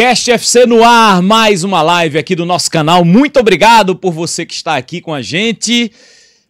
Cast FC no ar, mais uma live aqui do nosso canal. Muito obrigado por você que está aqui com a gente.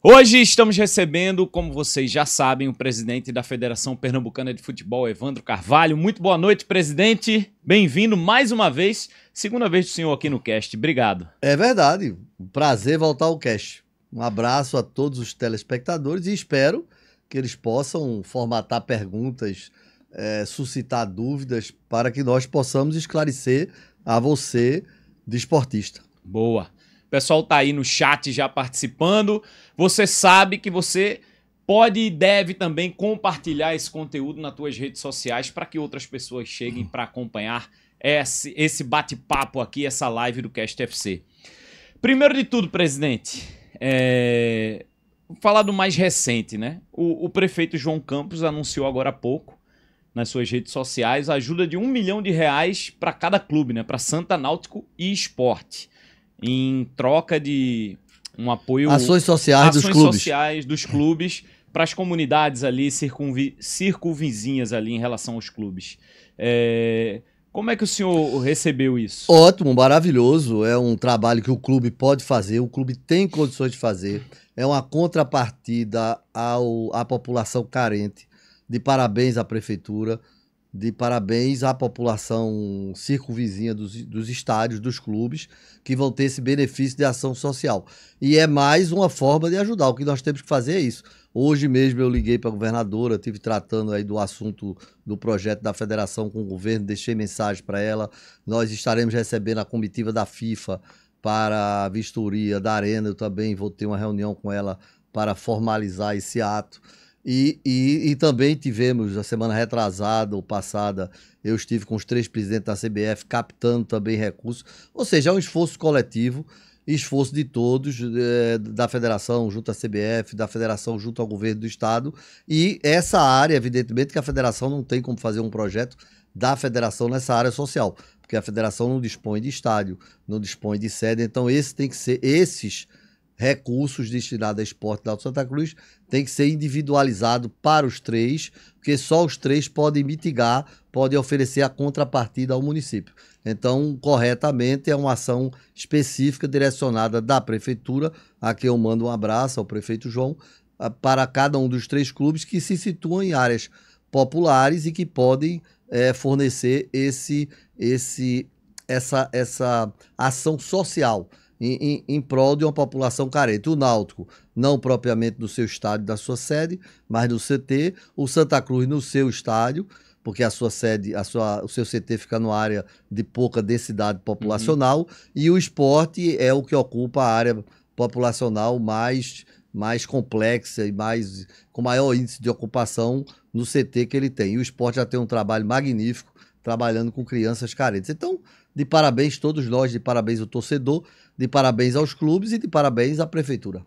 Hoje estamos recebendo, como vocês já sabem, o presidente da Federação Pernambucana de Futebol, Evandro Carvalho. Muito boa noite, presidente. Bem-vindo mais uma vez. Segunda vez do senhor aqui no Cast. Obrigado. É verdade. Prazer voltar ao Cast. Um abraço a todos os telespectadores e espero que eles possam formatar perguntas é, suscitar dúvidas para que nós possamos esclarecer a você, desportista. Boa. O pessoal tá aí no chat já participando. Você sabe que você pode e deve também compartilhar esse conteúdo nas suas redes sociais para que outras pessoas cheguem para acompanhar esse, esse bate-papo aqui, essa live do Cast FC. Primeiro de tudo, presidente, é... falar do mais recente, né? O, o prefeito João Campos anunciou agora há pouco nas suas redes sociais a ajuda de um milhão de reais para cada clube, né? Para Santa Náutico e Esporte, em troca de um apoio ações sociais ações dos clubes, sociais dos clubes para as comunidades ali circunvi, circunvizinhas ali em relação aos clubes. É... Como é que o senhor recebeu isso? Ótimo, maravilhoso. É um trabalho que o clube pode fazer, o clube tem condições de fazer. É uma contrapartida ao, à população carente de parabéns à prefeitura, de parabéns à população circunvizinha dos, dos estádios, dos clubes, que vão ter esse benefício de ação social. E é mais uma forma de ajudar. O que nós temos que fazer é isso. Hoje mesmo eu liguei para a governadora, tive tratando aí do assunto do projeto da federação com o governo, deixei mensagem para ela. Nós estaremos recebendo a comitiva da FIFA para a vistoria da Arena. Eu também vou ter uma reunião com ela para formalizar esse ato. E, e, e, também tivemos, a semana retrasada ou passada, eu estive com os três presidentes da CBF captando também recursos. Ou seja, é um esforço coletivo, esforço de todos, é, da federação junto à CBF, da federação junto ao governo do estado. E essa área, evidentemente, que a federação não tem como fazer um projeto da federação nessa área social, porque a federação não dispõe de estádio, não dispõe de sede. Então, esse tem que ser, esses recursos destinados a esporte da Santa Cruz tem que ser individualizado para os três, porque só os três podem mitigar, podem oferecer a contrapartida ao município. Então, corretamente, é uma ação específica direcionada da prefeitura, a quem eu mando um abraço ao prefeito João, ah, para cada um dos três clubes que se situam em áreas populares e que podem é, fornecer esse, esse, essa, essa ação social em, em, em, prol de uma população carente. O Náutico, não propriamente no seu estádio da sua sede, mas no CT, o Santa Cruz no seu estádio, porque a sua sede, a sua, o seu CT fica numa área de pouca densidade populacional, uhum. e o esporte é o que ocupa a área populacional mais mais complexa e mais com maior índice de ocupação no CT que ele tem. E o esporte já tem um trabalho magnífico trabalhando com crianças carentes. Então, de parabéns todos nós, de parabéns o torcedor, de parabéns aos clubes e de parabéns à prefeitura.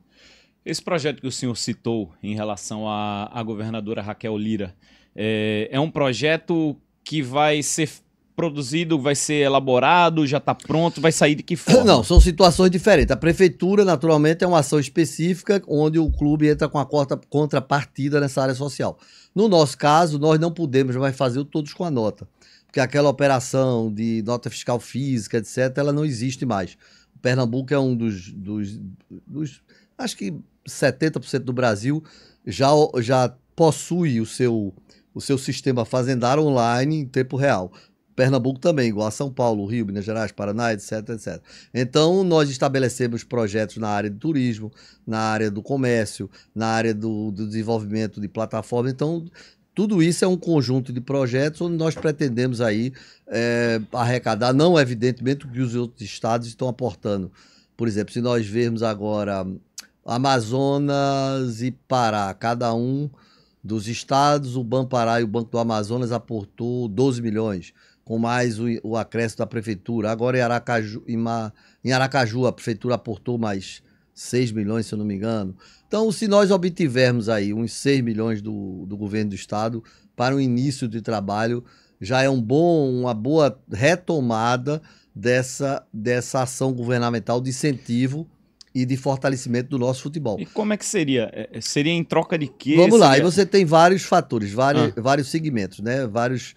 Esse projeto que o senhor citou em relação à, à governadora Raquel Lira é, é, um projeto que vai ser produzido, vai ser elaborado, já está pronto, vai sair de que forma? Não, são situações diferentes. A prefeitura, naturalmente, é uma ação específica onde o clube entra com a contrapartida nessa área social. No nosso caso, nós não podemos mais fazer todos com a nota, porque aquela operação de nota fiscal física, etc., ela não existe mais. Pernambuco é um dos, dos, dos acho que 70% do Brasil já, já possui o seu, o seu sistema fazendário online em tempo real. Pernambuco também, igual a São Paulo, Rio, Minas Gerais, Paraná, etc, etc. Então, nós estabelecemos projetos na área do turismo, na área do comércio, na área do, do desenvolvimento de plataforma. Então, tudo isso é um conjunto de projetos onde nós pretendemos aí é, arrecadar, não evidentemente o que os outros estados estão aportando. Por exemplo, se nós vermos agora Amazonas e Pará, cada um dos estados, o Banco Pará e o Banco do Amazonas aportou 12 milhões, com mais o, o acréscimo da prefeitura. Agora em Aracaju, em, em Aracaju, a prefeitura aportou mais 6 milhões, se eu não me engano. Então, se nós obtivermos aí uns 6 milhões do, do governo do estado para o início de trabalho, já é um bom, uma boa retomada dessa, dessa ação governamental de incentivo e de fortalecimento do nosso futebol. E como é que seria? É, é, seria em troca de quê? Vamos lá, e você tem vários fatores, vários, ah. vários segmentos, né? Vários,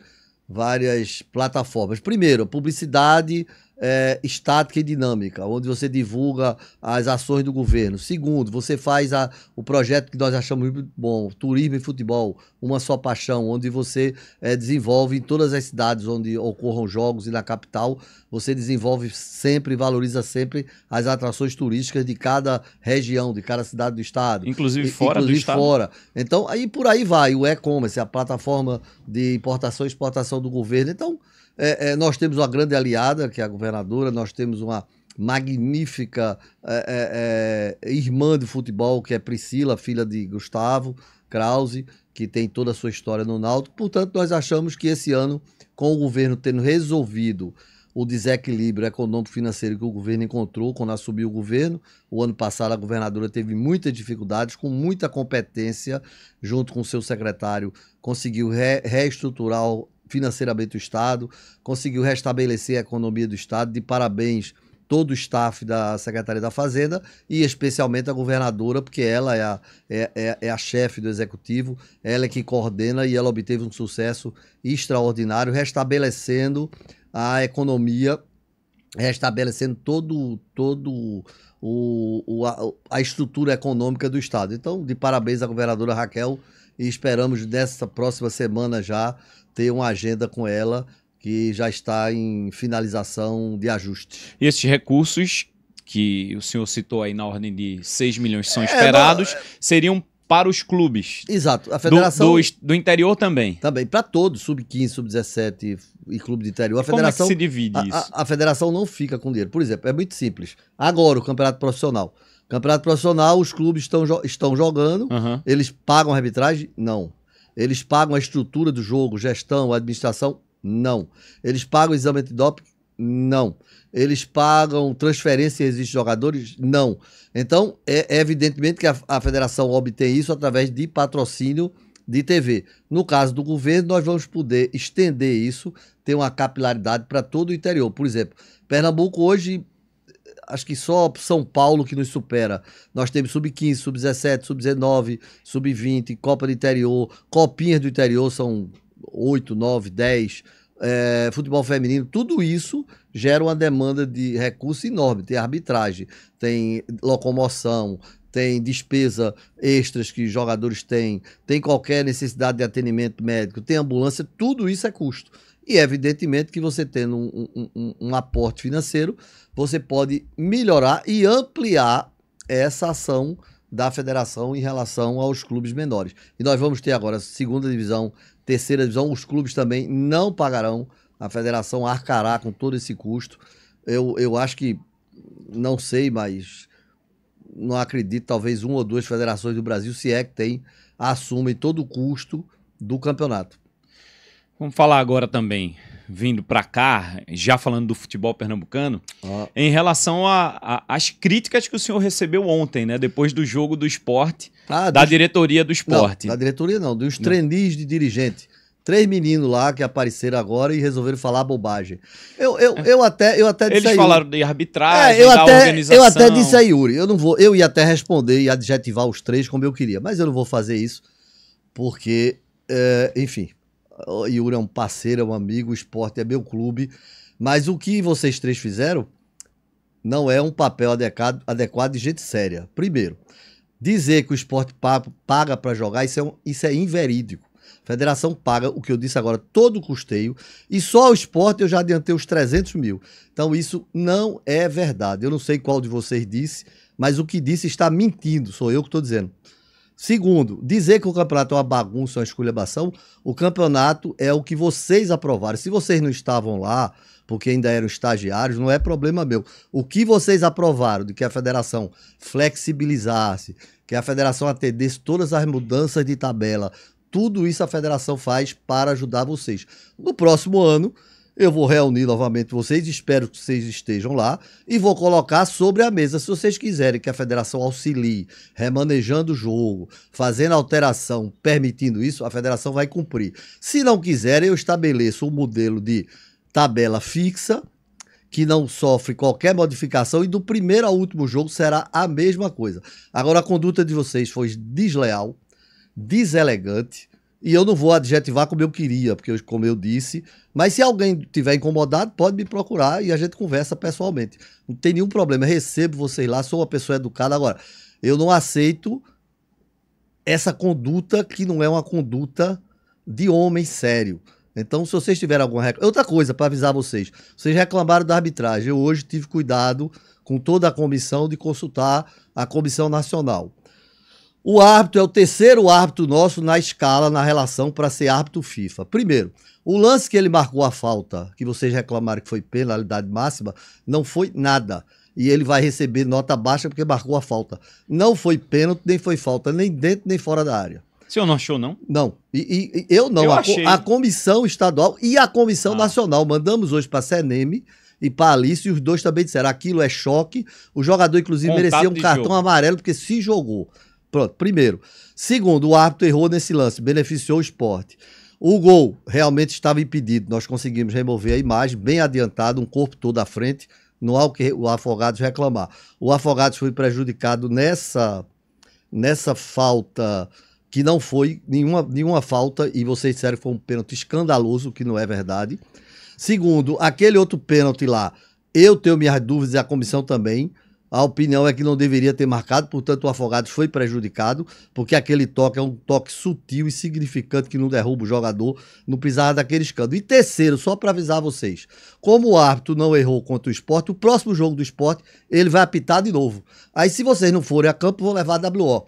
várias plataformas. Primeiro, publicidade, é, estática e dinâmica, onde você divulga as ações do governo. Segundo, você faz a, o projeto que nós achamos muito bom, Turismo e Futebol, Uma Só Paixão, onde você é, desenvolve em todas as cidades onde ocorram jogos e na capital, você desenvolve sempre, valoriza sempre as atrações turísticas de cada região, de cada cidade do estado. Inclusive fora inclusive do estado. fora. Então, aí por aí vai o e-commerce, a plataforma de importação e exportação do governo. Então, é, é, nós temos uma grande aliada, que é a governadora, nós temos uma magnífica é, é, é, irmã de futebol, que é Priscila, filha de Gustavo Krause, que tem toda a sua história no Náutico. Portanto, nós achamos que esse ano, com o governo tendo resolvido o desequilíbrio econômico-financeiro que o governo encontrou quando assumiu o governo. O ano passado, a governadora teve muitas dificuldades, com muita competência, junto com o seu secretário, conseguiu re reestruturar financeiramente o Estado, conseguiu restabelecer a economia do Estado. De parabéns todo o staff da Secretaria da Fazenda e especialmente a governadora, porque ela é a, é, é, é a chefe do executivo, ela é que coordena e ela obteve um sucesso extraordinário, restabelecendo a economia, restabelecendo todo, todo o, o a, a estrutura econômica do Estado. Então, de parabéns à governadora Raquel e esperamos nessa próxima semana já ter uma agenda com ela que já está em finalização de ajuste. E esses recursos que o senhor citou aí na ordem de 6 milhões são é, esperados, não, é... seriam para os clubes. Exato. A federação. Do, do, do interior também. Também, para todos, sub-15, sub-17 e clube de interior. A federação, como é que se divide a, isso? A, a, federação não fica com dinheiro. Por exemplo, é muito simples. Agora, o campeonato profissional. Campeonato profissional, os clubes estão, estão jogando, uhum. eles pagam a arbitragem? Não. Eles pagam a estrutura do jogo, gestão, administração? Não. Eles pagam o exame antidoping? Não. Eles pagam transferência e existem jogadores? Não. Então, é, é evidentemente que a, a federação obtém isso através de patrocínio de TV. No caso do governo, nós vamos poder estender isso, ter uma capilaridade para todo o interior. Por exemplo, Pernambuco hoje acho que só São Paulo que nos supera. Nós temos sub-15, sub-17, sub-19, sub-20, Copa do Interior, Copinhas do Interior são 8, 9, 10, é, futebol feminino, tudo isso gera uma demanda de recurso enorme. Tem arbitragem, tem locomoção, tem despesa extras que jogadores têm, tem qualquer necessidade de atendimento médico, tem ambulância, tudo isso é custo. E evidentemente que você tendo um, um, um, um aporte financeiro, você pode melhorar e ampliar essa ação da federação em relação aos clubes menores. E nós vamos ter agora segunda divisão, terceira divisão, os clubes também não pagarão, a federação arcará com todo esse custo. Eu, eu acho que, não sei, mas não acredito, talvez uma ou duas federações do Brasil, se é que tem, assumem todo o custo do campeonato. Vamos falar agora também, vindo para cá, já falando do futebol pernambucano, ah. em relação às críticas que o senhor recebeu ontem, né? Depois do jogo do esporte, ah, da dos... diretoria do esporte. Não, da diretoria não, dos trenis de dirigente. Três meninos lá que apareceram agora e resolveram falar bobagem. Eu, eu, é. eu até, eu até disse Eles aí, falaram de arbitragem, é, eu da até, organização. Eu até disse a Yuri, eu não vou, eu ia até responder e adjetivar os três como eu queria, mas eu não vou fazer isso, porque, é, enfim, o Yuri é um parceiro, é um amigo, o esporte é meu clube. Mas o que vocês três fizeram não é um papel adequado, adequado de gente séria. Primeiro, dizer que o esporte paga para jogar, isso é, um, isso é inverídico. A federação paga, o que eu disse agora, todo o custeio, e só o esporte eu já adiantei os 300 mil. Então isso não é verdade. Eu não sei qual de vocês disse, mas o que disse está mentindo, sou eu que estou dizendo. Segundo, dizer que o campeonato é uma bagunça, uma esculhambação, o campeonato é o que vocês aprovaram. Se vocês não estavam lá, porque ainda eram estagiários, não é problema meu. O que vocês aprovaram de que a federação flexibilizasse, que a federação atendesse todas as mudanças de tabela, tudo isso a federação faz para ajudar vocês. No próximo ano, eu vou reunir novamente vocês, espero que vocês estejam lá e vou colocar sobre a mesa. Se vocês quiserem que a federação auxilie, remanejando o jogo, fazendo alteração, permitindo isso, a federação vai cumprir. Se não quiserem, eu estabeleço um modelo de tabela fixa que não sofre qualquer modificação e do primeiro ao último jogo será a mesma coisa. Agora a conduta de vocês foi desleal, deselegante e eu não vou adjetivar como eu queria, porque eu, como eu disse. Mas se alguém tiver incomodado, pode me procurar e a gente conversa pessoalmente. Não tem nenhum problema. Eu recebo vocês lá, sou uma pessoa educada. Agora, eu não aceito essa conduta que não é uma conduta de homem sério. Então, se vocês tiverem alguma reclamação. Outra coisa para avisar vocês: vocês reclamaram da arbitragem. Eu hoje tive cuidado com toda a comissão de consultar a Comissão Nacional. O árbitro é o terceiro árbitro nosso na escala, na relação para ser árbitro FIFA. Primeiro, o lance que ele marcou a falta, que vocês reclamaram que foi penalidade máxima, não foi nada. E ele vai receber nota baixa porque marcou a falta. Não foi pênalti, nem foi falta, nem dentro nem fora da área. O senhor não achou, não? Não. E, e eu não. Eu a, achei. a comissão estadual e a comissão ah. nacional. Mandamos hoje para a CNM e para Alice, e os dois também disseram: aquilo é choque. O jogador, inclusive, Contato merecia um cartão jogo. amarelo, porque se jogou. Pronto, primeiro. Segundo, o árbitro errou nesse lance, beneficiou o esporte. O gol realmente estava impedido. Nós conseguimos remover a imagem, bem adiantado, um corpo todo à frente. Não há o que o Afogados reclamar. O Afogados foi prejudicado nessa, nessa falta que não foi nenhuma, nenhuma falta, e vocês disseram que foi um pênalti escandaloso, que não é verdade. Segundo, aquele outro pênalti lá, eu tenho minhas dúvidas e a comissão também. A opinião é que não deveria ter marcado, portanto, o Afogados foi prejudicado, porque aquele toque é um toque sutil e significante que não derruba o jogador, não precisava daquele escândalo. E terceiro, só para avisar vocês, como o árbitro não errou contra o esporte, o próximo jogo do esporte ele vai apitar de novo. Aí, se vocês não forem a campo, vão levar a WO.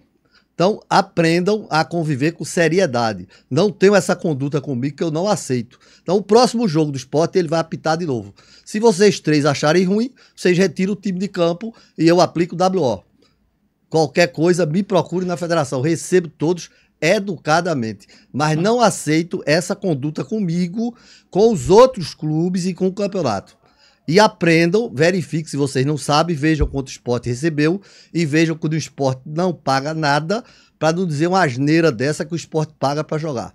Então, aprendam a conviver com seriedade. Não tenham essa conduta comigo que eu não aceito. Então, o próximo jogo do esporte, ele vai apitar de novo. Se vocês três acharem ruim, vocês retiram o time de campo e eu aplico o WO. Qualquer coisa, me procure na federação. Recebo todos educadamente. Mas não aceito essa conduta comigo, com os outros clubes e com o campeonato e aprendam, verifiquem se vocês não sabem, vejam quanto o esporte recebeu e vejam quando o esporte não paga nada, para não dizer uma asneira dessa que o esporte paga para jogar.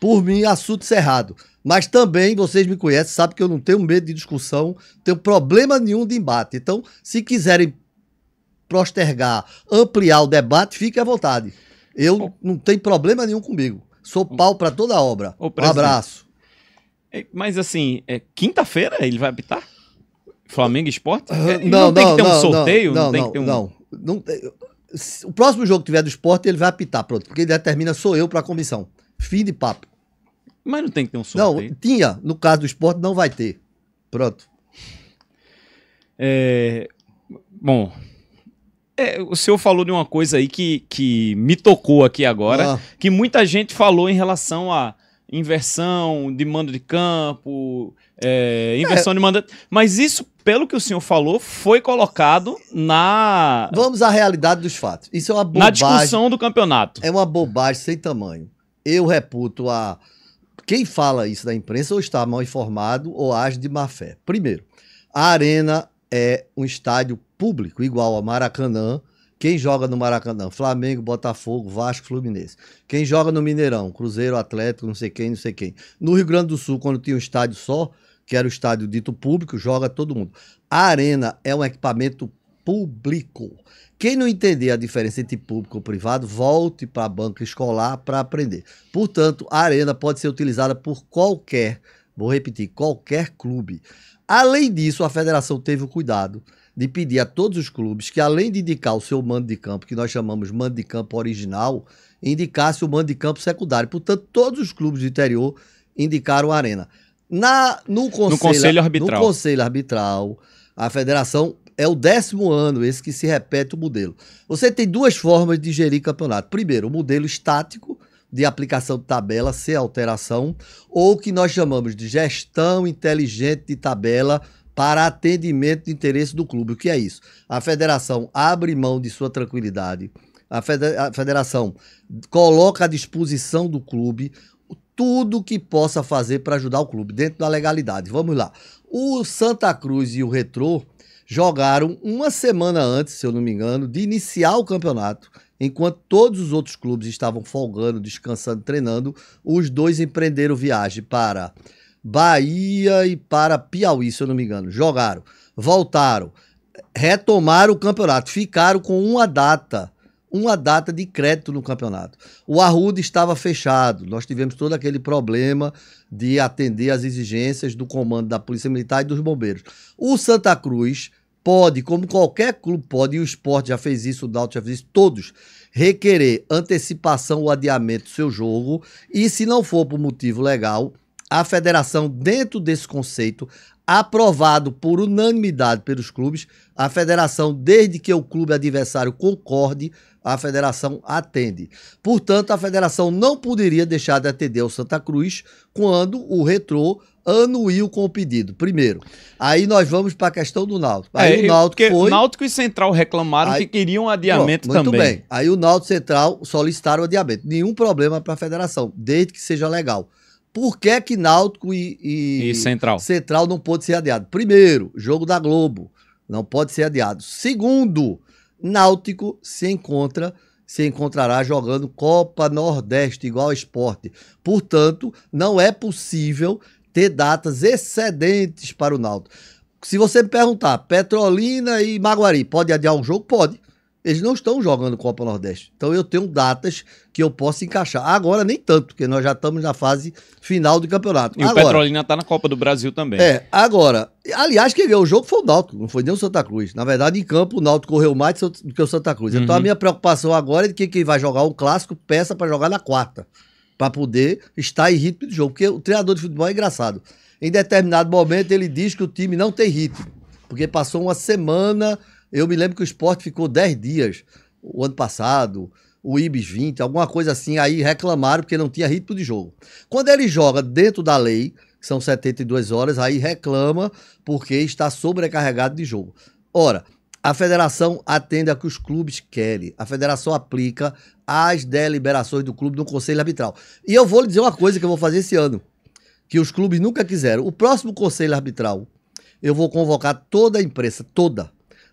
Por mim, assunto cerrado. Mas também vocês me conhecem, sabem que eu não tenho medo de discussão, tenho problema nenhum de embate. Então, se quiserem prostergar, ampliar o debate, fique à vontade. Eu não tenho problema nenhum comigo. Sou pau para toda obra. um abraço. É, mas assim, é, quinta-feira ele vai apitar? Flamengo Esporte? É, não, não, tem que ter um sorteio? Não, tem que ter um... não. não o próximo jogo que tiver do esporte, ele vai apitar, pronto. Porque ele determina, sou eu para a comissão. Fim de papo. Mas não tem que ter um sorteio. Não, tinha. No caso do esporte, não vai ter. Pronto. É, bom, é, o senhor falou de uma coisa aí que, que me tocou aqui agora, ah. que muita gente falou em relação a inversão de mando de campo, é, inversão é. de mandato. Mas isso, pelo que o senhor falou, foi colocado na. Vamos à realidade dos fatos. Isso é uma bobagem. Na discussão do campeonato. É uma bobagem sem tamanho. Eu reputo a. Quem fala isso da imprensa ou está mal informado ou age de má fé. Primeiro, a Arena é um estádio público, igual a Maracanã, quem joga no Maracanã? Flamengo, Botafogo, Vasco, Fluminense. Quem joga no Mineirão? Cruzeiro, Atlético, não sei quem, não sei quem. No Rio Grande do Sul, quando tinha um estádio só, que era o estádio dito público, joga todo mundo. A arena é um equipamento público. Quem não entender a diferença entre público e privado, volte para a banca escolar para aprender. Portanto, a arena pode ser utilizada por qualquer, vou repetir, qualquer clube. Além disso, a federação teve o cuidado de pedir a todos os clubes que, além de indicar o seu mando de campo, que nós chamamos mando de campo original, indicasse o mando de campo secundário. Portanto, todos os clubes do interior indicaram a arena. Na, no, conselho, no Conselho Arbitral. No Conselho Arbitral, a federação é o décimo ano esse que se repete o modelo. Você tem duas formas de gerir campeonato. Primeiro, o modelo estático, de aplicação de tabela sem alteração, ou que nós chamamos de gestão inteligente de tabela para atendimento de interesse do clube. O que é isso? A federação abre mão de sua tranquilidade, a, federação coloca à disposição do clube tudo que possa fazer para ajudar o clube, dentro da legalidade. Vamos lá. O Santa Cruz e o Retrô jogaram uma semana antes, se eu não me engano, de iniciar o campeonato. Enquanto todos os outros clubes estavam folgando, descansando, treinando, os dois empreenderam viagem para Bahia e para Piauí, se eu não me engano. Jogaram, voltaram, retomaram o campeonato, ficaram com uma data, uma data de crédito no campeonato. O Arruda estava fechado, nós tivemos todo aquele problema de atender às exigências do comando da Polícia Militar e dos bombeiros. O Santa Cruz pode, como qualquer clube pode, e o esporte já fez isso, o Náutico já fez isso, todos, requerer antecipação ou adiamento do seu jogo e, se não for por motivo legal, a federação, dentro desse conceito, aprovado por unanimidade pelos clubes, a federação, desde que o clube adversário concorde, a federação atende. Portanto, a federação não poderia deixar de atender ao Santa Cruz quando o retrô anuiu com o pedido. Primeiro. Aí nós vamos para a questão do Náutico. Aí é, o Náutico foi... Náutico e Central reclamaram aí... que queriam adiamento Pronto, também. Muito bem. Aí o Náutico Central solicitaram o adiamento. Nenhum problema para a federação, desde que seja legal. Por que que Náutico e, e, e Central. Central não pode ser adiado? Primeiro, jogo da Globo não pode ser adiado. Segundo, Náutico se encontra se encontrará jogando Copa Nordeste igual ao esporte. Portanto, não é possível ter datas excedentes para o Náutico. Se você me perguntar, Petrolina e Maguari, pode adiar um jogo? Pode. Eles não estão jogando Copa Nordeste. Então eu tenho datas que eu posso encaixar. Agora nem tanto, porque nós já estamos na fase final do campeonato. E agora, o Petrolina está na Copa do Brasil também. É, agora. Aliás, quem ganhou o jogo foi o Náutico, não foi nem o Santa Cruz. Na verdade, em campo, o Náutico correu mais do que o Santa Cruz. Uhum. Então a uhum. minha preocupação agora é de que quem vai jogar um clássico peça para jogar na quarta. Para poder estar em ritmo de jogo. Porque o treinador de futebol é engraçado. Em determinado momento, ele diz que o time não tem ritmo. Porque passou uma semana eu me lembro que o esporte ficou 10 dias o ano passado, o Ibis 20, alguma coisa assim, aí reclamaram porque não tinha ritmo de jogo. Quando ele joga dentro da lei, que são 72 horas, aí reclama porque está sobrecarregado de jogo. Ora, a federação atende a que os clubes querem. A federação aplica as deliberações do clube no conselho arbitral. E eu vou lhe dizer uma coisa que eu vou fazer esse ano, que os clubes nunca quiseram. O próximo conselho arbitral, eu vou convocar toda a imprensa, toda,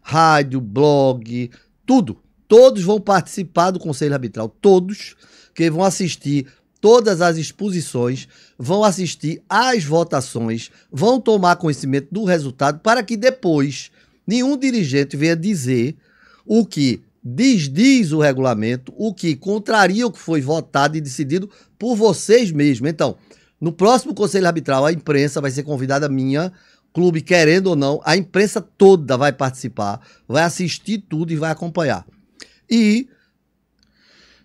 rádio, blog, tudo. Todos vão participar do Conselho Arbitral, todos que vão assistir todas as exposições, vão assistir às votações, vão tomar conhecimento do resultado para que depois nenhum dirigente venha dizer o que desdiz o regulamento, o que contraria o que foi votado e decidido por vocês mesmos. Então, no próximo Conselho Arbitral, a imprensa vai ser convidada minha clube, querendo ou não, a imprensa toda vai participar, vai assistir tudo e vai acompanhar. E.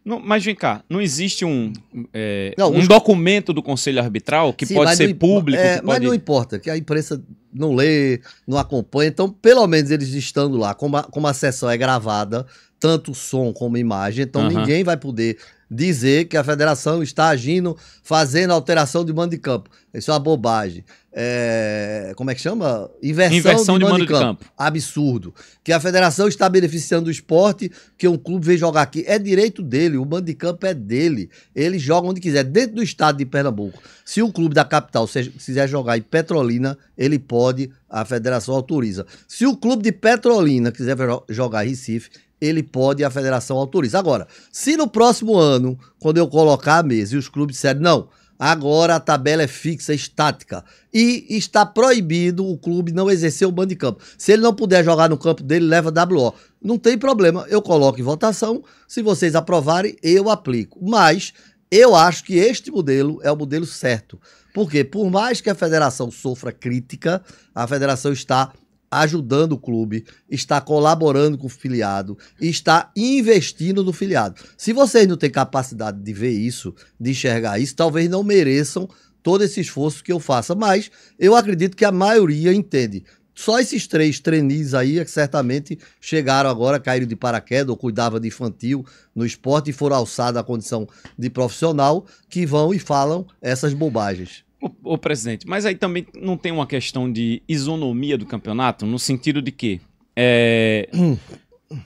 Não, mas vem cá, não existe um, é, não, um os... documento do Conselho Arbitral que Sim, pode ser não, público? É, Mas não importa, que a imprensa não lê, não acompanha. Então, pelo menos eles estando lá, como a, como a sessão é gravada, tanto som como imagem, então ninguém vai poder dizer que a federação está agindo, fazendo alteração de mando de campo. Isso é uma bobagem. É... como é que chama? Inversão, Inversão de, de, mando de, mando de campo. campo. Absurdo. Que a federação está beneficiando o esporte, que um clube vem jogar aqui. É direito dele, o mando de campo é dele. Ele joga onde quiser, dentro do estado de Pernambuco. Se o clube da capital quiser jogar em Petrolina, ele pode, a federação autoriza. Se o clube de Petrolina quiser jogar em Recife, ele pode e a federação autoriza. Agora, se no próximo ano, quando eu colocar a mesa e os clubes disserem, não, agora a tabela é fixa, é estática, e está proibido o clube não exercer o bando de campo. Se ele não puder jogar no campo dele, leva WO. Não tem problema, eu coloco em votação, se vocês aprovarem, eu aplico. Mas eu acho que este modelo é o modelo certo. Porque por mais que a federação sofra crítica, a federação está ajudando o clube, está colaborando com o filiado, está investindo no filiado. Se vocês não têm capacidade de ver isso, de enxergar isso, talvez não mereçam todo esse esforço que eu faça, mas eu acredito que a maioria entende. Só esses três trenis aí é que certamente chegaram agora, caíram de paraquedas ou cuidavam de infantil no esporte e foram alçados à condição de profissional, que vão e falam essas bobagens. Ô, presidente, mas aí também não tem uma questão de isonomia do campeonato, no sentido de que é,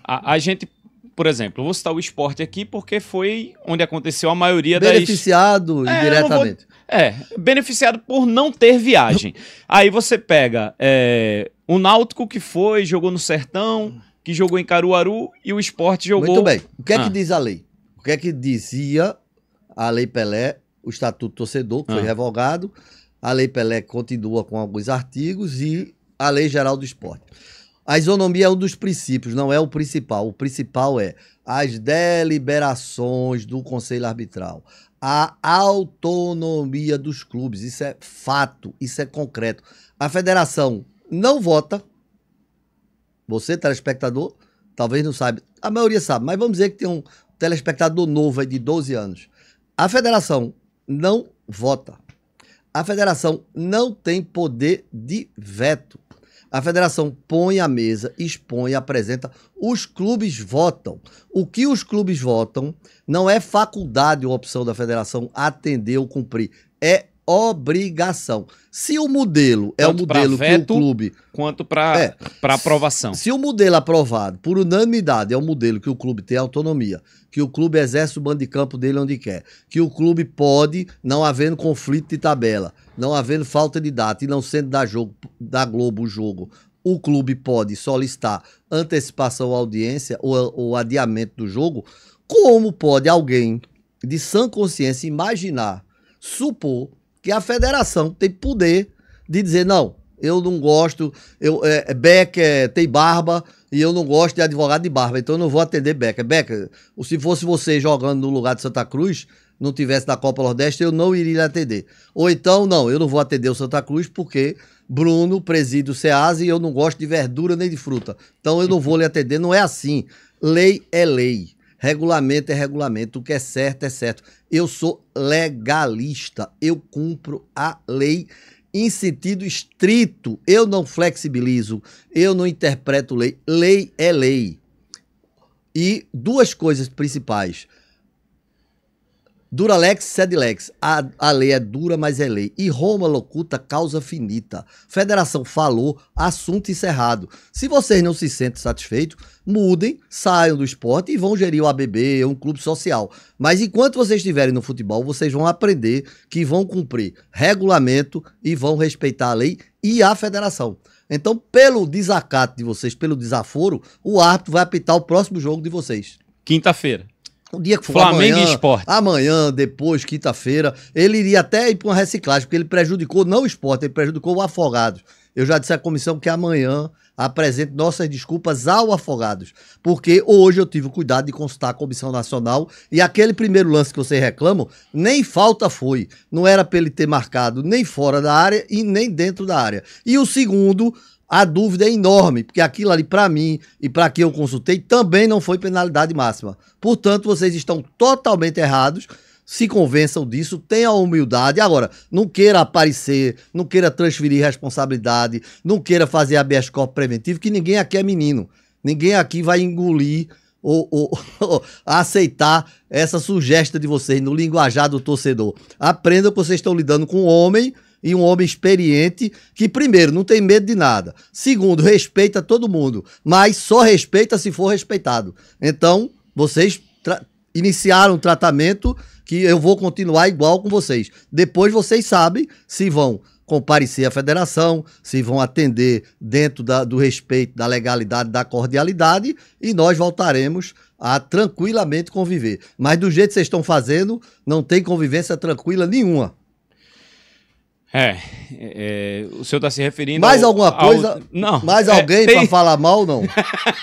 a, a, gente, por exemplo, vou citar o esporte aqui porque foi onde aconteceu a maioria beneficiado das... Beneficiado é, indiretamente. É, é, beneficiado por não ter viagem. Aí você pega é, o Náutico que foi, jogou no Sertão, que jogou em Caruaru e o esporte jogou... Muito bem. O que é que ah. diz a lei? O que é que dizia a Lei Pelé o Estatuto Torcedor, que ah. foi revogado. A Lei Pelé continua com alguns artigos e a Lei Geral do Esporte. A isonomia é um dos princípios, não é o principal. O principal é as deliberações do Conselho Arbitral, a autonomia dos clubes. Isso é fato, isso é concreto. A federação não vota. Você, telespectador, talvez não saiba. A maioria sabe, mas vamos dizer que tem um telespectador novo aí de 12 anos. A federação não vota. A federação não tem poder de veto. A federação põe à mesa, expõe, apresenta. Os clubes votam. O que os clubes votam não é faculdade ou opção da federação atender ou cumprir. É obrigação. Se o modelo tanto é o modelo veto, que o clube. Quanto para é, aprovação. Se o modelo aprovado por unanimidade é o modelo que o clube tem autonomia, que o clube exerce o bando de campo dele onde quer, que o clube pode, não havendo conflito de tabela, não havendo falta de data e não sendo da, jogo, da Globo o jogo, o clube pode solicitar antecipação à audiência ou, ou adiamento do jogo. Como pode alguém de sã consciência imaginar, supor que a federação tem poder de dizer, não, eu não gosto, eu, é, é Beck é, tem barba e eu não gosto de advogado de barba, então eu não vou atender Beck. É, Beck, se fosse você jogando no lugar de Santa Cruz, não tivesse na Copa Nordeste, eu não iria atender. Ou então, não, eu não vou atender o Santa Cruz porque Bruno preside o SEASA e eu não gosto de verdura nem de fruta. Então eu não vou lhe atender. Não é assim. Lei é lei. Regulamento é regulamento. O que é certo é certo. Eu sou legalista, eu cumpro a lei em sentido estrito. Eu não flexibilizo, eu não interpreto lei. Lei é lei. E duas coisas principais. Dura lex, sed lex. A, a lei é dura, mas é lei. E Roma locuta causa finita. Federação falou, assunto encerrado. Se vocês não se sentem satisfeitos, mudem, saiam do esporte e vão gerir o ABB, um clube social. Mas enquanto vocês estiverem no futebol, vocês vão aprender que vão cumprir regulamento e vão respeitar a lei e a federação. Então, pelo desacato de vocês, pelo desaforo, o árbitro vai apitar o próximo jogo de vocês. Quinta-feira o dia que for. Flamengo amanhã, e esporte. Amanhã, depois, quinta-feira, ele iria até ir para uma reciclagem, porque ele prejudicou não o esporte, ele prejudicou o Afogados. Eu já disse à comissão que amanhã apresente nossas desculpas ao Afogados, porque hoje eu tive o cuidado de consultar a Comissão Nacional e aquele primeiro lance que vocês reclamam, nem falta foi. Não era para ele ter marcado nem fora da área e nem dentro da área. E o segundo, a dúvida é enorme, porque aquilo ali, para mim e para quem eu consultei, também não foi penalidade máxima. Portanto, vocês estão totalmente errados. Se convençam disso, tenha humildade. Agora, não queira aparecer, não queira transferir responsabilidade, não queira fazer habeas corpus preventivo, que ninguém aqui é menino. Ninguém aqui vai engolir ou, ou, ou, aceitar essa sugestão de vocês no linguajar do torcedor. Aprenda que vocês estão lidando com um homem e um homem experiente que, primeiro, não tem medo de nada. Segundo, respeita todo mundo, mas só respeita se for respeitado. Então, vocês iniciaram um tratamento que eu vou continuar igual com vocês. Depois vocês sabem se vão comparecer à federação, se vão atender dentro da, do respeito, da legalidade, da cordialidade, e nós voltaremos a tranquilamente conviver. Mas do jeito que vocês estão fazendo, não tem convivência tranquila nenhuma. É, é, é, o senhor está se referindo. Mais ao, alguma coisa? Ao... Não. Mais alguém tem... para falar mal, não?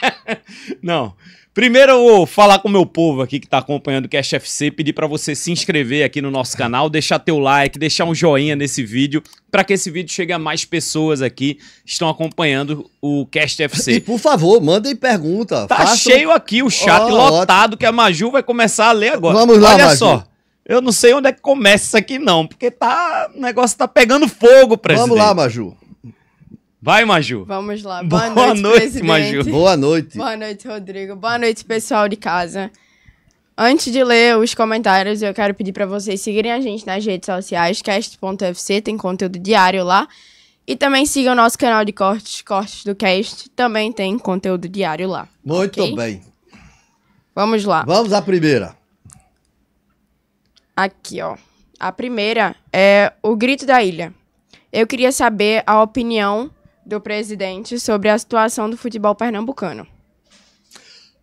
não. Primeiro eu vou falar com o meu povo aqui que está acompanhando o Cash FC, pedir para você se inscrever aqui no nosso canal, deixar teu like, deixar um joinha nesse vídeo, para que esse vídeo chegue a mais pessoas aqui que estão acompanhando o Cast FC. E por favor, mandem pergunta. Tá façam... cheio aqui o chat oh, lotado ótimo. que a Maju vai começar a ler agora. Vamos lá, Olha Maju. só. Eu não sei onde é que começa isso aqui, não, porque tá, o negócio tá pegando fogo, presidente. Vamos lá, Maju. Vai, Maju. Vamos lá. Boa, Boa noite, noite Maju. Boa noite. Boa noite, Rodrigo. Boa noite, pessoal de casa. Antes de ler os comentários, eu quero pedir para vocês seguirem a gente nas redes sociais, cast.fc, tem conteúdo diário lá. E também sigam o nosso canal de cortes, Cortes do Cast, também tem conteúdo diário lá. Muito okay? bem. Vamos lá. Vamos à primeira. Aqui, ó. A primeira é o grito da ilha. Eu queria saber a opinião do presidente sobre a situação do futebol pernambucano.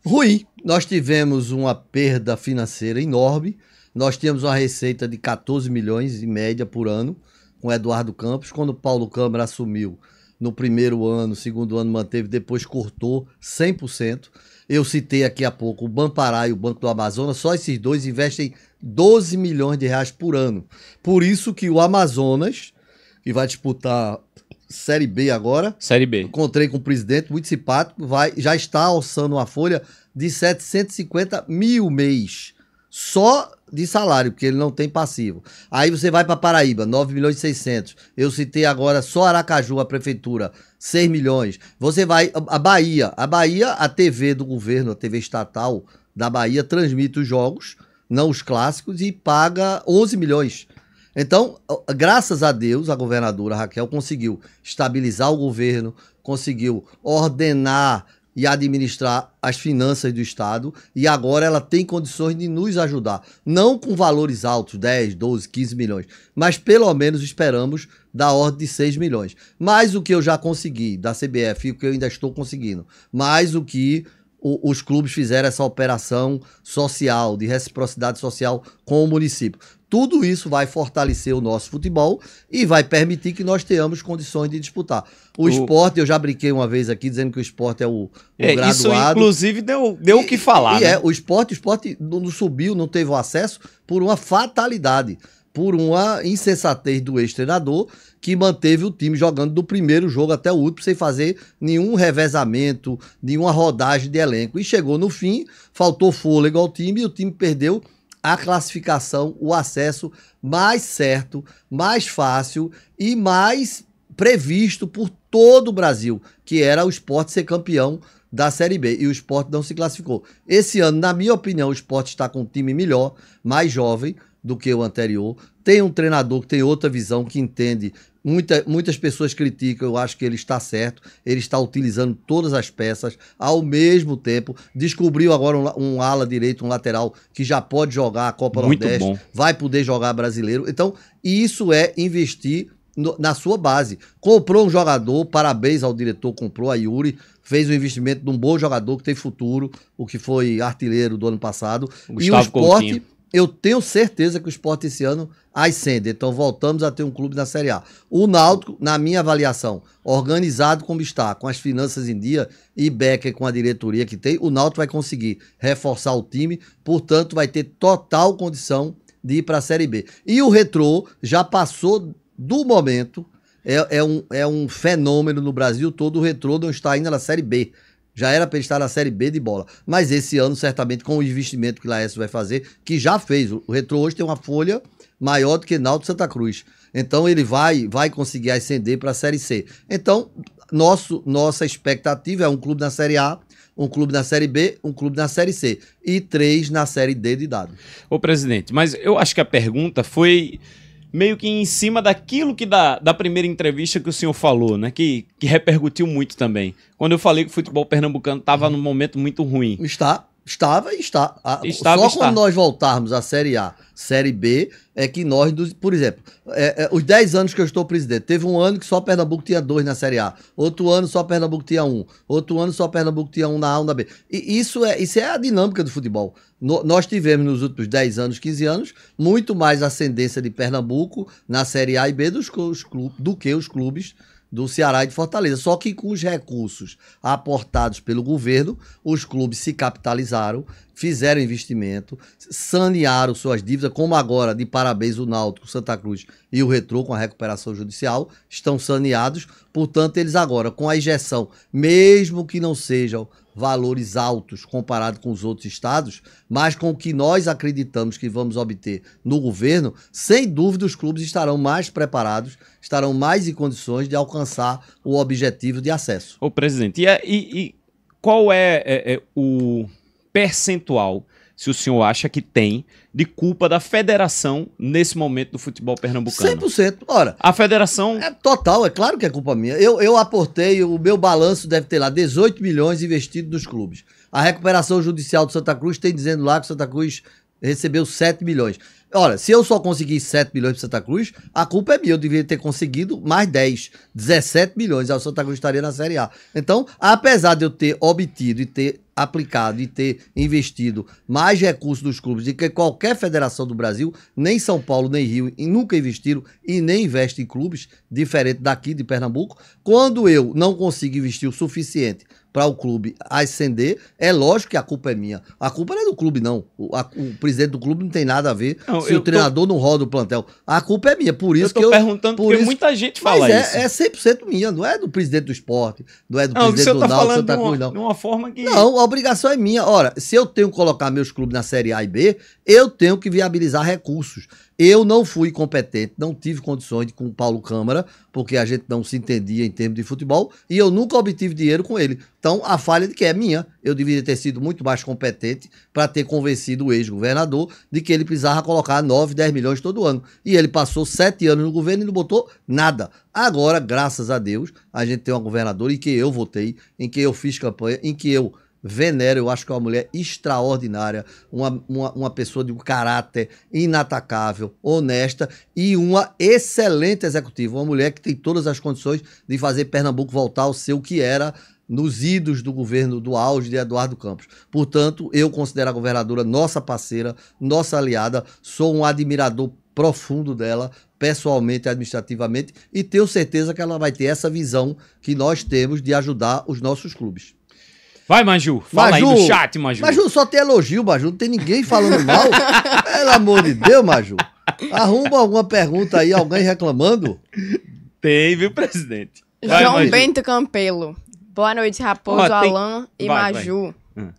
Ruim. Nós tivemos uma perda financeira enorme. Nós tínhamos uma receita de 14 milhões em média por ano com Eduardo Campos. Quando Paulo Câmara assumiu no primeiro ano, segundo ano manteve, depois cortou 100%. Eu citei aqui há pouco o Bampará e o Banco do Amazonas, só esses dois investem 12 milhões de reais por ano. Por isso que o Amazonas, que vai disputar Série B agora. Série B. Encontrei com o presidente, muito simpático, vai, já está alçando uma folha de 750 mil mês. Só de salário, porque ele não tem passivo. Aí você vai para Paraíba, 9 milhões e 600. Eu citei agora só Aracaju, a prefeitura, 6 milhões. Você vai a Bahia, a Bahia, a TV do governo, a TV estatal da Bahia transmite os jogos, não os clássicos e paga 11 milhões. Então, graças a Deus, a governadora Raquel conseguiu estabilizar o governo, conseguiu ordenar e administrar as finanças do Estado e agora ela tem condições de nos ajudar. Não com valores altos, 10, 12, 15 milhões, mas pelo menos esperamos da ordem de 6 milhões. Mais o que eu já consegui da CBF e o que eu ainda estou conseguindo, mais o que o, os clubes fizeram essa operação social, de reciprocidade social com o município. Tudo isso vai fortalecer o nosso futebol e vai permitir que nós tenhamos condições de disputar. O, o... esporte, eu já brinquei uma vez aqui dizendo que o esporte é o, o é, graduado. Isso, inclusive, deu, deu o que falar. E é, né? é, o esporte, o esporte não subiu, não teve o acesso por uma fatalidade por uma insensatez do ex-treinador que manteve o time jogando do primeiro jogo até o último sem fazer nenhum revezamento, nenhuma rodagem de elenco. E chegou no fim, faltou fôlego ao time e o time perdeu a classificação, o acesso mais certo, mais fácil e mais previsto por todo o Brasil, que era o esporte ser campeão da Série B e o esporte não se classificou. Esse ano, na minha opinião, o esporte está com um time melhor, mais jovem do que o anterior. Tem um treinador que tem outra visão, que entende Muita, muitas pessoas criticam, eu acho que ele está certo, ele está utilizando todas as peças ao mesmo tempo. Descobriu agora um, um ala direito, um lateral que já pode jogar a Copa Muito Nordeste, bom. vai poder jogar brasileiro. Então, isso é investir no, na sua base. Comprou um jogador, parabéns ao diretor, comprou a Yuri, fez um investimento de um bom jogador que tem futuro, o que foi artilheiro do ano passado. Gustavo e o esporte. Coutinho eu tenho certeza que o esporte esse ano ascende. Então voltamos a ter um clube na Série A. O Náutico, na minha avaliação, organizado como está, com as finanças em dia e Becker com a diretoria que tem, o Náutico vai conseguir reforçar o time, portanto vai ter total condição de ir para a Série B. E o Retrô já passou do momento, é, é, um, é um fenômeno no Brasil todo, o Retrô não está ainda na Série B já era para ele estar na Série B de bola. Mas esse ano, certamente, com o investimento que o Laércio vai fazer, que já fez. O Retro hoje tem uma folha maior do que Náutico Santa Cruz. Então ele vai vai conseguir ascender para a Série C. Então, nosso, nossa expectativa é um clube na Série A, um clube na Série B, um clube na Série C e três na Série D de dado. Ô presidente, mas eu acho que a pergunta foi meio que em cima daquilo que da, da primeira entrevista que o senhor falou, né? Que, que repercutiu muito também. Quando eu falei que o futebol pernambucano estava num momento muito ruim. Está. Estava e está. Estava, só está. quando nós voltarmos à Série A, Série B, é que nós, por exemplo, é, é, os 10 anos que eu estou presidente, teve um ano que só Pernambuco tinha dois na Série A, outro ano só Pernambuco tinha um, outro ano só Pernambuco tinha um na A, ou na B. E isso é, isso é a dinâmica do futebol. No, nós tivemos nos últimos 10 anos, 15 anos, muito mais ascendência de Pernambuco na Série A e B dos, os, do que os clubes do Ceará e de Fortaleza. Só que com os recursos aportados pelo governo, os clubes se capitalizaram, fizeram investimento, sanearam suas dívidas, como agora, de parabéns, o Náutico, Santa Cruz e o Retrô, com a recuperação judicial, estão saneados. Portanto, eles agora, com a injeção, mesmo que não sejam valores altos comparado com os outros estados, mas com o que nós acreditamos que vamos obter no governo, sem dúvida os clubes estarão mais preparados, estarão mais em condições de alcançar o objetivo de acesso. Ô presidente, e, é, e, e qual é, é, é o percentual se o senhor acha que tem, de culpa da federação nesse momento do futebol pernambucano. 100%. Ora. A federação. É total, é claro que é culpa minha. Eu, eu aportei, o meu balanço deve ter lá 18 milhões investidos nos clubes. A recuperação judicial do Santa Cruz tem dizendo lá que o Santa Cruz recebeu 7 milhões. Olha, se eu só consegui 7 milhões para Santa Cruz, a culpa é minha. Eu deveria ter conseguido mais 10, 17 milhões. A ah, Santa Cruz estaria na Série A. Então, apesar de eu ter obtido e ter aplicado e ter investido mais recursos dos clubes do que qualquer federação do Brasil, nem São Paulo, nem Rio, e nunca investiram e nem investem em clubes, diferente daqui de Pernambuco. Quando eu não consigo investir o suficiente para o clube ascender, é lógico que a culpa é minha. A culpa não é do clube, não. O, a, o presidente do clube não tem nada a ver não, se o treinador tô... não roda o plantel. A culpa é minha, por isso eu que eu... perguntando por porque isso... muita gente fala Mas é, isso. é 100% minha, não é do presidente do esporte, não é do não, presidente do tá Náutico, Santa tá Cruz, não. De uma forma que... Não, a obrigação é minha. Ora, se eu tenho que colocar meus clubes na Série A e B, eu tenho que viabilizar recursos. Eu não fui competente, não tive condições de, com o Paulo Câmara, porque a gente não se entendia em termos de futebol, e eu nunca obtive dinheiro com ele. Então, a falha de que é minha. Eu deveria ter sido muito mais competente para ter convencido o ex-governador de que ele precisava colocar 9, 10 milhões todo ano. E ele passou sete anos no governo e não botou nada. Agora, graças a Deus, a gente tem uma governadora em que eu votei, em que eu fiz campanha, em que eu venero, eu acho que é uma mulher extraordinária, uma, uma, uma pessoa de um caráter inatacável, honesta e uma excelente executiva, uma mulher que tem todas as condições de fazer Pernambuco voltar ao seu que era nos idos do governo do auge de Eduardo Campos. Portanto, eu considero a governadora nossa parceira, nossa aliada, sou um admirador profundo dela, pessoalmente, e administrativamente, e tenho certeza que ela vai ter essa visão que nós temos de ajudar os nossos clubes. Vai, Maju. Fala Maju, aí no chat, Maju. Maju só tem elogio, Maju. Não tem ninguém falando mal. Pelo amor de Deus, Maju. Arruma alguma pergunta aí, alguém reclamando? Tem, viu, presidente? Vai, João Maju. Bento Campelo. Boa noite, Raposo, ah, tem... e vai, Maju. Vai. Hum.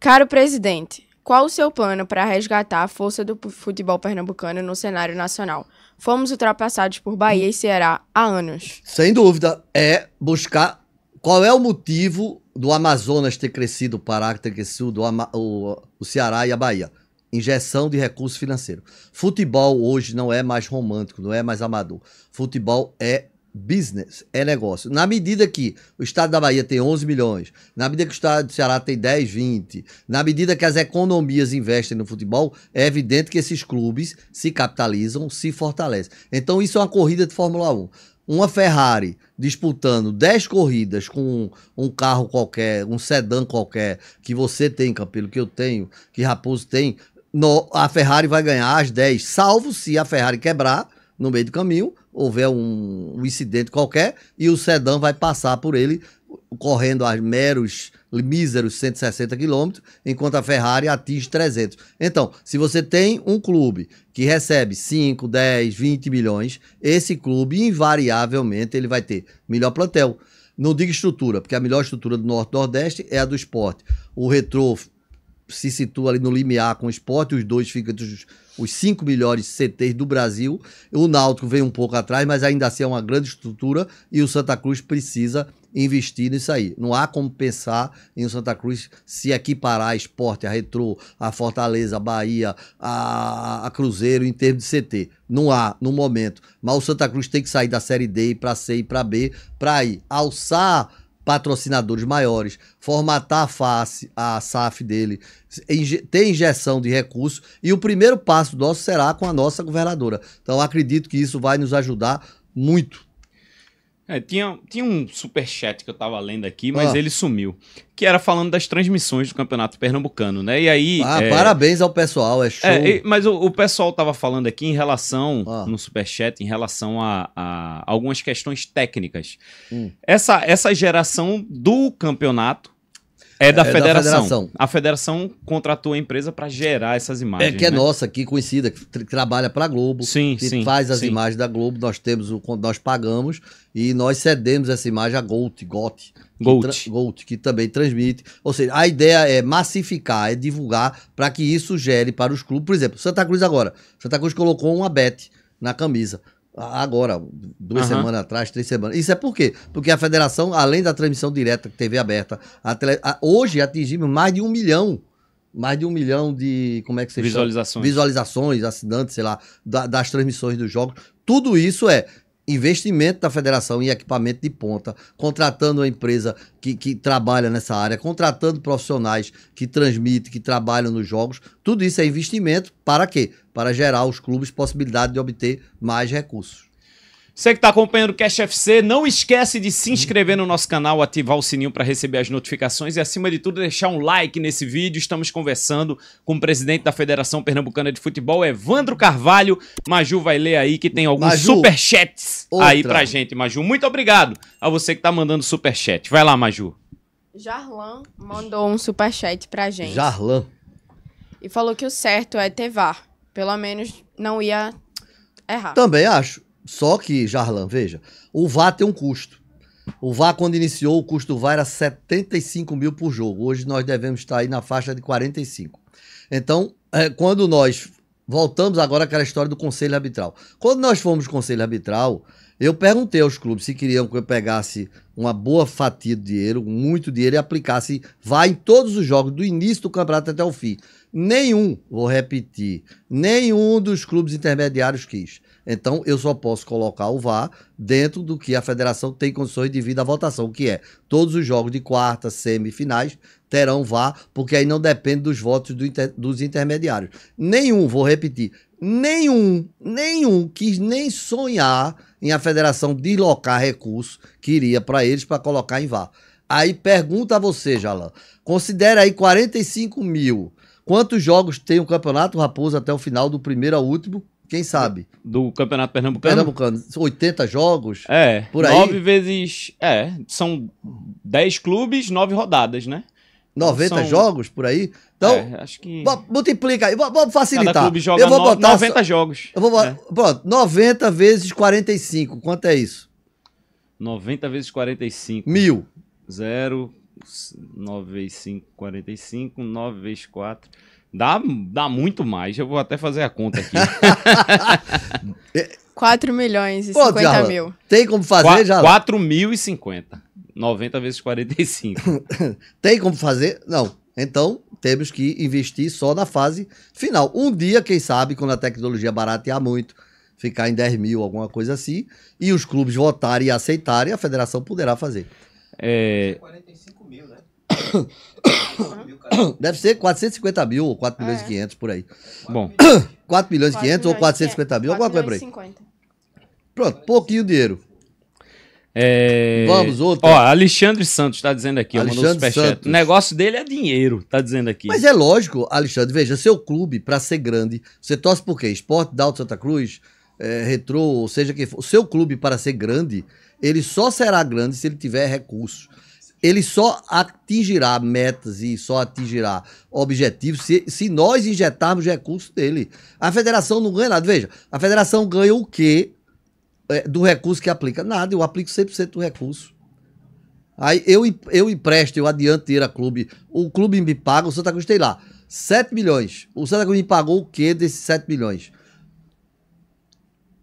Caro presidente, qual o seu plano para resgatar a força do futebol pernambucano no cenário nacional? Fomos ultrapassados por Bahia e Ceará há anos. Sem dúvida, é buscar qual é o motivo do Amazonas ter crescido, o Pará ter crescido, o, o Ceará e a Bahia. Injeção de recurso financeiro. Futebol hoje não é mais romântico, não é mais amador. Futebol é business, é negócio. Na medida que o estado da Bahia tem 11 milhões, na medida que o estado do Ceará tem 10, 20, na medida que as economias investem no futebol, é evidente que esses clubes se capitalizam, se fortalecem. Então isso é uma corrida de Fórmula 1 uma Ferrari disputando 10 corridas com um carro qualquer, um sedã qualquer, que você tem, Campelo, que eu tenho, que Raposo tem, no, a Ferrari vai ganhar as 10, salvo se a Ferrari quebrar no meio do caminho, houver um, um incidente qualquer e o sedã vai passar por ele correndo a meros míseros 160 quilômetros, enquanto a Ferrari atinge 300. Então, se você tem um clube que recebe 5, 10, 20 milhões, esse clube, invariavelmente, ele vai ter melhor plantel. Não digo estrutura, porque a melhor estrutura do Norte-Nordeste é a do esporte. O Retro se situa ali no limiar com o esporte, os dois ficam dos, os cinco melhores CTs do Brasil. O Náutico vem um pouco atrás, mas ainda assim é uma grande estrutura e o Santa Cruz precisa investir nisso aí. Não há como pensar em o Santa Cruz se equiparar a esporte, a Retro, a Fortaleza, a Bahia, a, a Cruzeiro em termos de CT. Não há, no momento. Mas o Santa Cruz tem que sair da Série D para C e para B para ir alçar patrocinadores maiores, formatar a face, a SAF dele, ter injeção de recursos e o primeiro passo nosso será com a nossa governadora. Então acredito que isso vai nos ajudar muito. É, tinha, tinha um superchat que eu tava lendo aqui, mas ah. ele sumiu. Que era falando das transmissões do Campeonato Pernambucano, né? E aí. Ah, é... parabéns ao pessoal, é, é show. É, mas o, o, pessoal tava falando aqui em relação, ah. no superchat, em relação a, a algumas questões técnicas. Hum. Essa, essa geração do campeonato é da, é federação. da federação. A federação contratou a empresa para gerar essas é imagens. É que é né? nossa aqui, conhecida, que trabalha para a Globo, sim, que sim, faz as sim. imagens da Globo, nós temos o nós pagamos e nós cedemos essa imagem à Gold, Got, Gold. Gold, que também transmite. Ou seja, a ideia é massificar, é divulgar para que isso gere para os clubes. Por exemplo, Santa Cruz agora. Santa Cruz colocou uma bet na camisa agora, duas uhum. semanas atrás, três semanas. Isso é por quê? Porque a federação, além da transmissão direta, TV aberta, a tele, a, hoje atingimos mais de um milhão. Mais de um milhão de. Como é que se Visualizações. Chama? Visualizações, assinantes, sei lá, da, das transmissões dos jogos. Tudo isso é investimento da federação em equipamento de ponta, contratando uma empresa que, que trabalha nessa área, contratando profissionais que transmitem, que trabalham nos jogos. Tudo isso é investimento para quê? Para gerar aos clubes possibilidade de obter mais recursos. Você que está acompanhando o Cash FC, não esquece de se inscrever no nosso canal, ativar o sininho para receber as notificações e, acima de tudo, deixar um like nesse vídeo. Estamos conversando com o presidente da Federação Pernambucana de Futebol, Evandro Carvalho. Maju vai ler aí que tem alguns Maju, superchats outra. aí para gente, Maju. Muito obrigado a você que está mandando superchat. Vai lá, Maju. Jarlan mandou um superchat para gente. Jarlan. E falou que o certo é ter VAR. Pelo menos não ia errar. Também acho. Só que, Jarlan, veja, o VAR tem um custo. O VAR, quando iniciou, o custo do VAR era 75 mil por jogo. Hoje nós devemos estar aí na faixa de 45. Então, é, quando nós voltamos agora àquela história do conselho arbitral. Quando nós fomos conselho arbitral, eu perguntei aos clubes se queriam que eu pegasse uma boa fatia de dinheiro, muito dinheiro, e aplicasse VAR em todos os jogos, do início do campeonato até o fim. Nenhum, vou repetir, nenhum dos clubes intermediários quis. Então, eu só posso colocar o VAR dentro do que a federação tem condições de vir da votação, que é todos os jogos de quarta, semifinais, terão VAR, porque aí não depende dos votos do inter, dos intermediários. Nenhum, vou repetir, nenhum, nenhum quis nem sonhar em a federação deslocar recurso que iria para eles para colocar em VAR. Aí pergunta a você, Jalan, Considera aí 45 mil. Quantos jogos tem o campeonato Raposo até o final, do primeiro ao último? Quem sabe? Do Campeonato Pernambucano. Pernambucano, 80 jogos? É. Por aí. 9 vezes. É, são 10 clubes, 9 rodadas, né? 90 são... jogos por aí? Então, é, acho que. Multiplica aí, vamos facilitar. Cada clube joga eu vou botar 90 só... jogos. Eu vou botar... É. Né? Pronto, 90 vezes 45, quanto é isso? 90 vezes 45. Mil. Zero, 9 vezes 5, 45, 9 vezes 4. Dá, dá muito mais. Eu vou até fazer a conta aqui. 4 milhões e Pô, 50 Jarla, mil. Tem como fazer, já? 4 mil e 50. 90 vezes 45. tem como fazer? Não. Então, temos que investir só na fase final. Um dia, quem sabe, quando a tecnologia baratear muito, ficar em 10 mil, alguma coisa assim, e os clubes votarem e aceitarem, a federação poderá fazer. É... 45 mil, né? cara. Deve ser 450 mil ou 4 ah, milhões e 500 é. por aí. Bom, 4 milhões e 500 ou 450 mil, alguma coisa por aí. 50. Pronto, pouquinho dinheiro. É... Vamos, outro. Ó, Alexandre Santos está dizendo aqui, Alexandre Santos. O negócio dele é dinheiro, está dizendo aqui. Mas é lógico, Alexandre, veja, seu clube, para ser grande, você torce por quê? Esporte, Dalto, Santa Cruz, é, Retro, ou seja for. O seu clube, para ser grande, ele só será grande se ele tiver recursos ele só atingirá metas e só atingirá objetivos se, se nós injetarmos recursos dele. A federação não ganha nada. Veja, a federação ganha o quê é, do recurso que aplica? Nada, eu aplico 100% do recurso. Aí eu, eu empresto, eu adianto dinheiro a clube. O clube me paga, o Santa Cruz tem lá 7 milhões. O Santa Cruz me pagou o quê desses 7 milhões?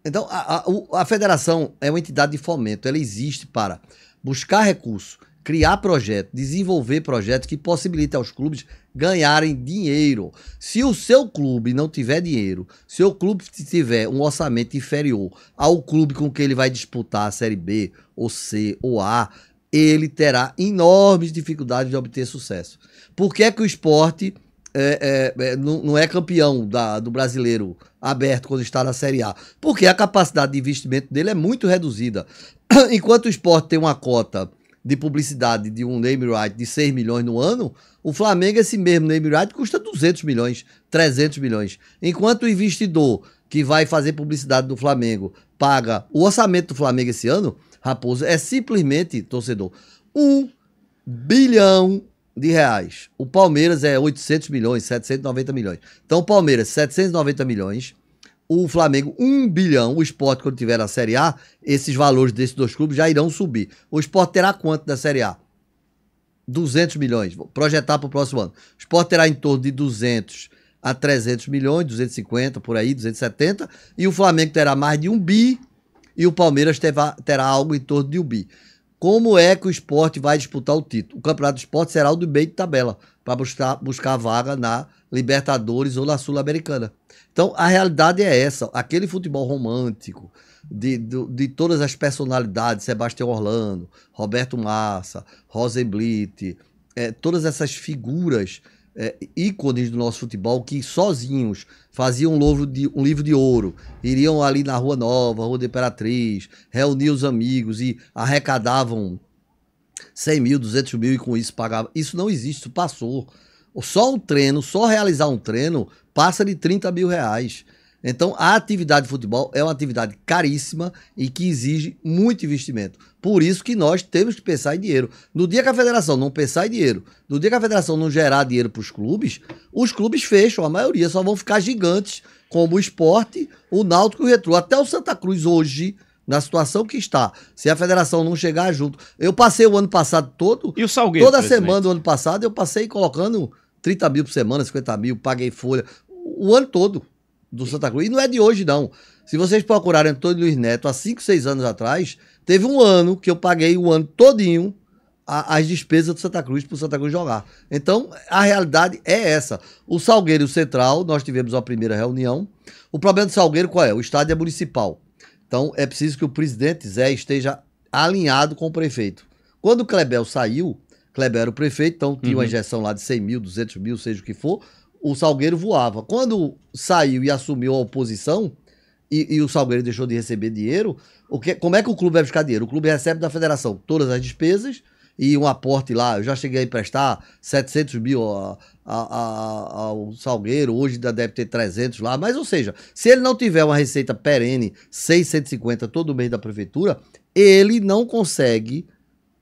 Então, a, a, a federação é uma entidade de fomento, ela existe para buscar recursos criar projeto, desenvolver projeto que possibilite aos clubes ganharem dinheiro. Se o seu clube não tiver dinheiro, se o clube tiver um orçamento inferior ao clube com que ele vai disputar a Série B, ou C, ou A, ele terá enormes dificuldades de obter sucesso. Por que, é que o esporte é, é, é, não, não, é campeão da, do brasileiro aberto quando está na Série A? Porque a capacidade de investimento dele é muito reduzida. Enquanto o esporte tem uma cota de publicidade de um name right de 6 milhões no ano, o Flamengo, esse mesmo name right, custa 200 milhões, 300 milhões. Enquanto o investidor que vai fazer publicidade do Flamengo paga o orçamento do Flamengo esse ano, Raposo, é simplesmente, torcedor, 1 bilhão de reais. O Palmeiras é 800 milhões, 790 milhões. Então, o Palmeiras, 790 milhões o Flamengo 1 bilhão, o Sport quando tiver a Série A, esses valores desses dois clubes já irão subir. O Sport terá quanto na Série A? 200 milhões, vou projetar para o próximo ano. O Sport terá em torno de 200 a 300 milhões, 250 por aí, 270, e o Flamengo terá mais de um bi e o Palmeiras terá, terá algo em torno de um bi. Como é que o esporte vai disputar o título? O campeonato do esporte será o do meio de tabela, para buscar, buscar vaga na Libertadores ou na Sul-Americana. Então, a realidade é essa. Aquele futebol romântico de, de, de todas as personalidades, Sebastião Orlando, Roberto Massa, Rosenblit, é, todas essas figuras é, ícones do nosso futebol que sozinhos faziam um livro, de, um livro de ouro, iriam ali na Rua Nova, Rua da Imperatriz, reuniam os amigos e arrecadavam 100 mil, 200 mil e com isso pagava. Isso não existe, isso passou. Só um treino, só realizar um treino passa de 30 mil reais. Então, a atividade de futebol é uma atividade caríssima e que exige muito investimento. Por isso que nós temos que pensar em dinheiro. No dia que a federação não pensar em dinheiro, no dia que a federação não gerar dinheiro para os clubes, os clubes fecham, a maioria só vão ficar gigantes, como o esporte, o Náutico e o Retrô, Até o Santa Cruz hoje, na situação que está, se a federação não chegar junto. Eu passei o ano passado todo. E o Salgueiro? Toda semana do ano passado eu passei colocando 30 mil por semana, 50 mil, paguei folha, o ano todo do Santa Cruz. E não é de hoje, não. Se vocês procurarem Antônio Luiz Neto há 5, 6 anos atrás, teve um ano que eu paguei o ano todinho a, as despesas do Santa Cruz para o Santa Cruz jogar. Então, a realidade é essa. O Salgueiro e o Central, nós tivemos a primeira reunião. O problema do Salgueiro qual é? O estádio é municipal. Então, é preciso que o presidente Zé esteja alinhado com o prefeito. Quando o Clebel saiu, Kleber era o prefeito, então tinha uma uhum. injeção lá de 100 mil, 200 mil, seja o que for. O Salgueiro voava. Quando saiu e assumiu a oposição, e, e o Salgueiro deixou de receber dinheiro, o que, como é que o clube vai buscar dinheiro? O clube recebe da federação todas as despesas e um aporte lá. Eu já cheguei a emprestar 700 mil a, a, a, ao Salgueiro, hoje ainda deve ter 300 lá. Mas, ou seja, se ele não tiver uma receita perene, 650 todo mês da prefeitura, ele não consegue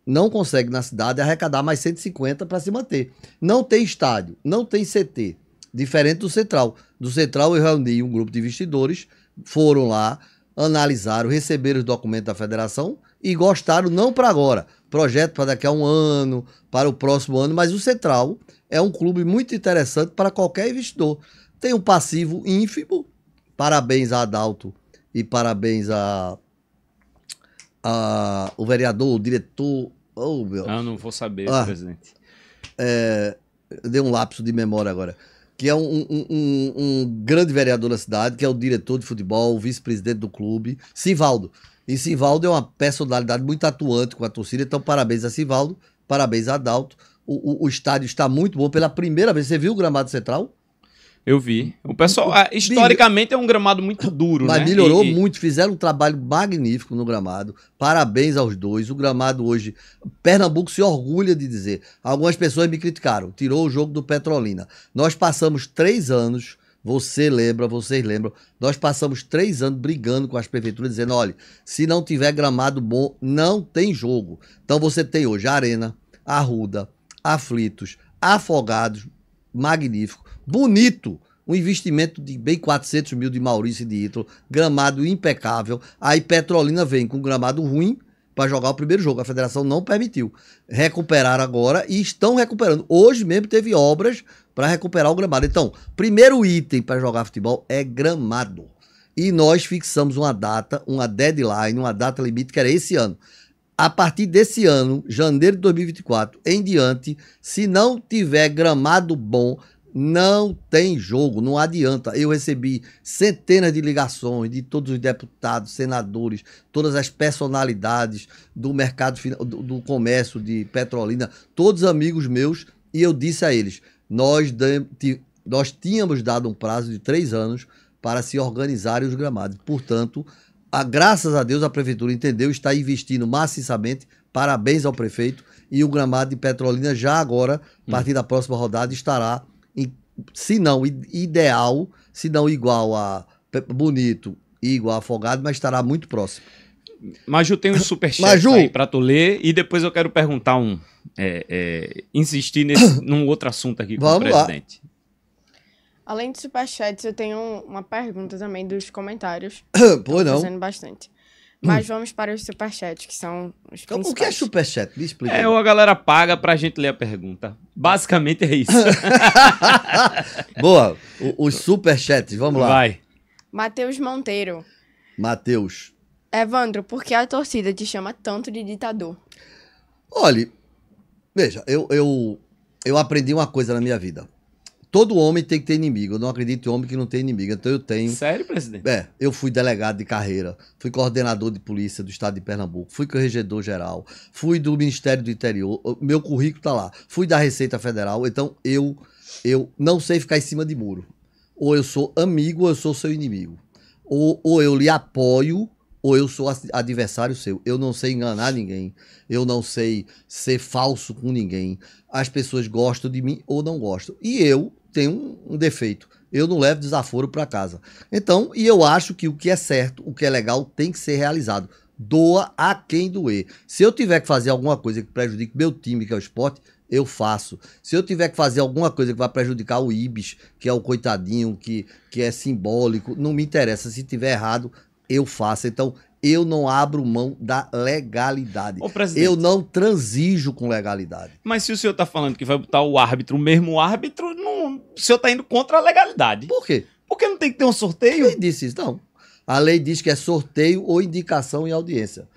não consegue na cidade arrecadar mais 150 para se manter. Não tem estádio, não tem CT, diferente do Central. Do Central eu reuni um grupo de investidores, foram lá, analisaram, receberam os documentos da federação e gostaram, não para agora, projeto para daqui a um ano, para o próximo ano, mas o Central é um clube muito interessante para qualquer investidor. Tem um passivo ínfimo, parabéns a Adalto e parabéns a, a o vereador, o diretor, Oh, meu. Ah, não vou saber, ah, presidente. É, deu um lapso de memória agora. Que é um, um, um, um grande vereador da cidade, que é o diretor de futebol, vice-presidente do clube, Sivaldo. E Sivaldo é uma personalidade muito atuante com a torcida, então parabéns a Sivaldo, parabéns a Adalto. O, o, o estádio está muito bom pela primeira vez. Você viu o gramado central? Eu vi. O pessoal, ah, historicamente, é um gramado muito duro, Mas né? melhorou e, muito, fizeram um trabalho magnífico no gramado. Parabéns aos dois. O gramado hoje, Pernambuco se orgulha de dizer. Algumas pessoas me criticaram, tirou o jogo do Petrolina. Nós passamos três anos, você lembra, vocês lembram, nós passamos três anos brigando com as prefeituras, dizendo: olha, se não tiver gramado bom, não tem jogo. Então você tem hoje Arena, Arruda, Aflitos, Afogados, magnífico bonito. Um investimento de bem 400 mil de Maurício e de Ítalo, gramado impecável. Aí Petrolina vem com gramado ruim para jogar o primeiro jogo. A federação não permitiu. Recuperaram agora e estão recuperando. Hoje mesmo teve obras para recuperar o gramado. Então, primeiro item para jogar futebol é gramado. E nós fixamos uma data, uma deadline, uma data limite, que era esse ano a partir desse ano, janeiro de 2024 em diante, se não tiver gramado bom, não tem jogo, não adianta. Eu recebi centenas de ligações de todos os deputados, senadores, todas as personalidades do mercado do, do comércio de Petrolina, todos amigos meus, e eu disse a eles: nós, nós tínhamos dado um prazo de três anos para se organizarem os gramados. Portanto, a, graças a Deus a prefeitura entendeu, está investindo maciçamente. Parabéns ao prefeito. E o gramado de Petrolina já agora, a partir hum. da próxima rodada, estará se não ideal, se não igual a bonito e igual a afogado, mas estará muito próximo. Maju, tem um superchat Maju... aí pra tu ler e depois eu quero perguntar um. É, é, insistir nesse, num outro assunto aqui com Vamos o presidente. Lá. Além de superchats, eu tenho uma pergunta também dos comentários. Pô, não. fazendo bastante. Mas hum. vamos para os superchats, que são os então, O que é superchat? Me explica. É, a galera paga pra gente ler a pergunta. Basicamente é isso. Boa. os superchats, vamos lá. Vai. Matheus Monteiro. Matheus. Evandro, por que a torcida te chama tanto de ditador? Olha, veja, eu, eu, eu aprendi uma coisa na minha vida. Todo homem tem que ter inimigo. Eu não acredito em homem que não tem inimigo. Então eu tenho. Sério, presidente? É, eu fui delegado de carreira, fui coordenador de polícia do estado de Pernambuco, fui corregedor geral, fui do Ministério do Interior, meu currículo tá lá. Fui da Receita Federal, então eu eu não sei ficar em cima de muro. Ou eu sou amigo ou eu sou seu inimigo. Ou, ou eu lhe apoio ou eu sou adversário seu. Eu não sei enganar ninguém. Eu não sei ser falso com ninguém. As pessoas gostam de mim ou não gostam. E eu tem um, um defeito. Eu não levo desaforo para casa. Então, e eu acho que o que é certo, o que é legal, tem que ser realizado. Doa a quem doer. Se eu tiver que fazer alguma coisa que prejudique meu time, que é o esporte, eu faço. Se eu tiver que fazer alguma coisa que vai prejudicar o Ibis, que é o coitadinho, que, que é simbólico, não me interessa. Se tiver errado, eu faço. Então, eu não abro mão da legalidade. eu não transijo com legalidade. Mas se o senhor está falando que vai botar o árbitro, o mesmo árbitro, não, o senhor está indo contra a legalidade. Por quê? Porque não tem que ter um sorteio? Quem disse isso? Não. A lei diz que é sorteio ou indicação em audiência.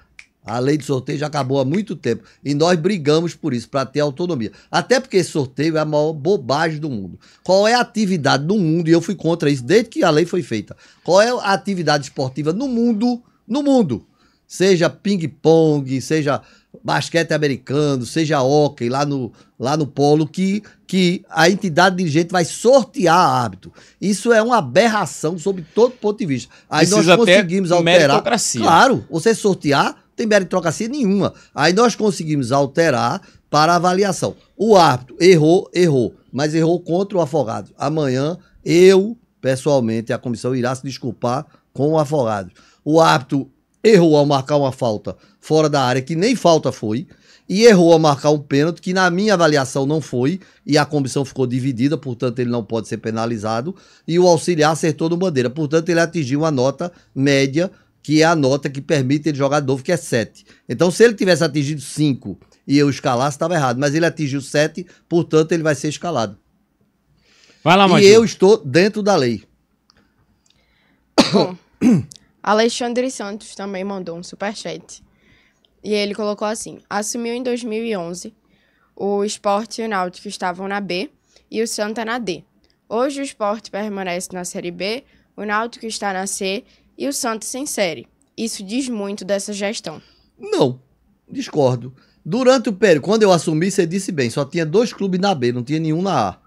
A lei de sorteio já acabou há muito tempo. E nós brigamos por isso, para ter autonomia. Até porque esse sorteio é a maior bobagem do mundo. Qual é a atividade do mundo, e eu fui contra isso desde que a lei foi feita, qual é a atividade esportiva no mundo no mundo. Seja ping-pong, seja basquete americano, seja hockey lá no, lá no polo, que, que a entidade dirigente vai sortear hábito. Isso é uma aberração sob todo ponto de vista. Aí Precisa nós conseguimos alterar. Claro, você sortear tem meritocracia nenhuma. Aí nós conseguimos alterar para avaliação. O árbitro errou, errou, mas errou contra o afogado. Amanhã eu, pessoalmente, a comissão irá se desculpar com o afogado o árbitro errou ao marcar uma falta fora da área, que nem falta foi, e errou ao marcar um pênalti, que na minha avaliação não foi, e a comissão ficou dividida, portanto ele não pode ser penalizado, e o auxiliar acertou no bandeira, portanto ele atingiu uma nota média, que é a nota que permite ele jogar de novo, que é 7. Então se ele tivesse atingido 5 e eu escalasse, estava errado, mas ele atingiu 7, portanto ele vai ser escalado. Vai lá, E eu estou dentro da lei. Bom. Alexandre Santos também mandou um superchat. E ele colocou assim: assumiu em 2011, o esporte e o Náutico estavam na B e o Santa na D. Hoje o esporte permanece na Série B, o Náutico está na C e o Santa sem série. Isso diz muito dessa gestão. Não, discordo. Durante o período, quando eu assumi, você disse bem, só tinha dois clubes na B, não tinha nenhum na A.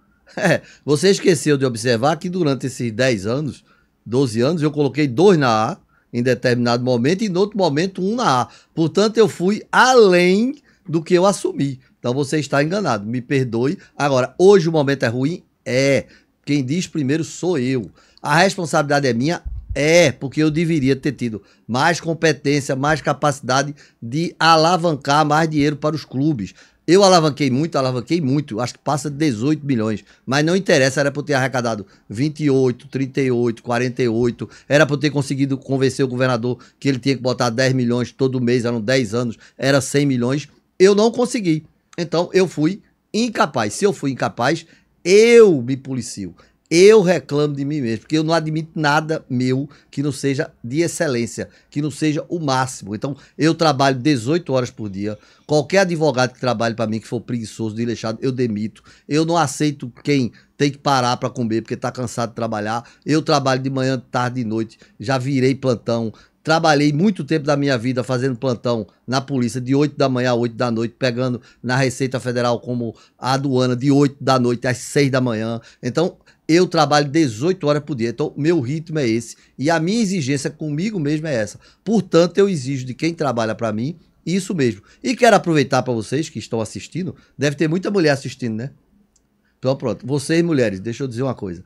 É, você esqueceu de observar que durante esses 10 anos, 12 anos, eu coloquei dois na A em determinado momento e, em outro momento, um na A. Portanto, eu fui além do que eu assumi. Então, você está enganado. Me perdoe. Agora, hoje o momento é ruim? É. Quem diz primeiro sou eu. A responsabilidade é minha? É, porque eu deveria ter tido mais competência, mais capacidade de alavancar mais dinheiro para os clubes. Eu alavanquei muito, alavanquei muito, acho que passa de 18 milhões, mas não interessa, era para eu ter arrecadado 28, 38, 48, era para eu ter conseguido convencer o governador que ele tinha que botar 10 milhões todo mês, eram 10 anos, era 100 milhões, eu não consegui. Então eu fui incapaz. Se eu fui incapaz, eu me policio eu reclamo de mim mesmo, porque eu não admito nada meu que não seja de excelência, que não seja o máximo. Então, eu trabalho 18 horas por dia. Qualquer advogado que trabalhe para mim, que for preguiçoso, desleixado, eu demito. Eu não aceito quem tem que parar para comer porque está cansado de trabalhar. Eu trabalho de manhã, tarde e noite. Já virei plantão. Trabalhei muito tempo da minha vida fazendo plantão na polícia, de 8 da manhã a 8 da noite, pegando na Receita Federal como a aduana, de 8 da noite às 6 da manhã. Então, eu trabalho 18 horas por dia. Então, meu ritmo é esse. E a minha exigência comigo mesmo é essa. Portanto, eu exijo de quem trabalha para mim isso mesmo. E quero aproveitar para vocês que estão assistindo. Deve ter muita mulher assistindo, né? Então, pronto. Vocês, mulheres, deixa eu dizer uma coisa.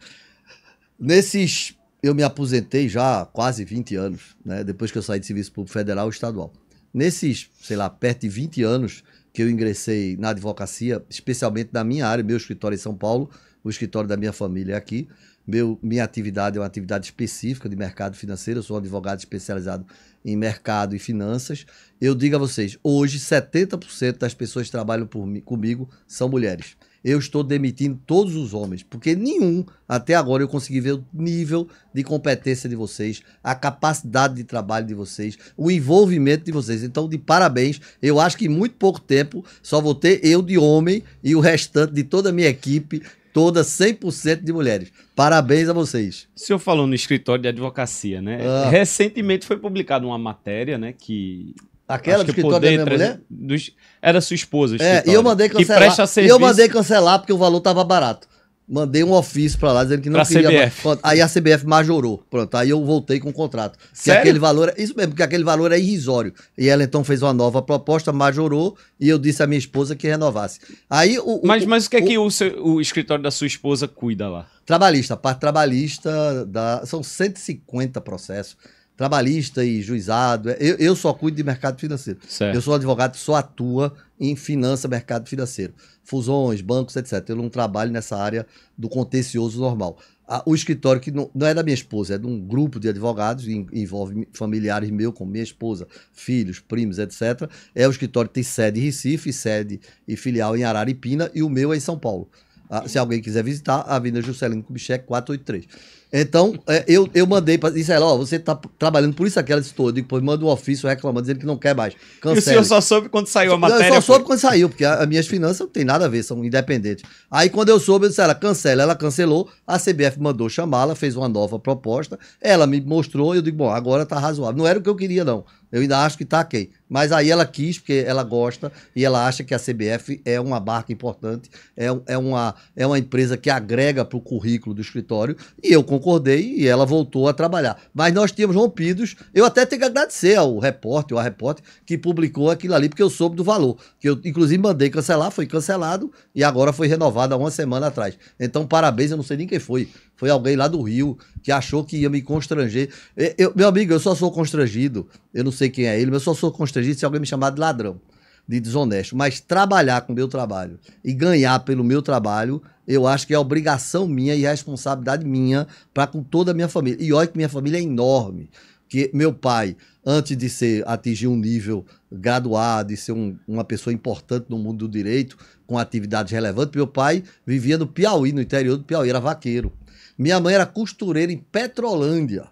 Nesses. Eu me aposentei já há quase 20 anos, né? Depois que eu saí de Serviço Público Federal e Estadual. Nesses, sei lá, perto de 20 anos que eu ingressei na advocacia, especialmente na minha área, meu escritório é em São Paulo o escritório da minha família é aqui. Meu, minha atividade é uma atividade específica de mercado financeiro, eu sou um advogado especializado em mercado e finanças. Eu digo a vocês, hoje 70% das pessoas que trabalham por, comigo são mulheres. Eu estou demitindo todos os homens, porque nenhum até agora eu consegui ver o nível de competência de vocês, a capacidade de trabalho de vocês, o envolvimento de vocês. Então, de parabéns. Eu acho que em muito pouco tempo só vou ter eu de homem e o restante de toda a minha equipe toda 100% de mulheres. Parabéns a vocês. O senhor falou no escritório de advocacia, né? Ah. Recentemente foi publicada uma matéria, né, que Aquela do escritório da minha trans... mulher? Dos... Era sua esposa. É, e eu mandei cancelar. Que serviço... E eu mandei cancelar porque o valor estava barato mandei um ofício para lá dizendo que não pra queria. CBF. aí a CBF majorou. Pronto, aí eu voltei com o contrato. Sério? aquele valor, é, isso mesmo, porque aquele valor é irrisório. E ela então fez uma nova proposta, majorou, e eu disse à minha esposa que renovasse. Aí o, o Mas mas o que é que o, seu, o escritório da sua esposa cuida lá? Trabalhista, parte trabalhista da são 150 processos trabalhista e juizado. É, eu, eu só cuido de mercado financeiro. Certo. Eu sou advogado que só atua em finança, mercado financeiro. Fusões, bancos, etc. Eu não trabalho nessa área do contencioso normal. O escritório que não, não é da minha esposa, é de um grupo de advogados, envolve familiares meus, como minha esposa, filhos, primos, etc. É o escritório que tem sede em Recife, sede e filial em Araripina, e o meu é em São Paulo. Ah, se alguém quiser visitar, a Avenida Juscelino Kubitschek, 483. Então, é, eu, eu mandei para disse ela, ó, você tá trabalhando por isso aqui, ela disse todo. Depois manda um ofício reclamando, dizendo que não quer mais. Cancela. E o senhor só soube quando saiu a matéria? Eu só soube quando saiu, porque as minhas finanças não tem nada a ver, são independentes. Aí quando eu soube, eu disse, ela cancela, ela cancelou, a CBF mandou chamá-la, fez uma nova proposta, ela me mostrou, eu digo, bom, agora tá razoável. Não era o que eu queria, não. Eu ainda acho que tá ok. Mas aí ela quis, porque ela gosta e ela acha que a CBF é uma barca importante, é, é, uma, é uma empresa que agrega para o currículo do escritório. E eu concordei e ela voltou a trabalhar. Mas nós tínhamos rompidos. Eu até tenho que agradecer ao repórter ou a repórter que publicou aquilo ali, porque eu soube do valor. Que eu, inclusive, mandei cancelar, foi cancelado e agora foi renovado há uma semana atrás. Então, parabéns, eu não sei nem quem foi foi alguém lá do Rio que achou que ia me constranger. Eu, meu amigo, eu só sou constrangido. Eu não sei quem é ele, mas eu só sou constrangido se alguém me chamar de ladrão, de desonesto. Mas trabalhar com o meu trabalho e ganhar pelo meu trabalho, eu acho que é obrigação minha e responsabilidade minha para com toda a minha família. E olha que minha família é enorme. Que meu pai, antes de ser atingir um nível graduado e ser um, uma pessoa importante no mundo do direito, com atividades relevantes, meu pai vivia no Piauí, no interior do Piauí, era vaqueiro. Minha mãe era costureira em Petrolândia.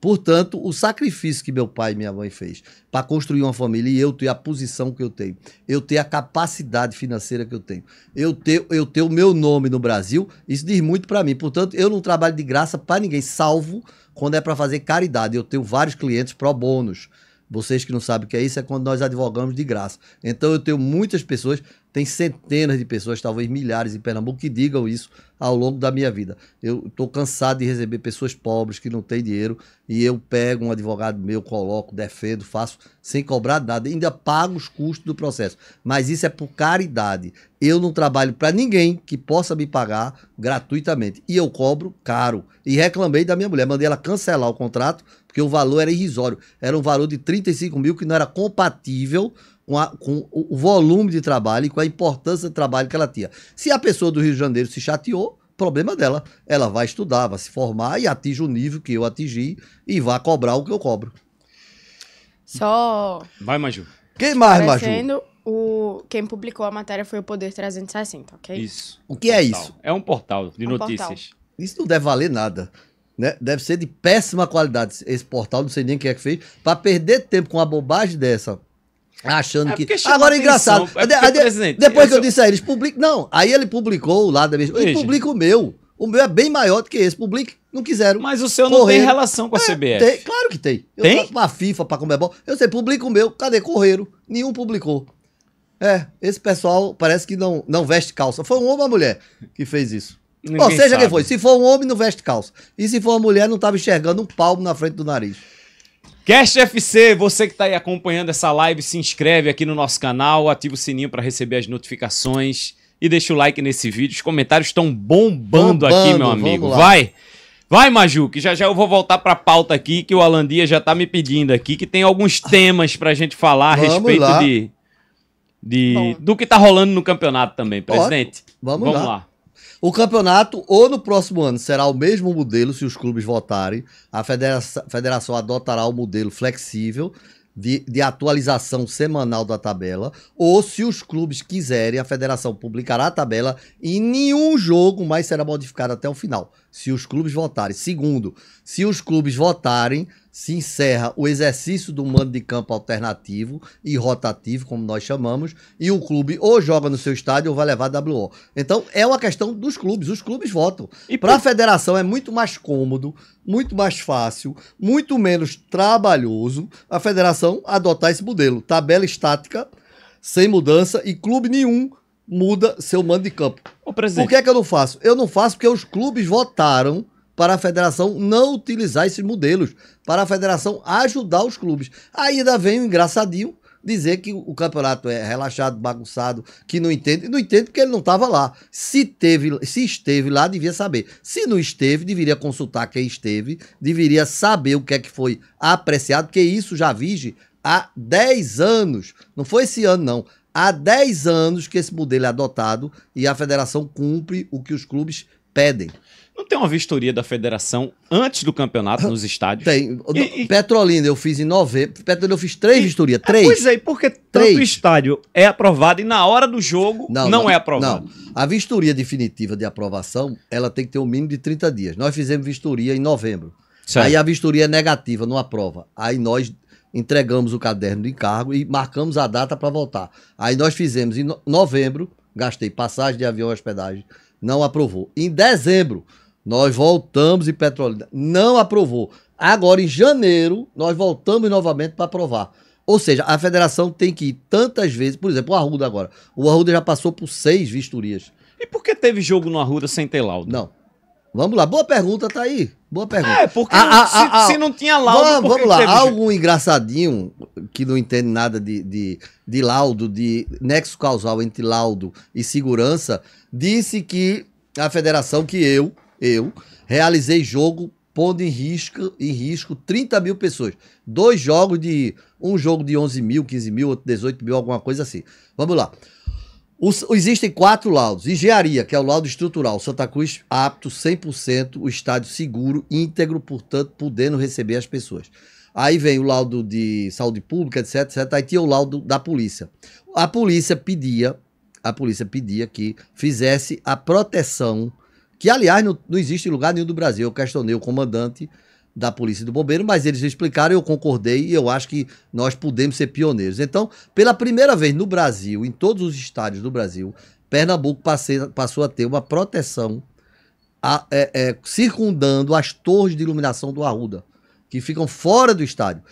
Portanto, o sacrifício que meu pai e minha mãe fez para construir uma família e eu ter a posição que eu tenho, eu ter a capacidade financeira que eu tenho, eu ter, eu ter o meu nome no Brasil, isso diz muito para mim. Portanto, eu não trabalho de graça para ninguém, salvo quando é para fazer caridade. Eu tenho vários clientes pro bônus. Vocês que não sabem o que é isso, é quando nós advogamos de graça. Então, eu tenho muitas pessoas tem centenas de pessoas, talvez milhares em Pernambuco, que digam isso ao longo da minha vida. Eu estou cansado de receber pessoas pobres que não têm dinheiro e eu pego um advogado meu, coloco, defendo, faço sem cobrar nada. Ainda pago os custos do processo. Mas isso é por caridade. Eu não trabalho para ninguém que possa me pagar gratuitamente. E eu cobro caro. E reclamei da minha mulher. Mandei ela cancelar o contrato porque o valor era irrisório. Era um valor de 35 mil que não era compatível com, a, com, o volume de trabalho e com a importância do trabalho que ela tinha. Se a pessoa do Rio de Janeiro se chateou, problema dela. Ela vai estudar, vai se formar e atinge o nível que eu atingi e vai cobrar o que eu cobro. Só. Vai, Maju. Quem mais, Maju? O, quem publicou a matéria foi o Poder 360, ok? Isso. O que é isso? É um portal de é um notícias. Portal. Isso não deve valer nada. Né? Deve ser de péssima qualidade esse portal, não sei nem quem é que fez. Para perder tempo com uma bobagem dessa, Achando é que. Agora é engraçado. depois eu que eu disse a eles, publique. Não, aí ele publicou lá da mesma Ele publica o meu. O meu é bem maior do que esse. Publique, não quiseram. Mas o seu não tem relação com a CBF. É, tem, claro que tem. Eu tem? Pra FIFA, pra Comebol. Eu sei, publica o meu. Cadê? Correram. Nenhum publicou. É, esse pessoal parece que não, não veste calça. Foi um homem ou uma mulher que fez isso? Ou seja, sabe. quem foi. Se for um homem, não veste calça. E se for uma mulher, não estava enxergando um palmo na frente do nariz. Cast FC, você que está aí acompanhando essa live, se inscreve aqui no nosso canal, ativa o sininho para receber as notificações e deixa o like nesse vídeo. Os comentários estão bombando, bombando, aqui, meu amigo. Vai! Vai, Maju, que já já eu vou voltar para a pauta aqui, que o Alandia já está me pedindo aqui, que tem alguns temas para a gente falar vamos a respeito lá. de, de do que está rolando no campeonato também, presidente. vamos, vamos lá. lá. O campeonato, ou no próximo ano, será o mesmo modelo, se os clubes votarem. A federação, federação adotará o modelo flexível de, de, atualização semanal da tabela, ou se os clubes quiserem, a federação publicará a tabela e nenhum jogo mais será modificado até o final, se os clubes votarem. Segundo, se os clubes votarem, se encerra o exercício do mando de campo alternativo e rotativo, como nós chamamos, e o clube ou joga no seu estádio ou vai levar WO. Então é uma questão dos clubes, os clubes votam. E para a federação é muito mais cômodo, muito mais fácil, muito menos trabalhoso a federação adotar esse modelo. Tabela estática, sem mudança e clube nenhum muda seu mando de campo. Ô, Por que é que eu não faço? Eu não faço porque os clubes votaram para a federação não utilizar esses modelos, para a federação ajudar os clubes. Aí ainda vem o engraçadinho dizer que o campeonato é relaxado, bagunçado, que não entende. Não entende porque ele não estava lá. Se, teve, se esteve lá, devia saber. Se não esteve, deveria consultar quem esteve, deveria saber o que é que foi apreciado, porque isso já vige há 10 anos. Não foi esse ano, não. Há 10 anos que esse modelo é adotado e a federação cumpre o que os clubes pedem. Não tem uma vistoria da federação antes do campeonato nos estádios? Tem. E, Petrolina eu fiz em novembro. Petrolina eu fiz três e, vistorias. Ah, três. Pois é, porque três. tanto estádio é aprovado e na hora do jogo não, não, não é aprovado. Não. A vistoria definitiva de aprovação, ela tem que ter um mínimo de 30 dias. Nós fizemos vistoria em novembro. Certo. Aí a vistoria é negativa, não aprova. Aí nós entregamos o caderno de encargo e marcamos a data para voltar. Aí nós fizemos em novembro, gastei passagem de avião e hospedagem, não aprovou. Em dezembro, nós voltamos e Petrolina. Não aprovou. Agora, em janeiro, nós voltamos novamente para aprovar. Ou seja, a federação tem que ir tantas vezes. Por exemplo, o Arruda agora. O Arruda já passou por seis vistorias. E por que teve jogo no Arruda sem ter laudo? Não. Vamos lá, boa pergunta, tá aí. Boa pergunta. É, porque ah, não, ah, se, ah, ah, se, não tinha laudo. Vamos, vamos lá, algum engraçadinho que não entende nada de, de, de, laudo, de nexo causal entre laudo e segurança, disse que a federação, que eu, eu, realizei jogo pondo em risco, em risco 30 mil pessoas. Dois jogos de. Um jogo de 11 mil, 15 mil, outro 18 mil, alguma coisa assim. Vamos lá. Os, existem quatro laudos. Engenharia, que é o laudo estrutural. Santa Cruz apto 100%, o estádio seguro, íntegro, portanto, podendo receber as pessoas. Aí vem o laudo de saúde pública, etc, etc. Aí tinha o laudo da polícia. A polícia pedia, a polícia pedia que fizesse a proteção que aliás não, não existe em lugar nenhum do Brasil. Eu questionei o comandante da Polícia do Bombeiro, mas eles explicaram, eu concordei e eu acho que nós podemos ser pioneiros. Então, pela primeira vez no Brasil, em todos os estádios do Brasil, Pernambuco passei, passou a ter uma proteção a, é, é, circundando as torres de iluminação do Arruda, que ficam fora do estádio.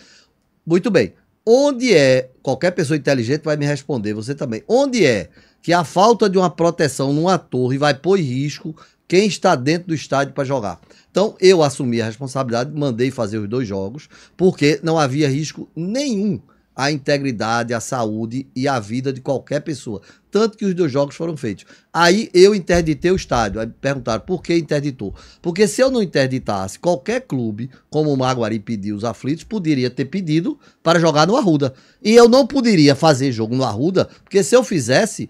Muito bem. Onde é, qualquer pessoa inteligente vai me responder, você também. Onde é que a falta de uma proteção numa torre vai pôr em risco quem está dentro do estádio para jogar. Então eu assumi a responsabilidade, mandei fazer os dois jogos, porque não havia risco nenhum à integridade, à saúde e à vida de qualquer pessoa. Tanto que os dois jogos foram feitos. Aí eu interditei o estádio. Aí perguntaram por que interditou. Porque se eu não interditasse, qualquer clube, como o Maguari pediu os aflitos, poderia ter pedido para jogar no Arruda. E eu não poderia fazer jogo no Arruda, porque se eu fizesse,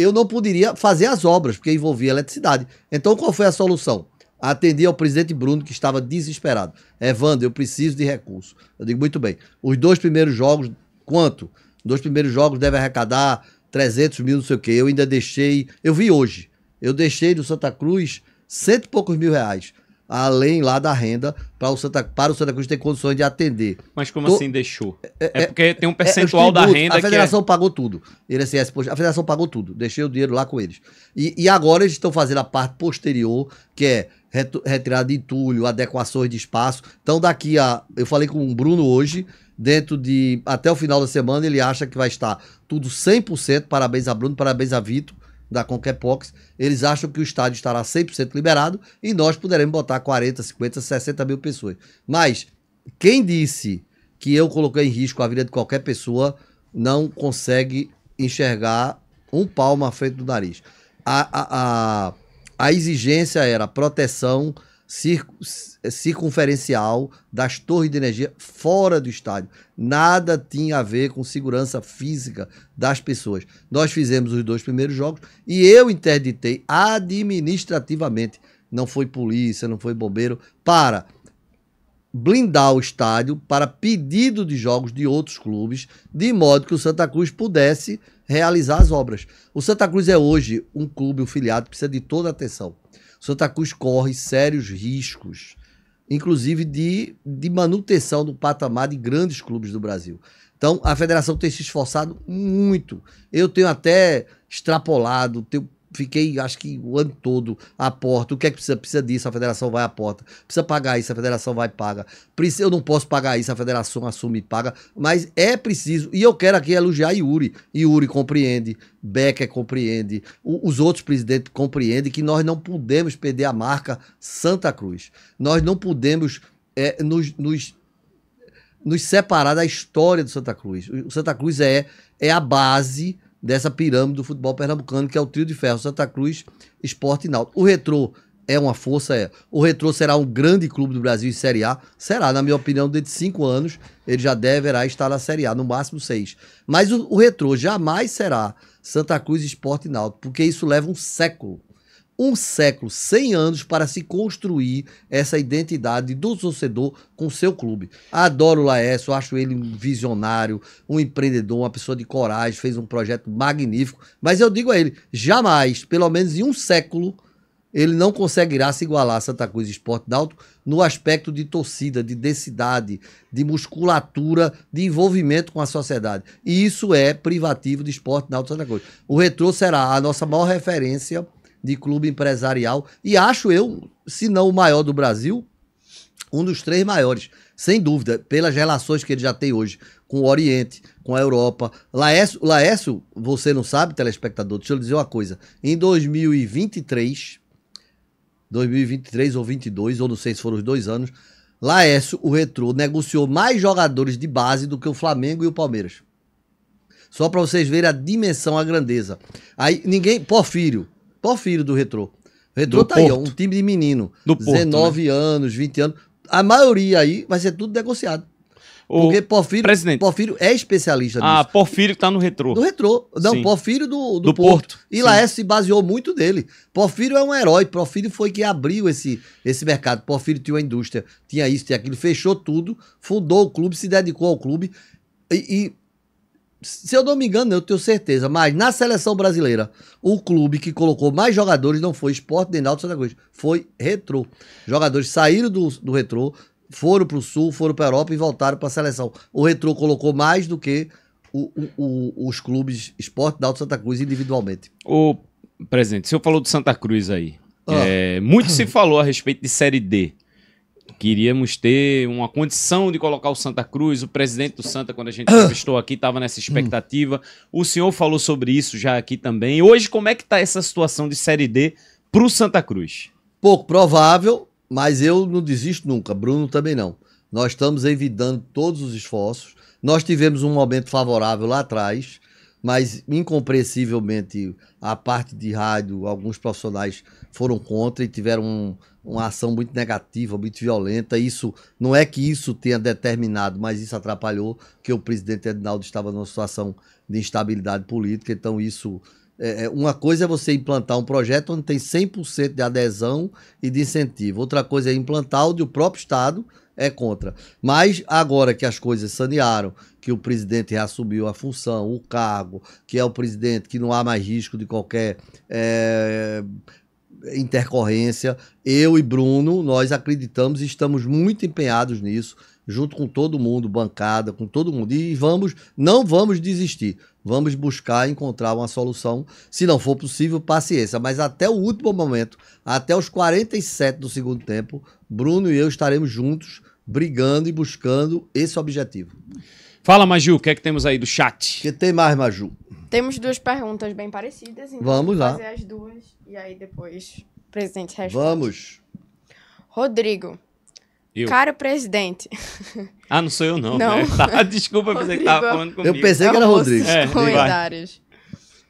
eu não poderia fazer as obras, porque envolvia eletricidade. Então, qual foi a solução? Atendi ao presidente Bruno, que estava desesperado. Evandro, eu preciso de recurso. Eu digo, muito bem. Os dois primeiros jogos, quanto? Os dois primeiros jogos devem arrecadar 300 mil, não sei o quê. Eu ainda deixei. Eu vi hoje. Eu deixei do Santa Cruz cento e poucos mil reais além lá da renda para o Santa, para o Santa Cruz ter condições de atender. Mas como Tô, assim deixou? É, é, é porque tem um é, é, percentual é, tributos, da renda. A federação que pagou tudo. INSS, a federação pagou tudo. Deixei o dinheiro lá com eles. E, e agora eles estão fazendo a parte posterior, que é retirada de entulho, adequações de espaço. Então daqui a... Eu falei com o Bruno hoje, dentro de... Até o final da semana ele acha que vai estar tudo 100%. Parabéns a Bruno, parabéns a Vitor da Conquepox, eles acham que o estádio estará 100% liberado e nós poderemos botar 40, 50, 60 mil pessoas. Mas quem disse que eu coloquei em risco a vida de qualquer pessoa não consegue enxergar um palmo à frente do nariz. A, a, a, a exigência era proteção é, circunferencial das torres de energia fora do estádio. Nada tinha a ver com segurança física das pessoas. Nós fizemos os dois primeiros jogos e eu interditei administrativamente. Não foi polícia, não foi bombeiro, para blindar o estádio para pedido de jogos de outros clubes, de modo que o Santa Cruz pudesse realizar as obras. O Santa Cruz é hoje um clube, um filiado, que precisa de toda a atenção. Santa Cruz corre sérios riscos, inclusive de, de manutenção do patamar de grandes clubes do Brasil. Então, a federação tem se esforçado muito. Eu tenho até extrapolado, tenho fiquei, acho que o ano todo, à porta. O que é que precisa? Precisa disso, a federação vai à porta. Precisa pagar isso, a federação vai paga. eu não posso pagar isso, a federação assume e paga. Mas é preciso. E eu quero aqui elogiar Yuri. Yuri compreende, Becker compreende, o, os outros presidentes compreendem que nós não podemos perder a marca Santa Cruz. Nós não podemos é, nos, nos nos separar da história do Santa Cruz. O Santa Cruz é, é a base dessa pirâmide do futebol pernambucano, que é o trio de ferro Santa Cruz, Esporte e Náutico. O Retrô é uma força, é. O Retrô será um grande clube do Brasil em Série A? Será, na minha opinião, dentro de cinco anos, ele já deverá estar na Série A, no máximo seis. Mas o, o Retrô jamais será Santa Cruz, Esporte e Náutico, porque isso leva um século um século, 100 anos para se construir essa identidade do torcedor com seu clube. Adoro o Laércio, acho ele um visionário, um empreendedor, uma pessoa de coragem, fez um projeto magnífico. Mas eu digo a ele, jamais, pelo menos em um século, ele não conseguirá se igualar a Santa Cruz Esporte Náutico no aspecto de torcida, de densidade, de musculatura, de envolvimento com a sociedade. E isso é privativo de Esporte Náutico Santa Cruz. O Retrô será a nossa maior referência de clube empresarial. E acho eu, se não o maior do Brasil, um dos três maiores, sem dúvida, pelas relações que ele já tem hoje com o Oriente, com a Europa. Laércio, Laércio você não sabe, telespectador, deixa eu lhe dizer uma coisa. Em 2023, 2023 ou 22, ou não sei se foram os dois anos, Laércio, o Retrô, negociou mais jogadores de base do que o Flamengo e o Palmeiras. Só para vocês verem a dimensão, a grandeza. Aí ninguém, Porfírio, Porfírio do Retro, Retro do tá Porto. aí, ó, um time de menino. Do 19 Porto, né? anos, 20 anos. A maioria aí vai ser tudo negociado. O Porque Porfírio, presidente. Porfírio é especialista ah, nisso. Ah, Porfírio tá no retrô. No retrô. Não, Sim. Porfírio do, do, do Porto. Porto. E Laércio se baseou muito dele. Porfírio é um herói. Porfírio foi que abriu esse, esse mercado. Porfírio tinha uma indústria, tinha isso, tinha aquilo. Fechou tudo, fundou o clube, se dedicou ao clube. E, e se eu não me engano, eu tenho certeza, mas na seleção brasileira, o clube que colocou mais jogadores não foi Esporte nem Náutico Santa Cruz, foi Retro. Jogadores saíram do, do Retro, foram para o Sul, foram para a Europa e voltaram para a seleção. O Retro colocou mais do que o, o, os clubes Esporte, Náutico Santa Cruz individualmente. Ô, presidente, o senhor falou do Santa Cruz aí. Ah. É, muito se falou a respeito de Série D. Queríamos ter uma condição de colocar o Santa Cruz. O presidente do Santa, quando a gente ah. entrevistou aqui, estava nessa hum. expectativa. O senhor falou sobre isso já aqui também. Hoje, como é que está essa situação de Série D para o Santa Cruz? Pouco provável, mas eu não desisto nunca. Bruno também não. Nós estamos evitando todos os esforços. Nós tivemos um momento favorável lá atrás, mas incompreensivelmente a parte de rádio, alguns profissionais foram contra e tiveram um, uma ação muito negativa, muito violenta. Isso não é que isso tenha determinado, mas isso atrapalhou que o presidente Edinaldo estava numa situação de instabilidade política. Então isso é, é uma coisa é você implantar um projeto onde tem 100% de adesão e de incentivo. Outra coisa é implantar onde o próprio Estado é contra. Mas agora que as coisas sanearam, que o presidente reassumiu a função, o cargo, que é o presidente, que não há mais risco de qualquer é, intercorrência, eu e Bruno, nós acreditamos e estamos muito empenhados nisso, junto com todo mundo, bancada, com todo mundo. E vamos, não vamos desistir. Vamos buscar encontrar uma solução, se não for possível, paciência. Mas até o último momento, até os 47 do segundo tempo, Bruno e eu estaremos juntos, brigando e buscando esse objetivo. Fala, Maju, o que é que temos aí do chat? O que tem mais, Maju? Temos duas perguntas bem parecidas. Então Vamos lá. fazer as duas e aí depois o presidente responde. Vamos. Rodrigo. Eu. Caro presidente. Ah, não sou eu não. não. Né? Tá, desculpa, eu pensei que tava falando comigo. Eu pensei que era Rodrigo. É, comentários.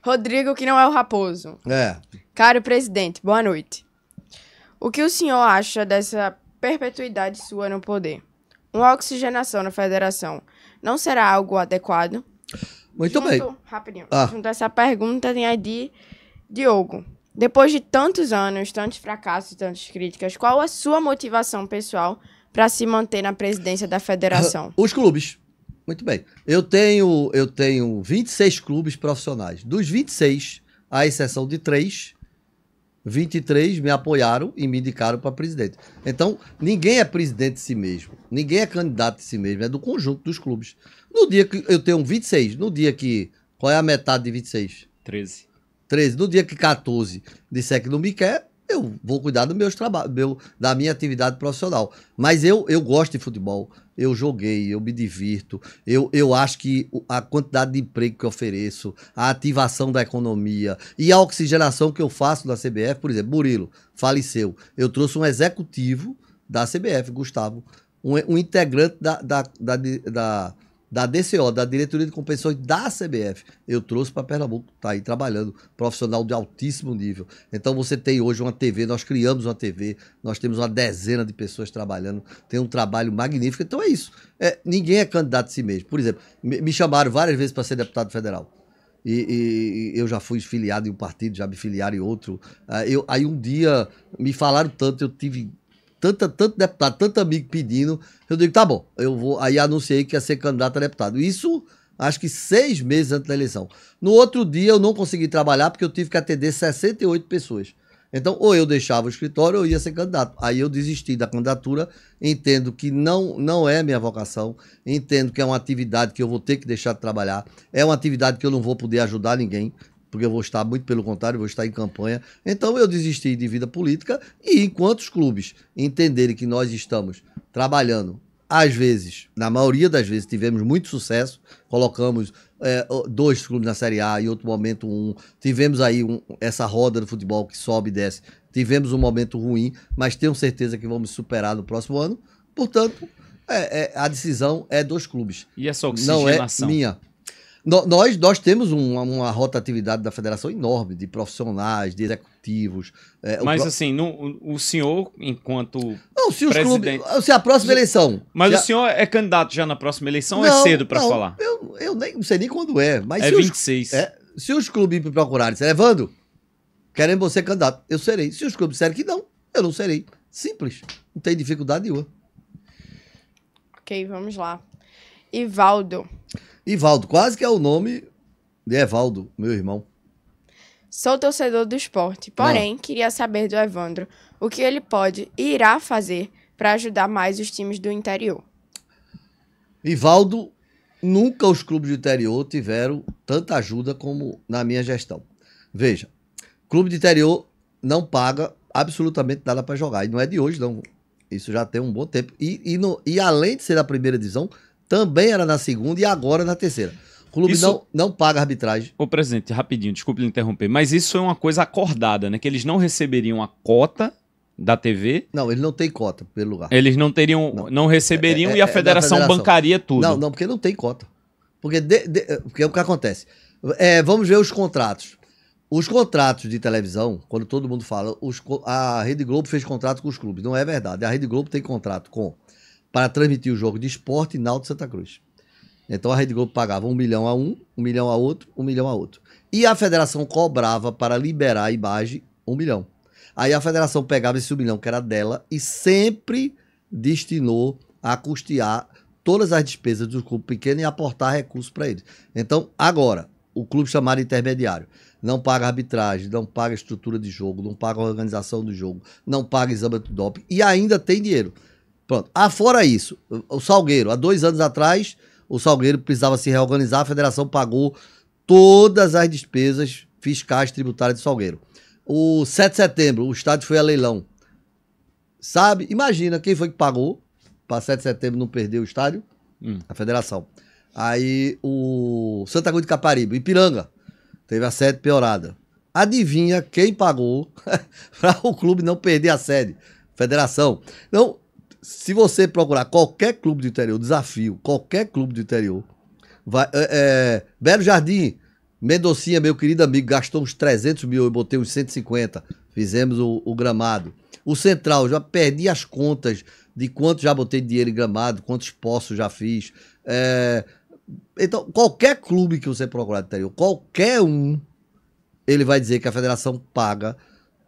Rodrigo, que não é o Raposo. É. Caro presidente, boa noite. O que o senhor acha dessa perpetuidade sua no poder? Uma oxigenação na federação não será algo adequado? Muito junto, bem. Rapidinho. Ah. Junto a essa pergunta tem a de Diogo. Depois de tantos anos, tantos fracassos, tantas críticas, qual a sua motivação pessoal para se manter na presidência da federação? Ah, os clubes. Muito bem. Eu tenho, eu tenho 26 clubes profissionais. Dos 26, à exceção de três, 23 me apoiaram e me indicaram para presidente. Então, ninguém é presidente de si mesmo. Ninguém é candidato de si mesmo. É do conjunto dos clubes. No dia que eu tenho 26, no dia que. Qual é a metade de 26? 13. 13. No dia que 14 disser que não me quer, eu vou cuidar do meus trabalho, meu, da minha atividade profissional. Mas eu, eu gosto de futebol eu joguei, eu me divirto, eu, eu acho que a quantidade de emprego que eu ofereço, a ativação da economia e a oxigenação que eu faço da CBF, por exemplo, Burilo faleceu. Eu trouxe um executivo da CBF, Gustavo, um, um integrante da, da, da, da da DCO, da Diretoria de Compensações da CBF, eu trouxe para Pernambuco, está aí trabalhando, profissional de altíssimo nível. Então você tem hoje uma TV, nós criamos uma TV, nós temos uma dezena de pessoas trabalhando, tem um trabalho magnífico. Então é isso. É, ninguém é candidato a si mesmo. Por exemplo, me chamaram várias vezes para ser deputado federal. E, e, eu já fui filiado em um partido, já me filiaram em outro. Ah, eu, aí um dia me falaram tanto, eu tive tanta, tanto deputado, tanto amigo pedindo. Eu digo, tá bom, eu vou. Aí anunciei que ia ser candidato a deputado. Isso acho que seis meses antes da eleição. No outro dia eu não consegui trabalhar porque eu tive que atender 68 pessoas. Então, ou eu deixava o escritório ou eu ia ser candidato. Aí eu desisti da candidatura, entendo que não, não é minha vocação, entendo que é uma atividade que eu vou ter que deixar de trabalhar, é uma atividade que eu não vou poder ajudar ninguém porque eu vou estar muito pelo contrário, vou estar em campanha. Então eu desisti de vida política e enquanto os clubes entenderem que nós estamos trabalhando, às vezes, na maioria das vezes tivemos muito sucesso, colocamos é, dois clubes na Série A, em outro momento um, tivemos aí um, essa roda do futebol que sobe e desce, tivemos um momento ruim, mas tenho certeza que vamos superar no próximo ano. Portanto, é, é, a decisão é dos clubes. E essa oxigenação? Não é minha. No, nós, nós temos uma, uma, rotatividade da federação enorme de profissionais, de executivos. É, mas, o pro... assim, no, o senhor, enquanto. Não, se os presidente... clubes. Se a próxima eleição. Mas já... o senhor é candidato já na próxima eleição? É não, é cedo para falar? Eu, eu nem, não sei nem quando é. Mas é se 26. Os, é, se os clubes me procurarem, disser, levando, querem você candidato, eu serei. Se os clubes disserem que não, eu não serei. Simples. Não tem dificuldade nenhuma. Ok, vamos lá. Ivaldo. Ivaldo, quase que é o nome de Evaldo, meu irmão. Sou torcedor do esporte, porém, ah. queria saber do Evandro o que ele pode e irá fazer para ajudar mais os times do interior. Ivaldo, nunca os clubes do interior tiveram tanta ajuda como na minha gestão. Veja, clube do interior não paga absolutamente nada para jogar. E não é de hoje, não. Isso já tem um bom tempo. E, e, no, e além de ser a primeira divisão, também era na segunda e agora na terceira. O clube isso... não, não paga arbitragem. Ô, presidente, rapidinho, desculpe interromper, mas isso é uma coisa acordada, né? Que eles não receberiam a cota da TV? Não, eles não têm cota pelo lugar. Eles não teriam, não, não receberiam é, é, e a é, é federação, federação, bancaria tudo. Não, não, porque não tem cota. Porque, de, de, porque é o que acontece. É, vamos ver os contratos. Os contratos de televisão, quando todo mundo fala, os, a Rede Globo fez contrato com os clubes. Não é verdade. A Rede Globo tem contrato com para transmitir o jogo de esporte Náutico Santa Cruz. Então a Rede Globo pagava um milhão a um, um milhão a outro, um milhão a outro. E a federação cobrava para liberar a imagem um milhão. Aí a federação pegava esse um milhão que era dela e sempre destinou a custear todas as despesas do clube pequeno e aportar recursos para eles. Então, agora, o clube chamado intermediário não paga arbitragem, não paga estrutura de jogo, não paga organização do jogo, não paga exame do doping e ainda tem dinheiro. Pronto. Afora ah, isso, o Salgueiro, há dois anos atrás, o Salgueiro precisava se reorganizar, a federação pagou todas as despesas fiscais tributárias do Salgueiro. O 7 de setembro, o estádio foi a leilão. Sabe? Imagina quem foi que pagou para 7 de setembro não perder o estádio? Hum. A federação. Aí o Santa Cruz de Caparibe, Ipiranga, teve a sede piorada. Adivinha quem pagou para o clube não perder a sede? Federação. Então, se você procurar qualquer clube do interior, desafio, qualquer clube do interior, vai, é, é, Belo Jardim, Mendocinha, meu querido amigo, gastou uns 300 mil, eu botei uns 150, fizemos o, o gramado. O Central, já perdi as contas de quanto já botei dinheiro em gramado, quantos poços já fiz. É, então, qualquer clube que você procurar do interior, qualquer um, ele vai dizer que a federação paga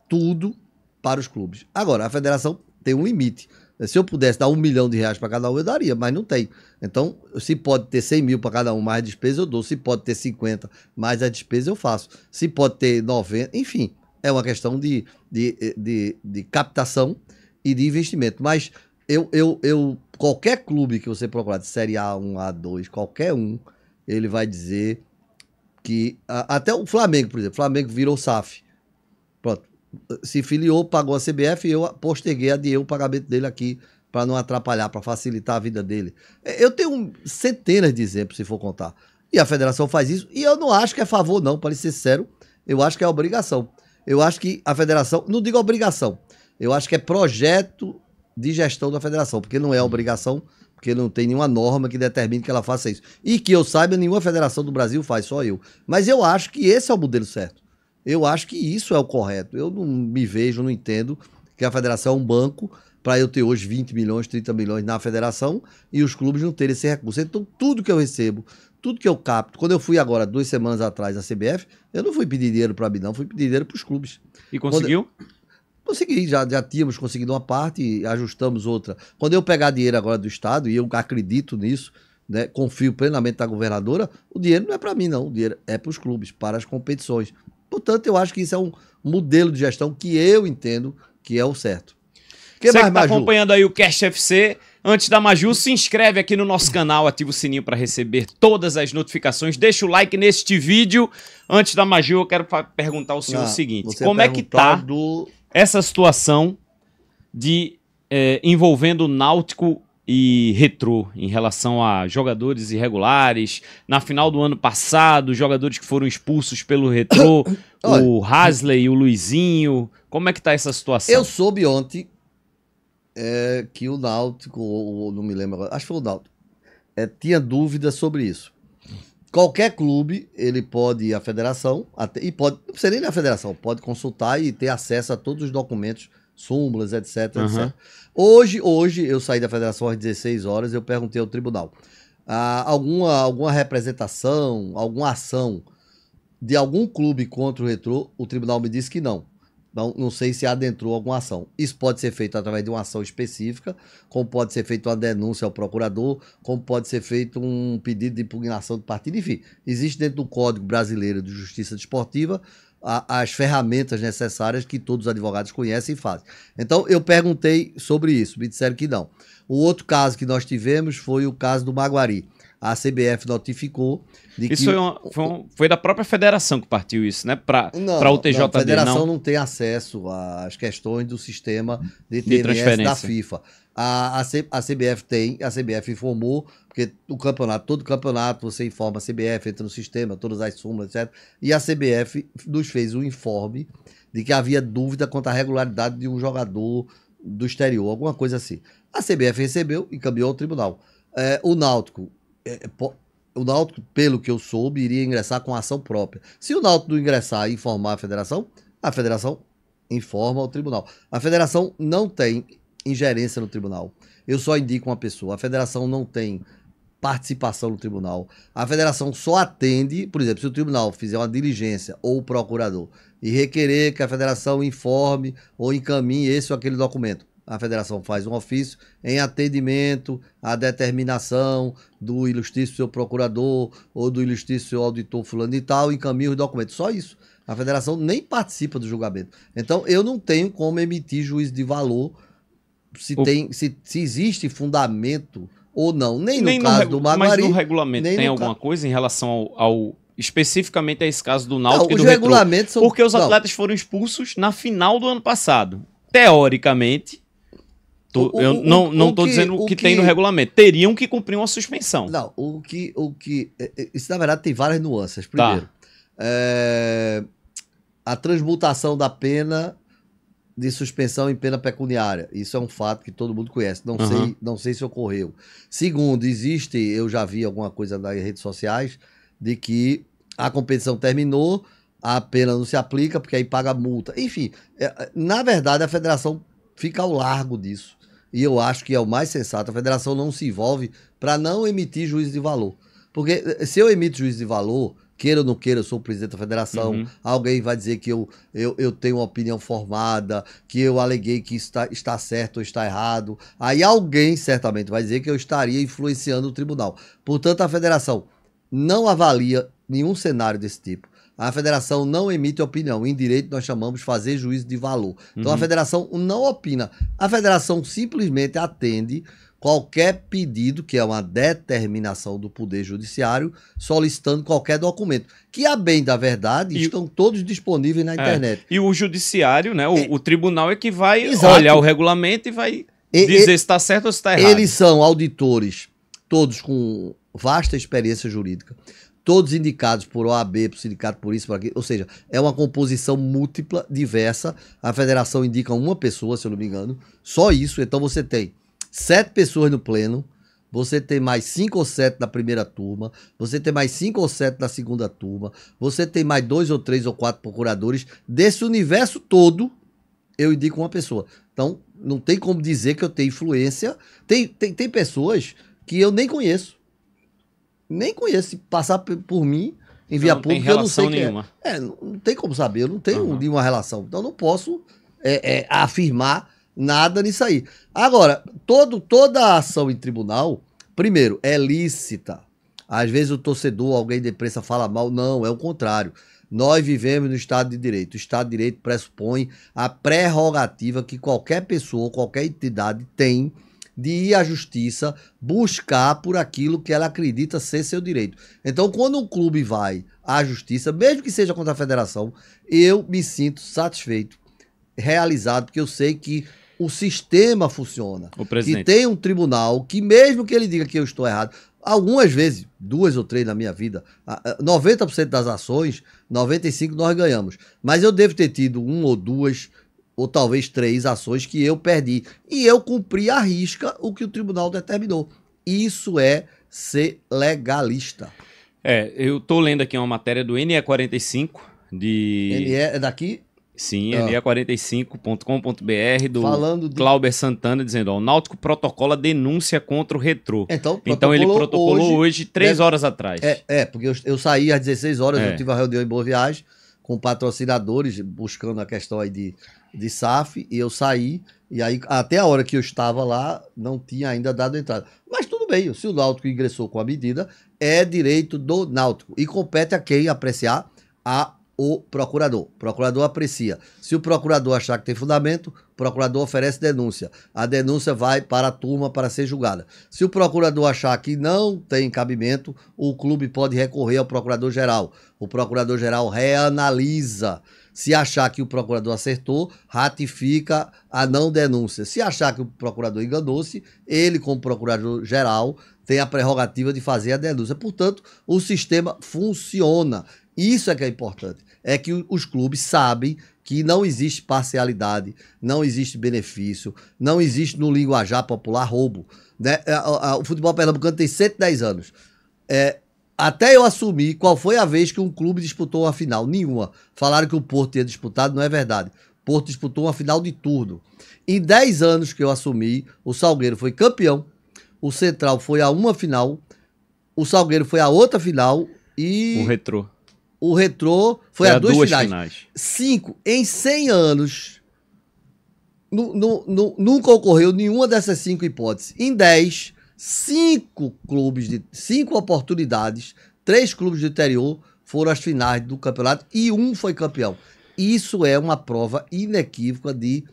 tudo para os clubes. Agora, a federação tem um limite. É, se eu pudesse dar um milhão de reais para cada um, eu daria, mas não tem. Então, se pode ter 100 mil para cada um mais a despesa, eu dou. Se pode ter 50 mais a despesa, eu faço. Se pode ter 90, enfim, é uma questão de, de, de, de captação e de investimento. Mas eu, eu, eu, qualquer clube que você procurar, de Série A1, A2, qualquer um, ele vai dizer que. Até o Flamengo, por exemplo, Flamengo virou SAF se filiou, pagou a CBF e eu posterguei, adiei o pagamento dele aqui para não atrapalhar, para facilitar a vida dele. É, eu tenho centenas de exemplos, se for contar. E a federação faz isso, e eu não acho que é favor, não, para ser sincero, eu acho que é obrigação. Eu acho que a federação, não digo obrigação, eu acho que é projeto de gestão da federação, porque não é obrigação, porque não tem nenhuma norma que determine que ela faça isso. E que eu saiba, nenhuma federação do Brasil faz, só eu. Mas eu acho que esse é o modelo certo. Eu acho que isso é o correto. Eu não me vejo, não entendo que a federação é um banco para eu ter hoje 20 milhões, 30 milhões na federação e os clubes não terem esse recurso. Então, tudo que eu recebo, tudo que eu capto, quando eu fui agora, duas semanas atrás, à CBF, eu não fui pedir dinheiro para mim, não, fui pedir dinheiro para os clubes. E conseguiu? Quando... Consegui, já, já tínhamos conseguido uma parte e ajustamos outra. Quando eu pegar dinheiro agora do Estado, e eu acredito nisso, né, confio plenamente na governadora, o dinheiro não é para mim, não. O dinheiro é para os clubes, para as competições. Portanto, eu acho que isso é um modelo de gestão que eu entendo que é o certo. Que Você mais, que tá acompanhando aí o Cash FC, antes da Maju, se inscreve aqui no nosso canal, ativa o sininho para receber todas as notificações, deixa o like neste vídeo. Antes da Maju, eu quero perguntar ao senhor ah, o seguinte, como é que tá do... essa situação de é, envolvendo o Náutico e retrô em relação a jogadores irregulares. Na final do ano passado, jogadores que foram expulsos pelo retrô, o Hasley, o Luizinho. Como é que tá essa situação? Eu soube ontem é, que o Náutico, ou, ou, não me lembro agora, acho que foi o Náutico, é, tinha dúvida sobre isso. Qualquer clube, ele pode ir à federação, até, e pode, não precisa nem ir à federação, pode consultar e ter acesso a todos os documentos, súmulas, etc, uhum. etc Hoje, hoje, eu saí da federação às 16 horas, eu perguntei ao tribunal. Ah, alguma, alguma representação, alguma ação de algum clube contra o retrô, o tribunal me disse que não. Não, não sei se adentrou alguma ação. Isso pode ser feito através de uma ação específica, como pode ser feita uma denúncia ao procurador, como pode ser feito um pedido de impugnação do partido, enfim. Existe dentro do Código Brasileiro de Justiça Desportiva a, as ferramentas necessárias que todos os advogados conhecem e fazem. Então, eu perguntei sobre isso, me disseram que não. O outro caso que nós tivemos foi o caso do Maguari a CBF notificou de isso que. foi, uma, foi, um, foi, da própria federação que partiu isso, né? Para o TJD. Não, a federação não. não tem acesso às questões do sistema de TMS de da FIFA. A, a, C, a CBF tem, a CBF informou, porque o campeonato, todo campeonato, você informa a CBF, entra no sistema, todas as sumas, etc. E a CBF nos fez um informe de que havia dúvida quanto à regularidade de um jogador do exterior, alguma coisa assim. A CBF recebeu e cambiou ao tribunal. É, o Náutico é, é o Náutico, pelo que eu soube, iria ingressar com ação própria. Se o Náutico ingressar e informar a federação, a federação informa ao tribunal. A federação não tem ingerência no tribunal. Eu só indico uma pessoa. A federação não tem participação no tribunal. A federação só atende, por exemplo, se o tribunal fizer uma diligência ou o procurador e requerer que a federação informe ou encaminhe esse ou aquele documento a federação faz um ofício em atendimento à determinação do ilustríssimo seu procurador ou do ilustríssimo seu auditor fulano e tal, encaminha os documentos. Só isso. A federação nem participa do julgamento. Então, eu não tenho como emitir juízo de valor se, o... tem, se, se existe fundamento ou não. Nem, nem no, no caso do Maguari. Mas no regulamento tem no alguma ca... coisa em relação ao, ao especificamente a esse caso do Náutico não, e do regulamentos Retro, são... Porque os atletas não. foram expulsos na final do ano passado. Teoricamente, Tô, o, eu o, não, não estou dizendo o que, que, tem no regulamento. Teriam que cumprir uma suspensão. Não, o que. O que é, é, isso, na verdade, tem várias nuances. Tá. Primeiro, tá. é, a transmutação da pena de suspensão em pena pecuniária. Isso é um fato que todo mundo conhece. Não, uhum. sei, não sei se ocorreu. Segundo, existe, eu já vi alguma coisa nas redes sociais, de que a competição terminou, a pena não se aplica, porque aí paga multa. Enfim, é, na verdade, a federação fica ao largo disso e eu acho que é o mais sensato, a federação não se envolve para não emitir juízo de valor. Porque eh, se eu emito juízo de valor, queira ou não queira, eu sou o presidente da federação, uhum. alguém vai dizer que eu, eu, eu tenho uma opinião formada, que eu aleguei que está, está certo ou está errado. Aí alguém certamente vai dizer que eu estaria influenciando o tribunal. Portanto, a federação não avalia nenhum cenário desse tipo a federação não emite opinião. Em direito, nós chamamos fazer juízo de valor. Então, uhum. a federação não opina. A federação simplesmente atende qualquer pedido, que é uma determinação do Poder Judiciário, solicitando qualquer documento. Que, a bem da verdade, e, estão todos disponíveis na é, internet. E o Judiciário, né, o, é, o tribunal é que vai exato. olhar o regulamento e vai e, dizer se está certo ou se está errado. Eles são auditores, todos com vasta experiência jurídica todos indicados por OAB, por sindicato, por isso, por aquilo. Ou seja, é uma composição múltipla, diversa. A federação indica uma pessoa, se eu não me engano. Só isso. Então você tem sete pessoas no pleno, você tem mais cinco ou sete na primeira turma, você tem mais cinco ou sete na segunda turma, você tem mais dois ou três ou quatro procuradores. Desse universo todo, eu indico uma pessoa. Então, não tem como dizer que eu tenho influência. Tem, tem, tem pessoas que eu nem conheço nem conheço. passar por mim, em via não pública, eu não sei é. nenhuma. é. é. Não tem como saber, eu não tenho uhum. nenhuma relação. Então, não posso é, é, afirmar nada nisso aí. Agora, todo, toda a ação em tribunal, primeiro, é lícita. Às vezes o torcedor, alguém da imprensa fala mal. Não, é o contrário. Nós vivemos no Estado de Direito. O Estado de Direito pressupõe a prerrogativa que qualquer pessoa, qualquer entidade tem de ir à justiça buscar por aquilo que ela acredita ser seu direito. Então, quando um clube vai à justiça, mesmo que seja contra a federação, eu me sinto satisfeito, realizado, porque eu sei que o sistema funciona. O presidente. E tem um tribunal que, mesmo que ele diga que eu estou errado, algumas vezes, duas ou três na minha vida, 90% das ações, 95% nós ganhamos. Mas eu devo ter tido um ou duas ou talvez três ações que eu perdi. E eu cumpri à risca o que o tribunal determinou. Isso é ser legalista. É, eu tô lendo aqui uma matéria do NE45 de. NE é daqui? Sim, ah. ne45.com.br do Falando de... Clauber Santana dizendo, ó, o Náutico protocola denúncia contra o retrô. Então, então ele protocolou hoje, três horas atrás. É, é porque eu, eu, saí às 16 horas, é. eu tive uma reunião em Boa Viagem com patrocinadores, buscando a questão aí de de SAF e eu saí. E aí, até a hora que eu estava lá, não tinha ainda dado entrada. Mas tudo bem, se o Náutico ingressou com a medida, é direito do Náutico. E compete a quem apreciar a o procurador. O procurador aprecia. Se o procurador achar que tem fundamento, o procurador oferece denúncia. A denúncia vai para a turma para ser julgada. Se o procurador achar que não tem cabimento, o clube pode recorrer ao procurador-geral. O procurador-geral reanalisa se achar que o procurador acertou, ratifica a não denúncia. Se achar que o procurador enganou-se, ele, como procurador-geral, tem a prerrogativa de fazer a denúncia. Portanto, o sistema funciona. Isso é que é importante. É que os clubes sabem que não existe parcialidade, não existe benefício, não existe no linguajar popular roubo. Né? É, é, é, o futebol pernambucano tem 110 anos. É, até eu assumir qual foi a vez que um clube disputou uma final. Nenhuma. Falaram que o Porto tinha disputado, não é verdade. Porto disputou uma final de turno. Em 10 anos que eu assumi, o Salgueiro foi campeão, o Central foi a uma final, o Salgueiro foi a outra final e. O Retrô. O Retrô foi, foi a, a duas, duas finais. finais. Cinco. Em 100 anos, nunca ocorreu nenhuma dessas cinco hipóteses. Em 10, cinco clubes de cinco oportunidades, três clubes do interior foram às finais do campeonato e um foi campeão. Isso é uma prova inequívoca de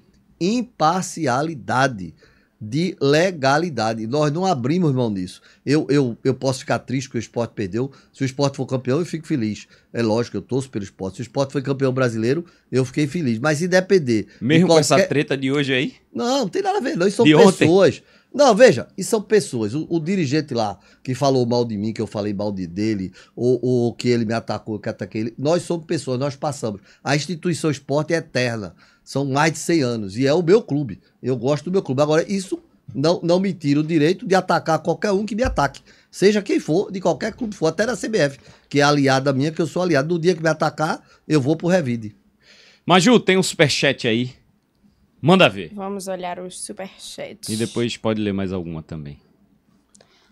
imparcialidade, de legalidade. Nós não abrimos mão disso. Eu, eu, eu posso ficar triste que o esporte perdeu. Se o esporte for campeão, eu fico feliz. É lógico, eu torço pelo esporte. Se o esporte foi campeão brasileiro, eu fiquei feliz. Mas se depender. Mesmo de qualquer... com essa treta de hoje aí? Não, não tem nada a ver. Nós somos pessoas. Ontem. Não, veja, e são pessoas. O, o, dirigente lá que falou mal de mim, que eu falei mal de dele, ou, ou que ele me atacou, que ataquei ele. Nós somos pessoas, nós passamos. A instituição esporte é eterna. São mais de 100 anos. E é o meu clube. Eu gosto do meu clube. Agora, isso não, não me tira o direito de atacar qualquer um que me ataque. Seja quem for, de qualquer clube for, até da CBF, que é aliada minha, que eu sou aliado. No dia que me atacar, eu vou pro revide. Maju, tem um superchat aí Manda ver. Vamos olhar os superchats. E depois pode ler mais alguma também.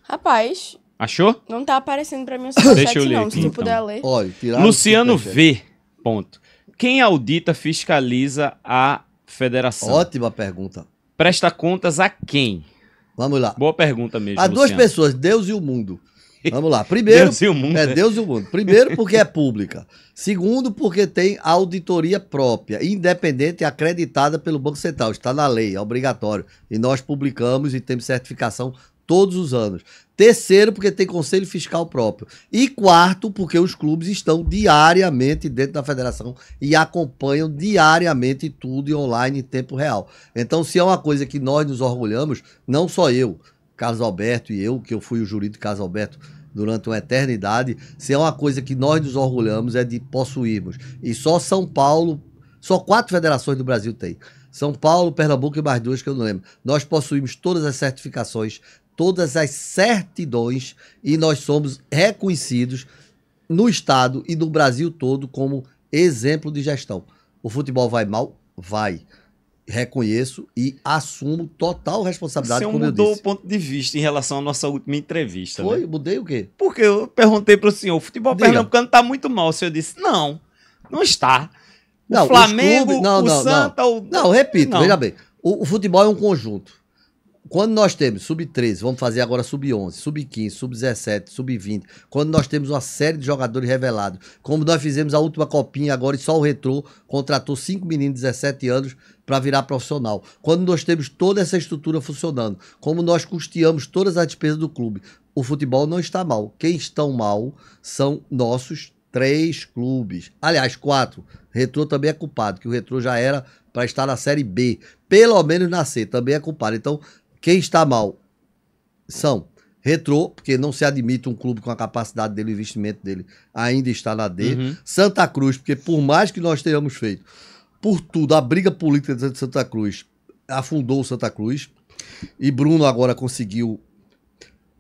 Rapaz. Achou? Não tá aparecendo pra mim o superchat, Deixa eu ler não, aqui, se tu então. puder ler. Olha, Luciano V. Ponto. Quem audita fiscaliza a federação? Ótima pergunta. Presta contas a quem? Vamos lá. Boa pergunta mesmo. A duas Luciano. pessoas, Deus e o mundo. Vamos lá. Primeiro. Deus e o mundo. É né? Deus e o mundo. Primeiro, porque é pública. Segundo, porque tem auditoria própria, independente e acreditada pelo Banco Central. Está na lei, é obrigatório. E nós publicamos e temos certificação todos os anos. Terceiro, porque tem conselho fiscal próprio. E quarto, porque os clubes estão diariamente dentro da federação e acompanham diariamente tudo e online em tempo real. Então, se é uma coisa que nós nos orgulhamos, não só eu, Carlos Alberto e eu, que eu fui o jurídico de Carlos Alberto durante uma eternidade, se é uma coisa que nós nos orgulhamos é de possuirmos. E só São Paulo, só quatro federações do Brasil tem. São Paulo, Pernambuco e mais duas que eu não lembro. Nós possuímos todas as certificações, todas as certidões e nós somos reconhecidos no estado e no Brasil todo como exemplo de gestão. O futebol vai mal? Vai reconheço e assumo total responsabilidade. Você mudou o ponto de vista em relação à nossa última entrevista. Foi? Né? Mudei o quê? Porque eu perguntei para o senhor, o futebol Diga. pernambucano está muito mal. O senhor disse, não, não está. O não, Flamengo, clubes, não, o não, Santa... Não, o... não repito, não. veja bem. O, o, futebol é um conjunto. Quando nós temos sub-13, vamos fazer agora sub-11, sub-15, sub-17, sub-20, quando nós temos uma série de jogadores revelados, como nós fizemos a última copinha agora e só o Retrô contratou cinco meninos de 17 anos para virar profissional. Quando nós temos toda essa estrutura funcionando, como nós custeamos todas as despesas do clube, o futebol não está mal. Quem estão mal são nossos três clubes. Aliás, quatro. Retro também é culpado, que o Retro já era para estar na Série B. Pelo menos na C, também é culpado. Então, quem está mal são Retro, porque não se admite um clube com a capacidade dele, o investimento dele ainda está na D. Uhum. Santa Cruz, porque por mais que nós tenhamos feito por tudo. A briga política de Santa Cruz afundou o Santa Cruz. E Bruno agora conseguiu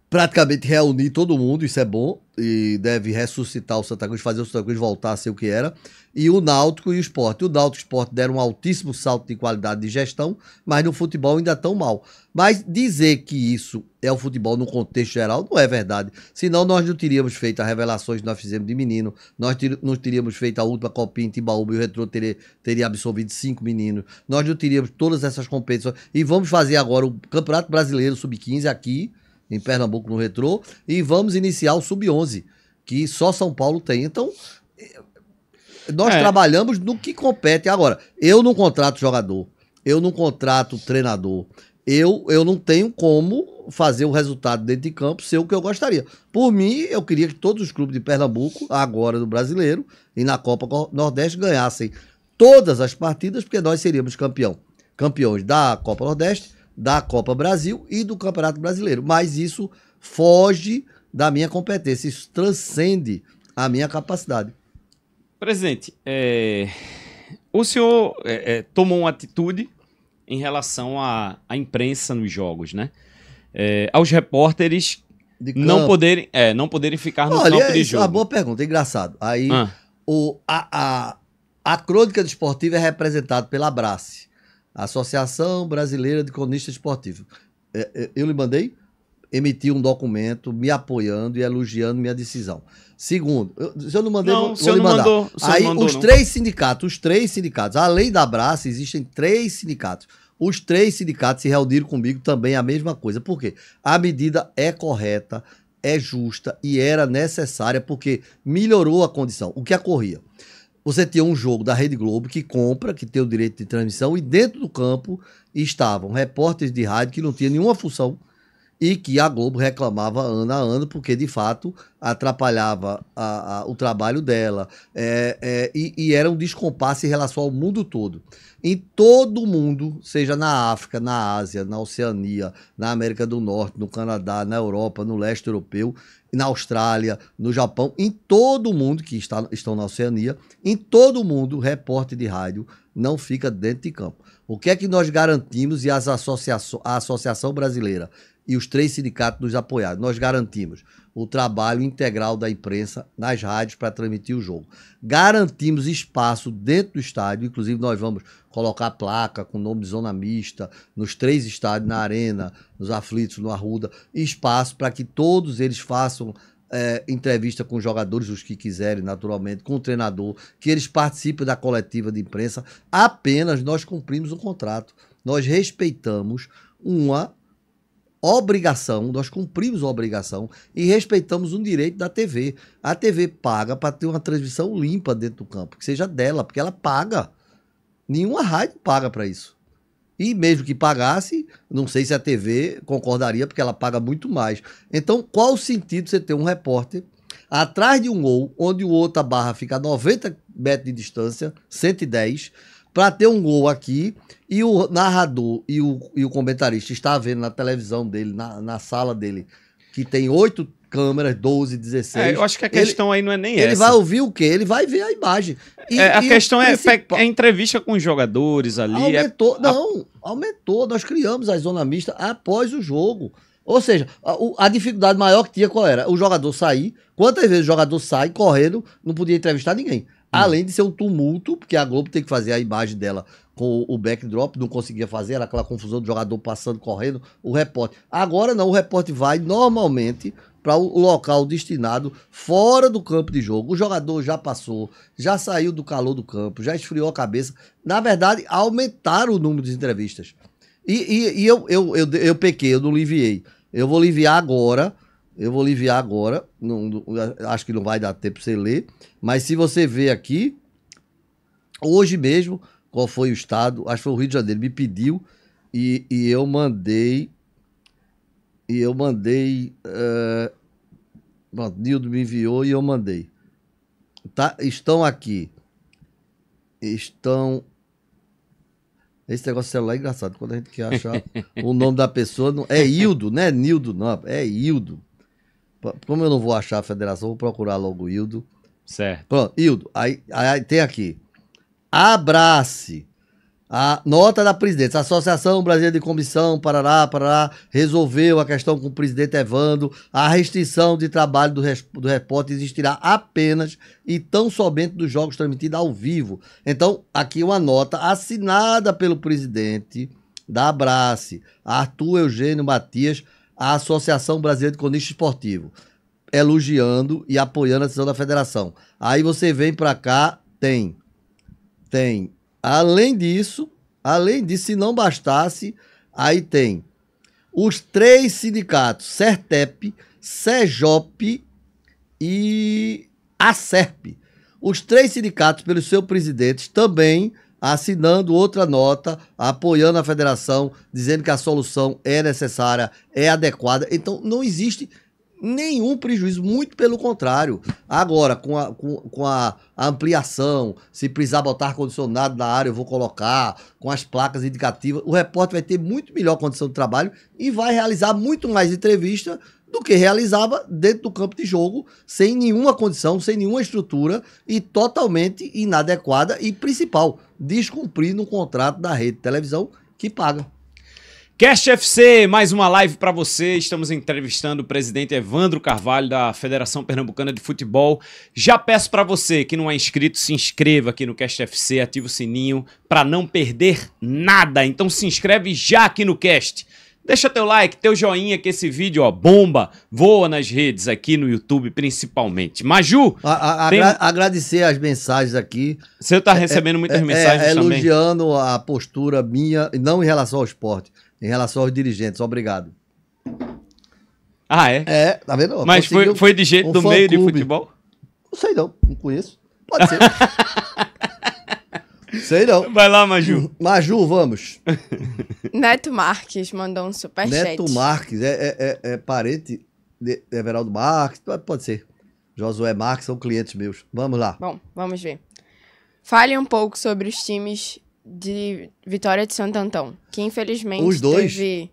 praticamente reunir todo mundo, isso é bom, e deve ressuscitar o Santa Cruz, fazer o Santa Cruz voltar a ser o que era, e o Náutico e o Esporte. O Náutico e o Esporte deram um altíssimo salto de qualidade de gestão, mas no futebol ainda tão mal. Mas dizer que isso é o futebol no contexto geral não é verdade. Senão nós não teríamos feito as revelações que nós fizemos de menino, nós não teríamos feito a última Copinha em Timbaúba e o Retro teria, teria absorvido cinco meninos, nós não teríamos todas essas competições. E vamos fazer agora o Campeonato Brasileiro Sub-15 aqui, em Pernambuco no Retrô, e vamos iniciar o Sub-11, que só São Paulo tem. Então, eh, nós é. trabalhamos no que compete. Agora, eu não contrato jogador, eu não contrato treinador, eu, eu não tenho como fazer o resultado dentro de campo ser o que eu gostaria. Por mim, eu queria que todos os clubes de Pernambuco, agora do Brasileiro, e na Copa Nordeste ganhassem todas as partidas, porque nós seríamos campeão. Campeões da Copa Nordeste da Copa Brasil e do Campeonato Brasileiro. Mas isso foge da minha competência, isso transcende a minha capacidade. Presidente, é... o senhor é, é, tomou uma atitude em relação à, à imprensa nos jogos, né? É, aos repórteres não poderem, é, não poderem ficar no Olha, campo é de jogo. É uma boa pergunta, engraçado. Aí ah. o, a, a, a crônica desportiva é representada pela Brace. Associação Brasileira de Cronistas Esportivos. É, é, eu lhe mandei emitir um documento me apoiando e elogiando minha decisão. Segundo, eu, se eu não mandei, não, vou, se vou eu não mandar. Mandou, Aí mandou, os não. três sindicatos, os três sindicatos, além da Braça, existem três sindicatos. Os três sindicatos se reuniram comigo também a mesma coisa. Por quê? A medida é correta, é justa e era necessária porque melhorou a condição. O que ocorria? você tinha é um jogo da Rede Globo que compra, que tem o direito de transmissão, e dentro do campo estavam repórteres de rádio que não tinham nenhuma função e que a Globo reclamava ano a ano, porque de fato atrapalhava a, a, o trabalho dela. É, é, e, e, era um descompasso em relação ao mundo todo. Em todo o mundo, seja na África, na Ásia, na Oceania, na América do Norte, no Canadá, na Europa, no leste europeu, na Austrália, no Japão, em todo o mundo que está, estão na Oceania, em todo o mundo, repórter de rádio não fica dentro de campo. O que é que nós garantimos e as associa a Associação Brasileira e os três sindicatos nos apoiaram? Nós garantimos o trabalho integral da imprensa nas rádios para transmitir o jogo. Garantimos espaço dentro do estádio, inclusive nós vamos colocar placa com nome de zona mista nos três estádios, na Arena, nos Aflitos, no Arruda, espaço para que todos eles façam é, entrevista com os jogadores, os que quiserem, naturalmente, com o treinador, que eles participem da coletiva de imprensa. Apenas nós cumprimos o contrato. Nós respeitamos uma obrigação, nós cumprimos a obrigação e respeitamos um direito da TV. A TV paga para ter uma transmissão limpa dentro do campo, que seja dela, porque ela paga. Nenhuma rádio paga para isso. E mesmo que pagasse, não sei se a TV concordaria, porque ela paga muito mais. Então, qual o sentido você ter um repórter atrás de um gol, onde o outro a barra fica a 90 metros de distância, 110, para ter um gol aqui e o narrador e o, e o comentarista está vendo na televisão dele, na, na sala dele, que tem oito câmeras, 12, 16. É, eu acho que a questão ele, aí não é nem ele essa. Ele vai ouvir o quê? Ele vai ver a imagem. E, é, a questão é, é entrevista com os jogadores ali. É aumentou, é... não, a... aumentou. Nós criamos a zona mista após o jogo. Ou seja, a, a, dificuldade maior que tinha qual era? O jogador sair. Quantas vezes o jogador sai correndo, não podia entrevistar ninguém. Hum. Além de ser um tumulto, porque a Globo tem que fazer a imagem dela com o backdrop, não conseguia fazer, era aquela confusão do jogador passando, correndo, o repórter. Agora não, o repórter vai normalmente para o local destinado fora do campo de jogo. O jogador já passou, já saiu do calor do campo, já esfriou a cabeça. Na verdade, aumentaram o número de entrevistas. E, e, e eu, eu, eu, eu pequei, eu não aliviei. Eu vou aliviar agora eu vou aliviar agora. Não, não, acho que não vai dar tempo para você ler. Mas se você ver aqui, hoje mesmo, qual foi o estado? Acho que foi o Rio de Janeiro. Me pediu e, e eu mandei. E eu mandei. Uh, Nildo me enviou e eu mandei. Tá, estão aqui. Estão. Esse negócio de celular é engraçado. Quando a gente quer achar o nome da pessoa. Não... É Hildo, não é Nildo, não. É Hildo. Como eu não vou achar a federação, vou procurar logo o Hildo. Certo. Pronto, Hildo, aí, aí tem aqui. Abrace. A nota da presidente. A Associação Brasileira de Comissão, Parará, Parará, resolveu a questão com o presidente Evando A restrição de trabalho do, do repórter existirá apenas e tão somente dos jogos transmitidos ao vivo. Então, aqui uma nota assinada pelo presidente da Abrace, Arthur Eugênio Matias, a Associação Brasileira de Cronista Esportivo, elogiando e apoiando a decisão da federação. Aí você vem para cá, tem. Tem. Além disso, além disso, se não bastasse, aí tem os três sindicatos, Sertep, Sejop e Acerp. Os três sindicatos, pelos seus presidentes, também assinando outra nota, apoiando a federação, dizendo que a solução é necessária, é adequada. Então, não existe nenhum prejuízo, muito pelo contrário. Agora, com a, com, com a ampliação, se precisar botar ar-condicionado na área, eu vou colocar, com as placas indicativas, o repórter vai ter muito melhor condição de trabalho e vai realizar muito mais entrevista do que realizava dentro do campo de jogo, sem nenhuma condição, sem nenhuma estrutura e totalmente inadequada e principal, descumprindo o contrato da rede de televisão que paga. Cast FC, mais uma live para você. Estamos entrevistando o presidente Evandro Carvalho da Federação Pernambucana de Futebol. Já peço para você que não é inscrito, se inscreva aqui no Cast FC, ative o sininho para não perder nada. Então se inscreve já aqui no Cast. Deixa teu like, teu joinha que esse vídeo, ó, bomba, voa nas redes aqui no YouTube principalmente. Maju, a, a, tem... agradecer as mensagens aqui. Você tá é, é, recebendo é, muitas é, mensagens é, também. Elogiando a postura minha, não em relação ao esporte, em relação aos dirigentes. Obrigado. Ah, é? É, tá vendo? Mas foi, foi de jeito um do meio clube. de futebol? Não sei não, não conheço. Pode ser. Sei não. Vai lá, Maju. Maju, vamos. Neto Marques mandou um superchat. Neto Marques é, é, é, é parente de Everaldo Marques, pode ser. Josué Marques são clientes meus. Vamos lá. Bom, vamos ver. Fale um pouco sobre os times de Vitória de Santo Antão, que infelizmente os dois, teve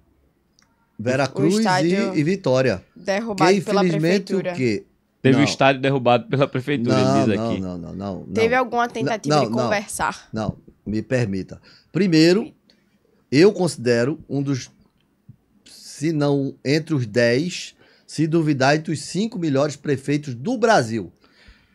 Veracruz estádio e, e Vitória. Derrubado que, pela prefeitura. O quê? Teve o estádio derrubado pela prefeitura, não, diz aqui. Não, não, não, não, não. Teve alguma tentativa não, de conversar? Não, me permita. Primeiro, eu considero um dos, se não entre os dez se duvidar, entre os cinco melhores prefeitos do Brasil.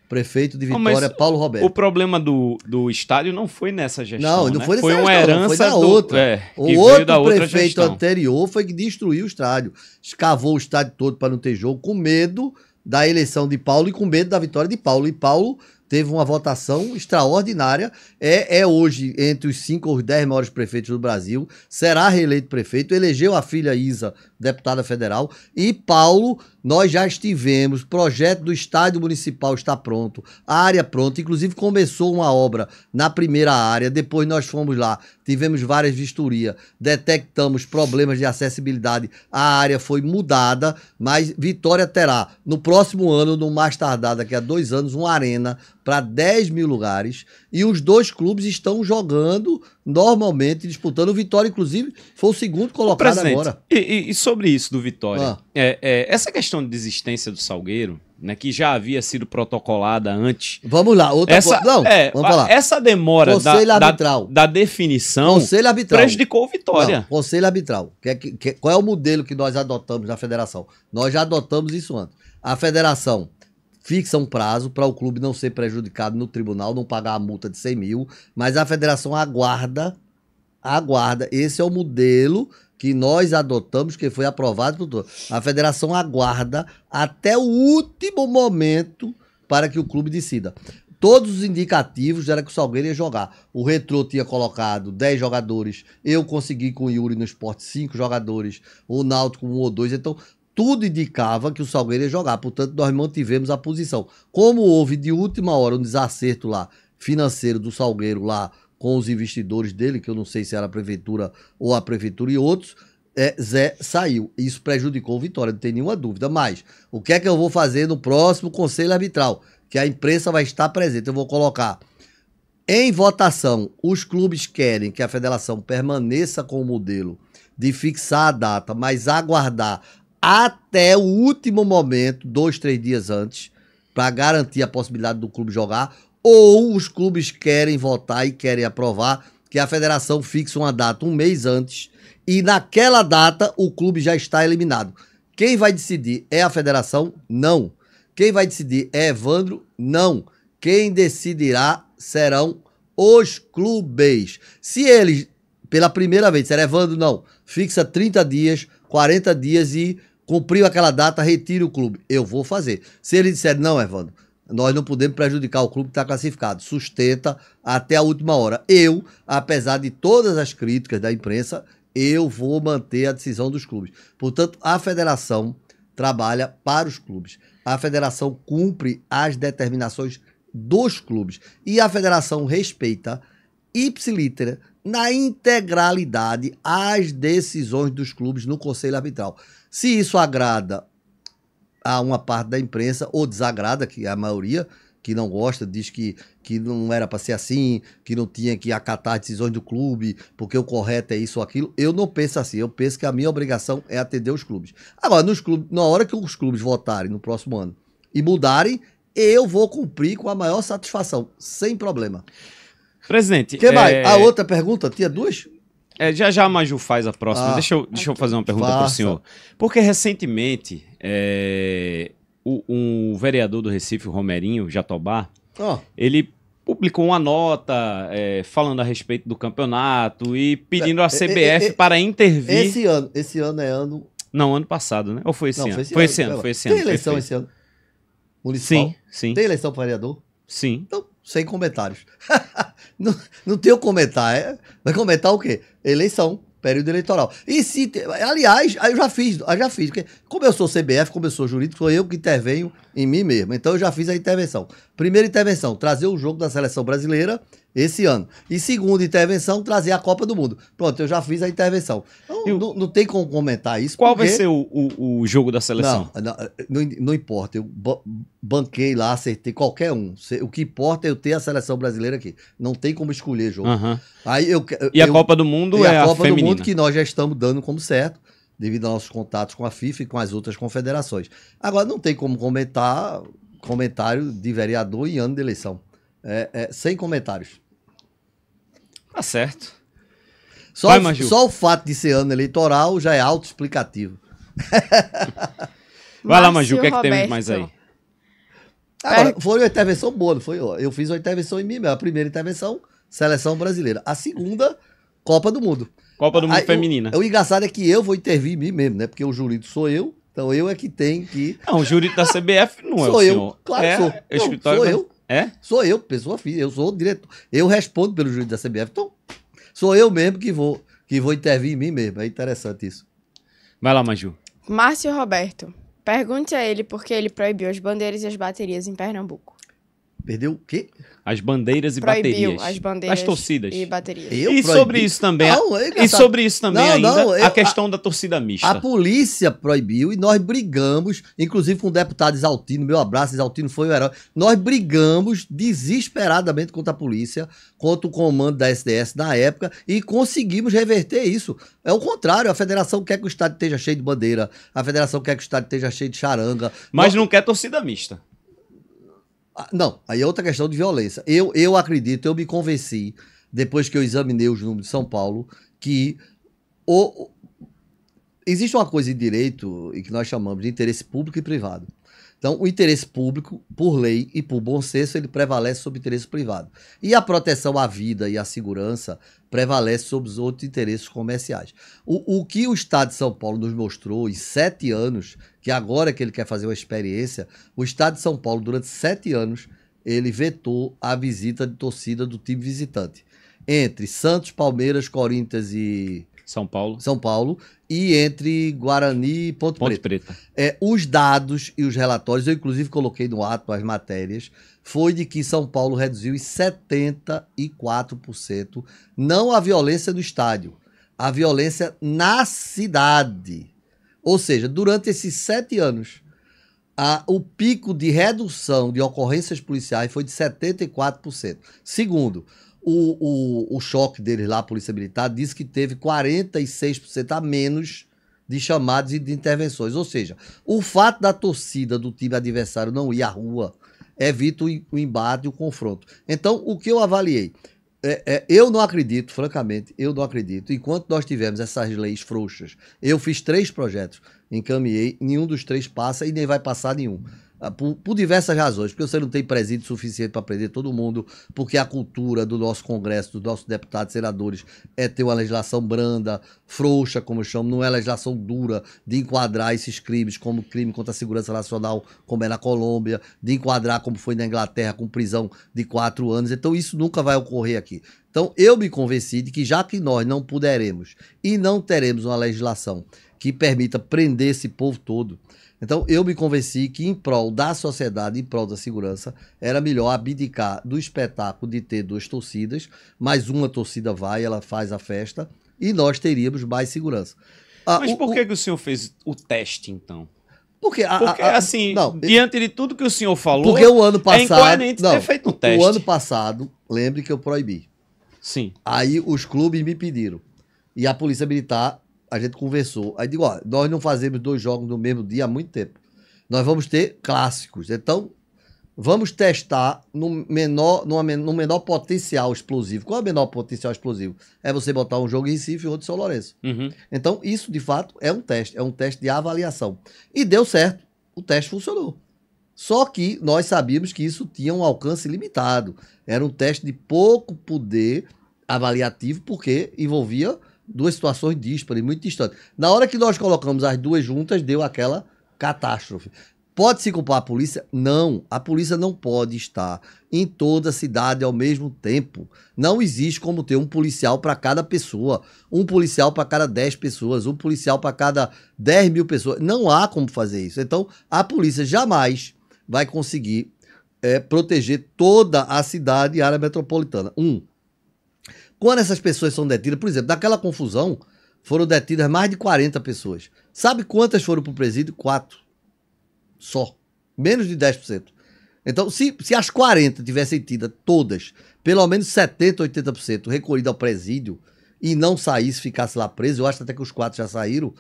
Prefeito de ah, Vitória, Paulo Roberto. O problema do, do estádio não foi nessa gestão. Não, né? não né? foi nessa Foi uma gestão, herança foi da do, outra. É, o outro prefeito anterior foi que destruiu o estádio. Escavou o estádio todo para não ter jogo, com medo da eleição de Paulo e com medo da vitória de Paulo. E Paulo teve uma votação extraordinária. É, é hoje entre os cinco ou dez maiores prefeitos do Brasil. Será reeleito prefeito. Elegeu a filha Isa, deputada federal. E Paulo nós já estivemos, projeto do estádio municipal está pronto, a área pronta, inclusive começou uma obra na primeira área, depois nós fomos lá, tivemos várias vistorias, detectamos problemas de acessibilidade, a área foi mudada, mas Vitória terá, no próximo ano, no mais tardar, daqui a dois anos, uma arena para 10 mil lugares e os dois clubes estão jogando normalmente, disputando. O Vitória, inclusive, foi o segundo colocado agora. E, e, sobre isso do Vitória, ah. é, é, essa questão questão de desistência do Salgueiro, né, que já havia sido protocolada antes. Vamos lá, outra essa, coisa. Não, é, vamos falar. Essa demora da, da, da, definição prejudicou Vitória. Não, conselho arbitral. É que, que, qual é o modelo que nós adotamos na federação? Nós já adotamos isso antes. A federação fixa um prazo para o clube não ser prejudicado no tribunal, não pagar a multa de 100 mil, mas a federação aguarda, aguarda. Esse é o modelo que nós adotamos, que foi aprovado por todos. A federação aguarda até o último momento para que o clube decida. Todos os indicativos era que o Salgueiro ia jogar. O Retro tinha colocado 10 jogadores. Eu consegui com o Yuri no esporte 5 jogadores. O Náutico 1 um ou 2. Então, tudo indicava que o Salgueiro ia jogar. Portanto, nós mantivemos a posição. Como houve de última hora um desacerto lá financeiro do Salgueiro lá com os investidores dele, que eu não sei se era a prefeitura ou a prefeitura e outros, é, Zé saiu. Isso prejudicou o Vitória, não tem nenhuma dúvida. Mas o que é que eu vou fazer no próximo Conselho Arbitral? Que a imprensa vai estar presente. Eu vou colocar em votação: os clubes querem que a federação permaneça com o modelo de fixar a data, mas aguardar até o último momento, dois, três dias antes, para garantir a possibilidade do clube jogar, ou os clubes querem votar e querem aprovar que a federação fixe uma data um mês antes e naquela data o clube já está eliminado. Quem vai decidir é a federação? Não. Quem vai decidir é Evandro? Não. Quem decidirá serão os clubes. Se eles, pela primeira vez, disser Evandro, não, fixa 30 dias, 40 dias e cumpriu aquela data, retira o clube. Eu vou fazer. Se eles disserem, não, Evandro, nós não podemos prejudicar o clube que está classificado. Sustenta até a última hora. Eu, apesar de todas as críticas da imprensa, eu vou manter a decisão dos clubes. Portanto, a federação trabalha para os clubes. A federação cumpre as determinações dos clubes. E a federação respeita ipsilítera na integralidade as decisões dos clubes no conselho arbitral. Se isso agrada há uma parte da imprensa, ou desagrada, que é a maioria, que não gosta, diz que, que não era para ser assim, que não tinha que acatar decisões do clube, porque o correto é isso ou aquilo. Eu não penso assim, eu penso que a minha obrigação é atender os clubes. Agora, nos clubes, na hora que os clubes votarem no próximo ano e mudarem, eu vou cumprir com a maior satisfação, sem problema. Presidente. que mais? É- a outra pergunta, tinha duas? É, já já a Maju faz a próxima. Ah, deixa, eu, deixa eu fazer uma pergunta para o senhor. Porque recentemente, é, o, um vereador do Recife, o Romerinho Jatobá, oh. ele publicou uma nota é, falando a respeito do campeonato e pedindo a é, é, é, CBF para intervir. Esse ano, esse ano é ano. Não, ano passado, né? Ou foi esse Não, ano? Foi esse, ano, ano, foi esse ano. Tem eleição esse ano? Municipal? Sim, sim. Tem eleição para vereador? Sim. Então, sem comentários. Não, não tem o comentar. É, vai comentar o quê? Eleição, período eleitoral. E se. Aliás, eu já fiz, eu já fiz. Porque como eu sou CBF, como eu sou jurídico, sou eu que intervenho em mim mesmo. Então eu já fiz a intervenção. Primeira intervenção: trazer o jogo da seleção brasileira esse ano. E segundo, intervenção, trazer a Copa do Mundo. Pronto, eu já fiz a intervenção. Então, o... não, não, tem como comentar isso. Qual porque... vai ser o, o, o, jogo da seleção? Não, não, não, importa. Eu banquei lá, acertei qualquer um. O que importa é eu ter a seleção brasileira aqui. Não tem como escolher jogo. Uhum. Aí eu, e é a Copa do Mundo é a Copa a do Mundo que nós já estamos dando como certo. Devido aos nossos contatos com a FIFA e com as outras confederações. Agora, não tem como comentar comentário de vereador em ano de eleição. É, é, sem comentários. Tá certo. Só, Vai, o, só o fato de ser ano eleitoral já é autoexplicativo. Vai lá, Maju, o que é que temos mais aí? Agora, foi uma intervenção boa, foi? Eu fiz uma intervenção em mim mesmo. A primeira intervenção, seleção brasileira. A segunda, Copa do Mundo. Copa do Mundo aí, Feminina. O, o, engraçado é que eu vou intervir em mim mesmo, né? Porque o jurito sou eu, então eu é que tenho que. Não, o jurito da CBF não é sou o senhor. eu. Claro, é, sou. É, não, sou eu. É? Sou eu, pessoa física, eu sou o diretor. Eu respondo pelo juiz da CBF. Então, sou eu mesmo que vou, que vou intervir em mim mesmo. É interessante isso. Vai lá, Maju. Márcio Roberto. Pergunte a ele por que ele proibiu as bandeiras e as baterias em Pernambuco. Perdeu o quê? As bandeiras e Proibiu baterias. As bandeiras. As torcidas. E baterias. Eu e proibi... sobre isso também. Não, e tá- sobre isso também não, ainda não, eu, a questão a, da torcida mista. A polícia proibiu e nós brigamos, inclusive com o deputado Exaltino, meu abraço, Exaltino foi o herói. Nós brigamos desesperadamente contra a polícia, contra o comando da SDS na época e conseguimos reverter isso. É o contrário, a federação quer que o estado esteja cheio de bandeira, a federação quer que o estado esteja cheio de charanga. Mas nós... não quer torcida mista. Ah, não, aí é outra questão de violência. Eu, eu acredito, eu me convenci, depois que eu examinei os números de São Paulo, que o, existe uma coisa em direito e que nós chamamos de interesse público e privado. Então, o interesse público, por lei e por bom senso, ele prevalece sobre o interesse privado. E a proteção à vida e à segurança prevalece sobre os outros interesses comerciais. O, o que o Estado de São Paulo nos mostrou em sete anos, que agora que ele quer fazer uma experiência, o Estado de São Paulo, durante sete anos, ele vetou a visita de torcida do time visitante. Entre Santos, Palmeiras, Corinthians e. São Paulo. São Paulo, e entre Guarani e Ponte, Ponte Preta. Preta. É, os dados e os relatórios, eu inclusive coloquei no ato as matérias, foi de que São Paulo reduziu em 74% não a violência no estádio, a violência na cidade. Ou seja, durante esses sete anos, a, o pico de redução de ocorrências policiais foi de 74%. Segundo, o, o, o choque deles lá, a Polícia Militar, disse que teve 46% a menos de chamadas e de intervenções. Ou seja, o fato da torcida do time adversário não ir à rua evita o embate e o confronto. Então, o que eu avaliei? É, é, eu não acredito, francamente, eu não acredito. Enquanto nós tivermos essas leis frouxas, eu fiz três projetos, encaminhei, nenhum dos três passa e nem vai passar nenhum. Ah, por, por, diversas razões, porque você não tem presídio suficiente para prender todo mundo, porque a cultura do nosso Congresso, dos nossos deputados, senadores, é ter uma legislação branda, frouxa, como eu chamo, não é legislação dura de enquadrar esses crimes como crime contra a segurança nacional, como é na Colômbia, de enquadrar como foi na Inglaterra, com prisão de quatro anos. Então, isso nunca vai ocorrer aqui. Então, eu me convenci de que, já que nós não puderemos e não teremos uma legislação que permita prender esse povo todo então eu me convenci que em prol da sociedade, em prol da segurança, era melhor abdicar do espetáculo de ter duas torcidas, mais uma torcida vai, ela faz a festa e nós teríamos mais segurança. Ah, Mas o, por que, o... que o senhor fez o teste então? Porque, a, a, assim, não, diante de tudo que o senhor falou, porque o ano é passado, é não, ter feito um teste. O ano passado, lembre que eu proibi. Sim. Aí os clubes me pediram. E a Polícia Militar a gente conversou. Aí digo, ó, nós não fazemos dois jogos no mesmo dia há muito tempo. Nós vamos ter clássicos. Então, vamos testar no menor, numa, no menor potencial explosivo. Qual é o menor potencial explosivo? É você botar um jogo em Recife e outro em São Lourenço. Uhum. Então, isso de fato é um teste, é um teste de avaliação. E deu certo. O teste funcionou. Só que nós sabíamos que isso tinha um alcance limitado. Era um teste de pouco poder avaliativo, porque envolvia duas situações díspares, muito distantes. Na hora que nós colocamos as duas juntas, deu aquela catástrofe. Pode-se culpar a polícia? Não. A polícia não pode estar em toda a cidade ao mesmo tempo. Não existe como ter um policial para cada pessoa, um policial para cada 10 pessoas, um policial para cada 10 mil pessoas. Não há como fazer isso. Então, a polícia jamais vai conseguir é, proteger toda a cidade e área metropolitana. Um. Quando essas pessoas são detidas, por exemplo, daquela confusão, foram detidas mais de 40 pessoas. Sabe quantas foram para o presídio? Quatro. Só. Menos de 10%. Então, se, se as 40 tivessem tido todas, pelo menos 70%, 80% recolhido ao presídio e não saísse, ficasse lá preso, eu acho até que os quatro já saíram,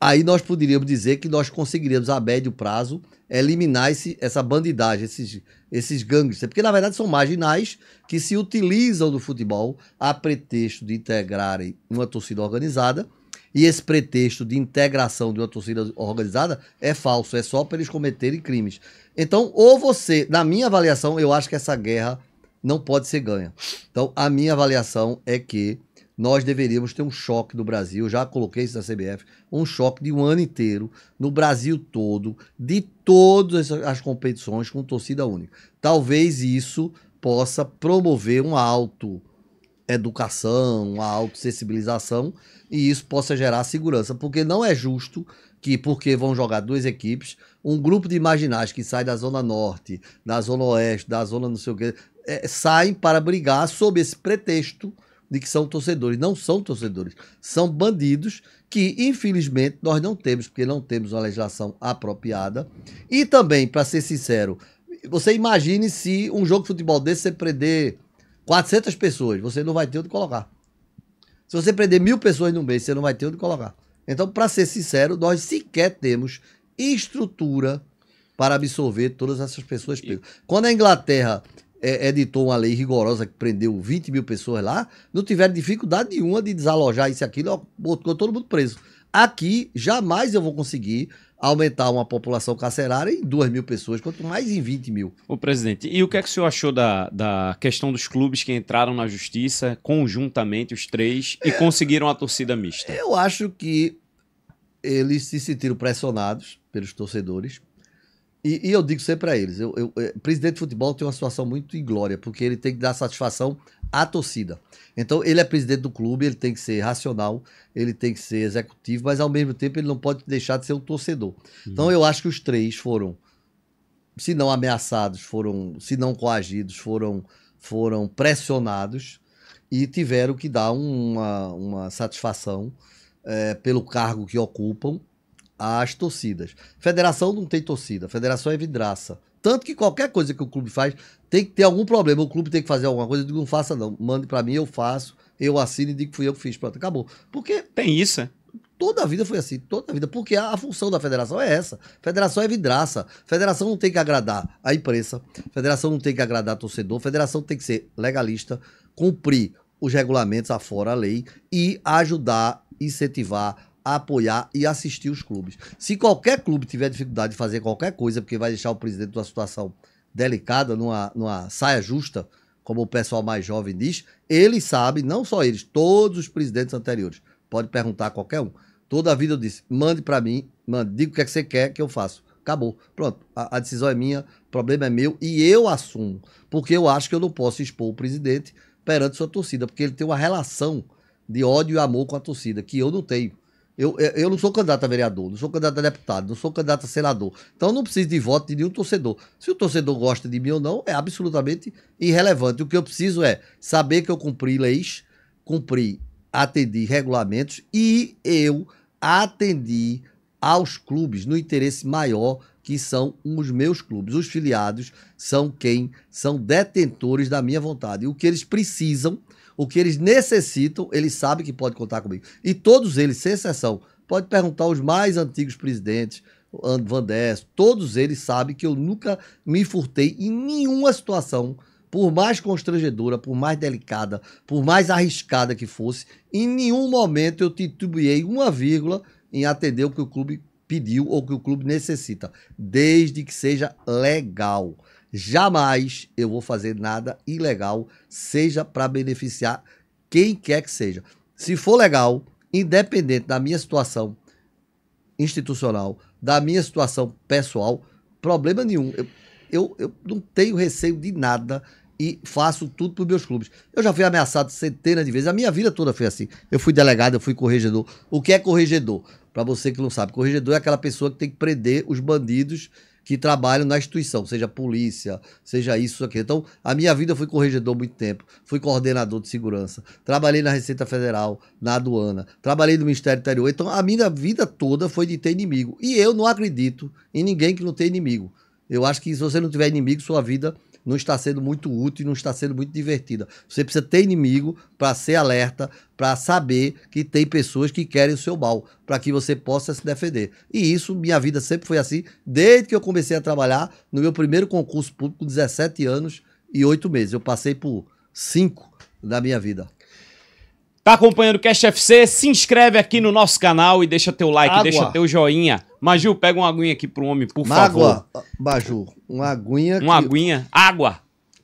aí nós poderíamos dizer que nós conseguiríamos, a médio prazo, eliminar esse, essa bandidagem, esses, esses gangues. Porque, na verdade, são marginais que se utilizam do futebol a pretexto de integrarem uma torcida organizada. E esse pretexto de integração de uma torcida organizada é falso, é só para eles cometerem crimes. Então, ou você, na minha avaliação, eu acho que essa guerra não pode ser ganha. Então, a minha avaliação é que nós deveríamos ter um choque no Brasil, já coloquei isso na CBF, um choque de um ano inteiro, no Brasil todo, de todas as competições com torcida única. Talvez isso possa promover uma auto educação, uma sensibilização e isso possa gerar segurança, porque não é justo que porque vão jogar duas equipes, um grupo de marginais que sai da zona norte, da zona oeste, da zona não sei o que, é, saem para brigar sob esse pretexto de que são torcedores. Não são torcedores, são bandidos que, infelizmente, nós não temos, porque não temos uma legislação apropriada. E também, para ser sincero, você imagine se um jogo de futebol desse você prender 400 pessoas, você não vai ter onde colocar. Se você prender mil pessoas no mês, você não vai ter onde colocar. Então, para ser sincero, nós sequer temos estrutura para absorver todas essas pessoas. E... Quando a Inglaterra é, editou uma lei rigorosa que prendeu 20 mil pessoas lá, não tiveram dificuldade nenhuma de desalojar isso e aquilo, botou todo mundo preso. Aqui, jamais eu vou conseguir aumentar uma população carcerária em 2 mil pessoas, quanto mais em 20 mil. Ô, presidente, e o que é que o senhor achou da, da questão dos clubes que entraram na justiça conjuntamente, os três, e é, conseguiram a torcida mista? Eu acho que eles se sentiram pressionados pelos torcedores, e, e eu digo sempre para eles: eu, eu, eu, eh, presidente de futebol tem uma situação muito inglória, porque ele tem que dar satisfação à torcida. Então, ele é presidente do clube, ele tem que ser racional, ele tem que ser executivo, mas ao mesmo tempo ele não pode deixar de ser um torcedor. Uhum. Então, eu acho que os três foram, se não ameaçados, foram, se não coagidos, foram, foram pressionados e tiveram que dar uma, uma satisfação é, pelo cargo que ocupam às torcidas. Federação não tem torcida, federação é vidraça. Tanto que qualquer coisa que o clube faz tem que ter algum problema. O clube tem que fazer alguma coisa. Eu digo, não faça não. Mande para mim, eu faço. Eu assino e digo que fui eu que fiz. Pronto, acabou. Porque... Tem isso, é? Toda a vida foi assim, toda a vida. Porque a, a, função da federação é essa. Federação é vidraça. Federação não tem que agradar a imprensa. Federação não tem que agradar torcedor. Federação tem que ser legalista, cumprir os regulamentos afora a lei e ajudar, incentivar a apoiar e assistir os clubes. Se qualquer clube tiver dificuldade de fazer qualquer coisa, porque vai deixar o presidente numa situação delicada, numa, numa saia justa, como o pessoal mais jovem diz, ele sabe, não só eles, todos os presidentes anteriores. Pode perguntar a qualquer um. Toda a vida eu disse: mande para mim, mande, diga o que, é que você quer que eu faço. Acabou. Pronto, a, a decisão é minha, o problema é meu e eu assumo. Porque eu acho que eu não posso expor o presidente perante sua torcida, porque ele tem uma relação de ódio e amor com a torcida, que eu não tenho. Eu, eu não sou candidato a vereador, não sou candidato a deputado, não sou candidato a senador. Então não preciso de voto de nenhum torcedor. Se o torcedor gosta de mim ou não, é absolutamente irrelevante. O que eu preciso é saber que eu cumpri leis, cumpri, atendi regulamentos e eu atendi aos clubes no interesse maior que são os meus clubes. Os filiados são quem são detentores da minha vontade. E o que eles precisam o que eles necessitam, eles sabem que pode contar comigo. E todos eles, sem exceção, pode perguntar aos mais antigos presidentes, Van Dess, todos eles sabem que eu nunca me furtei em nenhuma situação, por mais constrangedora, por mais delicada, por mais arriscada que fosse, em nenhum momento eu titubeei uma vírgula em atender o que o clube pediu ou que o clube necessita, desde que seja legal jamais eu vou fazer nada ilegal, seja para beneficiar quem quer que seja. Se for legal, independente da minha situação institucional, da minha situação pessoal, problema nenhum. Eu, eu, eu não tenho receio de nada e faço tudo para meus clubes. Eu já fui ameaçado centenas de vezes. A minha vida toda foi assim. Eu fui delegado, eu fui corregedor. O que é corregedor? Para você que não sabe, corregedor é aquela pessoa que tem que prender os bandidos que trabalham na instituição, seja polícia, seja isso, aqui. Então, a minha vida foi corregedor muito tempo, fui coordenador de segurança, trabalhei na Receita Federal, na aduana, trabalhei no Ministério do Interior. Então, a minha vida toda foi de ter inimigo. E eu não acredito em ninguém que não tem inimigo. Eu acho que se você não tiver inimigo, sua vida não está sendo muito útil, não está sendo muito divertida. Você precisa ter inimigo para ser alerta, para saber que tem pessoas que querem o seu mal, para que você possa se defender. E isso, minha vida sempre foi assim, desde que eu comecei a trabalhar no meu primeiro concurso público, 17 anos e 8 meses. Eu passei por 5 da minha vida. Tá acompanhando o Cast FC? Se inscreve aqui no nosso canal e deixa teu like, Água. deixa teu joinha. Maju, pega uma aguinha aqui pro homem, por favor favor. Maju, uma aguinha. Uma que... aguinha. Água.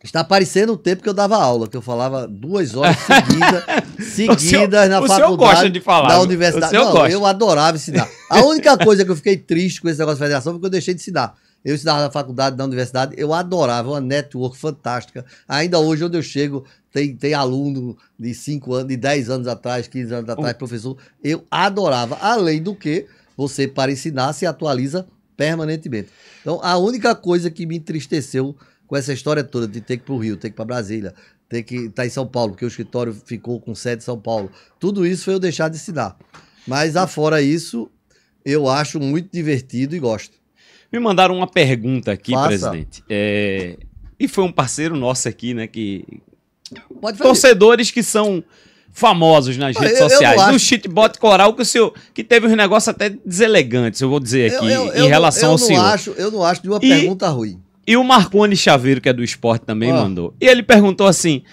Está parecendo o tempo que eu dava aula, que eu falava duas horas seguidas, seguidas na faculdade. O senhor gosta de falar. Da universidade. O não, gosta. eu adorava ensinar. A única coisa que eu fiquei triste com esse negócio de federação foi que eu deixei de ensinar. Eu estudava na faculdade, na universidade, eu adorava, uma network fantástica. Ainda hoje, onde eu chego, tem, tem aluno de 5 anos, de 10 anos atrás, 15 anos atrás, professor. Eu adorava. Além do que, você, para ensinar, se atualiza permanentemente. Então, a única coisa que me entristeceu com essa história toda de ter que ir para o Rio, ter que ir para Brasília, ter que estar tá em São Paulo, porque o escritório ficou com sede em São Paulo. Tudo isso foi eu deixar de ensinar. Mas, afora isso, eu acho muito divertido e gosto. Me mandaram uma pergunta aqui, Faça. presidente. É, e foi um parceiro nosso aqui, né? Que torcedores que são famosos nas ah, redes eu, sociais. Eu do shitbot coral que o senhor que teve uns negócios até deselegantes, eu vou dizer aqui eu, eu, em relação ao senhor. Acho, eu não acho de uma e, pergunta ruim. E o Marcone Chaveiro, que é do esporte também, ah. mandou. E ele perguntou assim: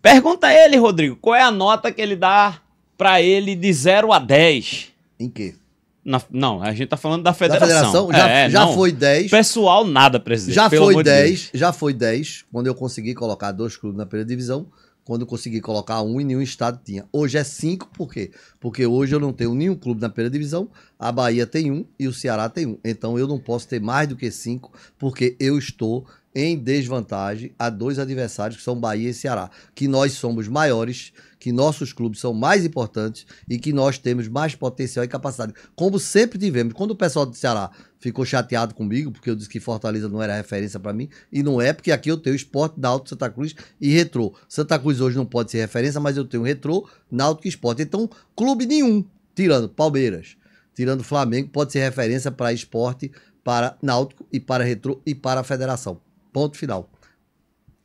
"Pergunta a ele, Rodrigo, qual é a nota que ele dá para ele de 0 a 10?" Em quê? Na, não, a gente tá falando da federação. Da federação já, é, já foi 10. Pessoal, nada, presidente. Já foi 10, de já foi 10, quando eu consegui colocar dois clubes na primeira divisão. Quando eu consegui colocar um e nenhum estado tinha. Hoje é cinco, por quê? Porque hoje eu não tenho nenhum clube na primeira divisão, a Bahia tem um e o Ceará tem um. Então eu não posso ter mais do que cinco, porque eu estou em desvantagem a dois adversários que são Bahia e Ceará, que nós somos maiores que nossos clubes são mais importantes e que nós temos mais potencial e capacidade. Como sempre tivemos. Quando o pessoal do Ceará ficou chateado comigo, porque eu disse que Fortaleza não era referência para mim, e não é, porque aqui eu tenho esporte, náutico, Santa Cruz e retrô. Santa Cruz hoje não pode ser referência, mas eu tenho retrô, náutico e esporte. Então, clube nenhum, tirando Palmeiras, tirando Flamengo, pode ser referência para esporte, para náutico e para retrô e para a federação. Ponto final.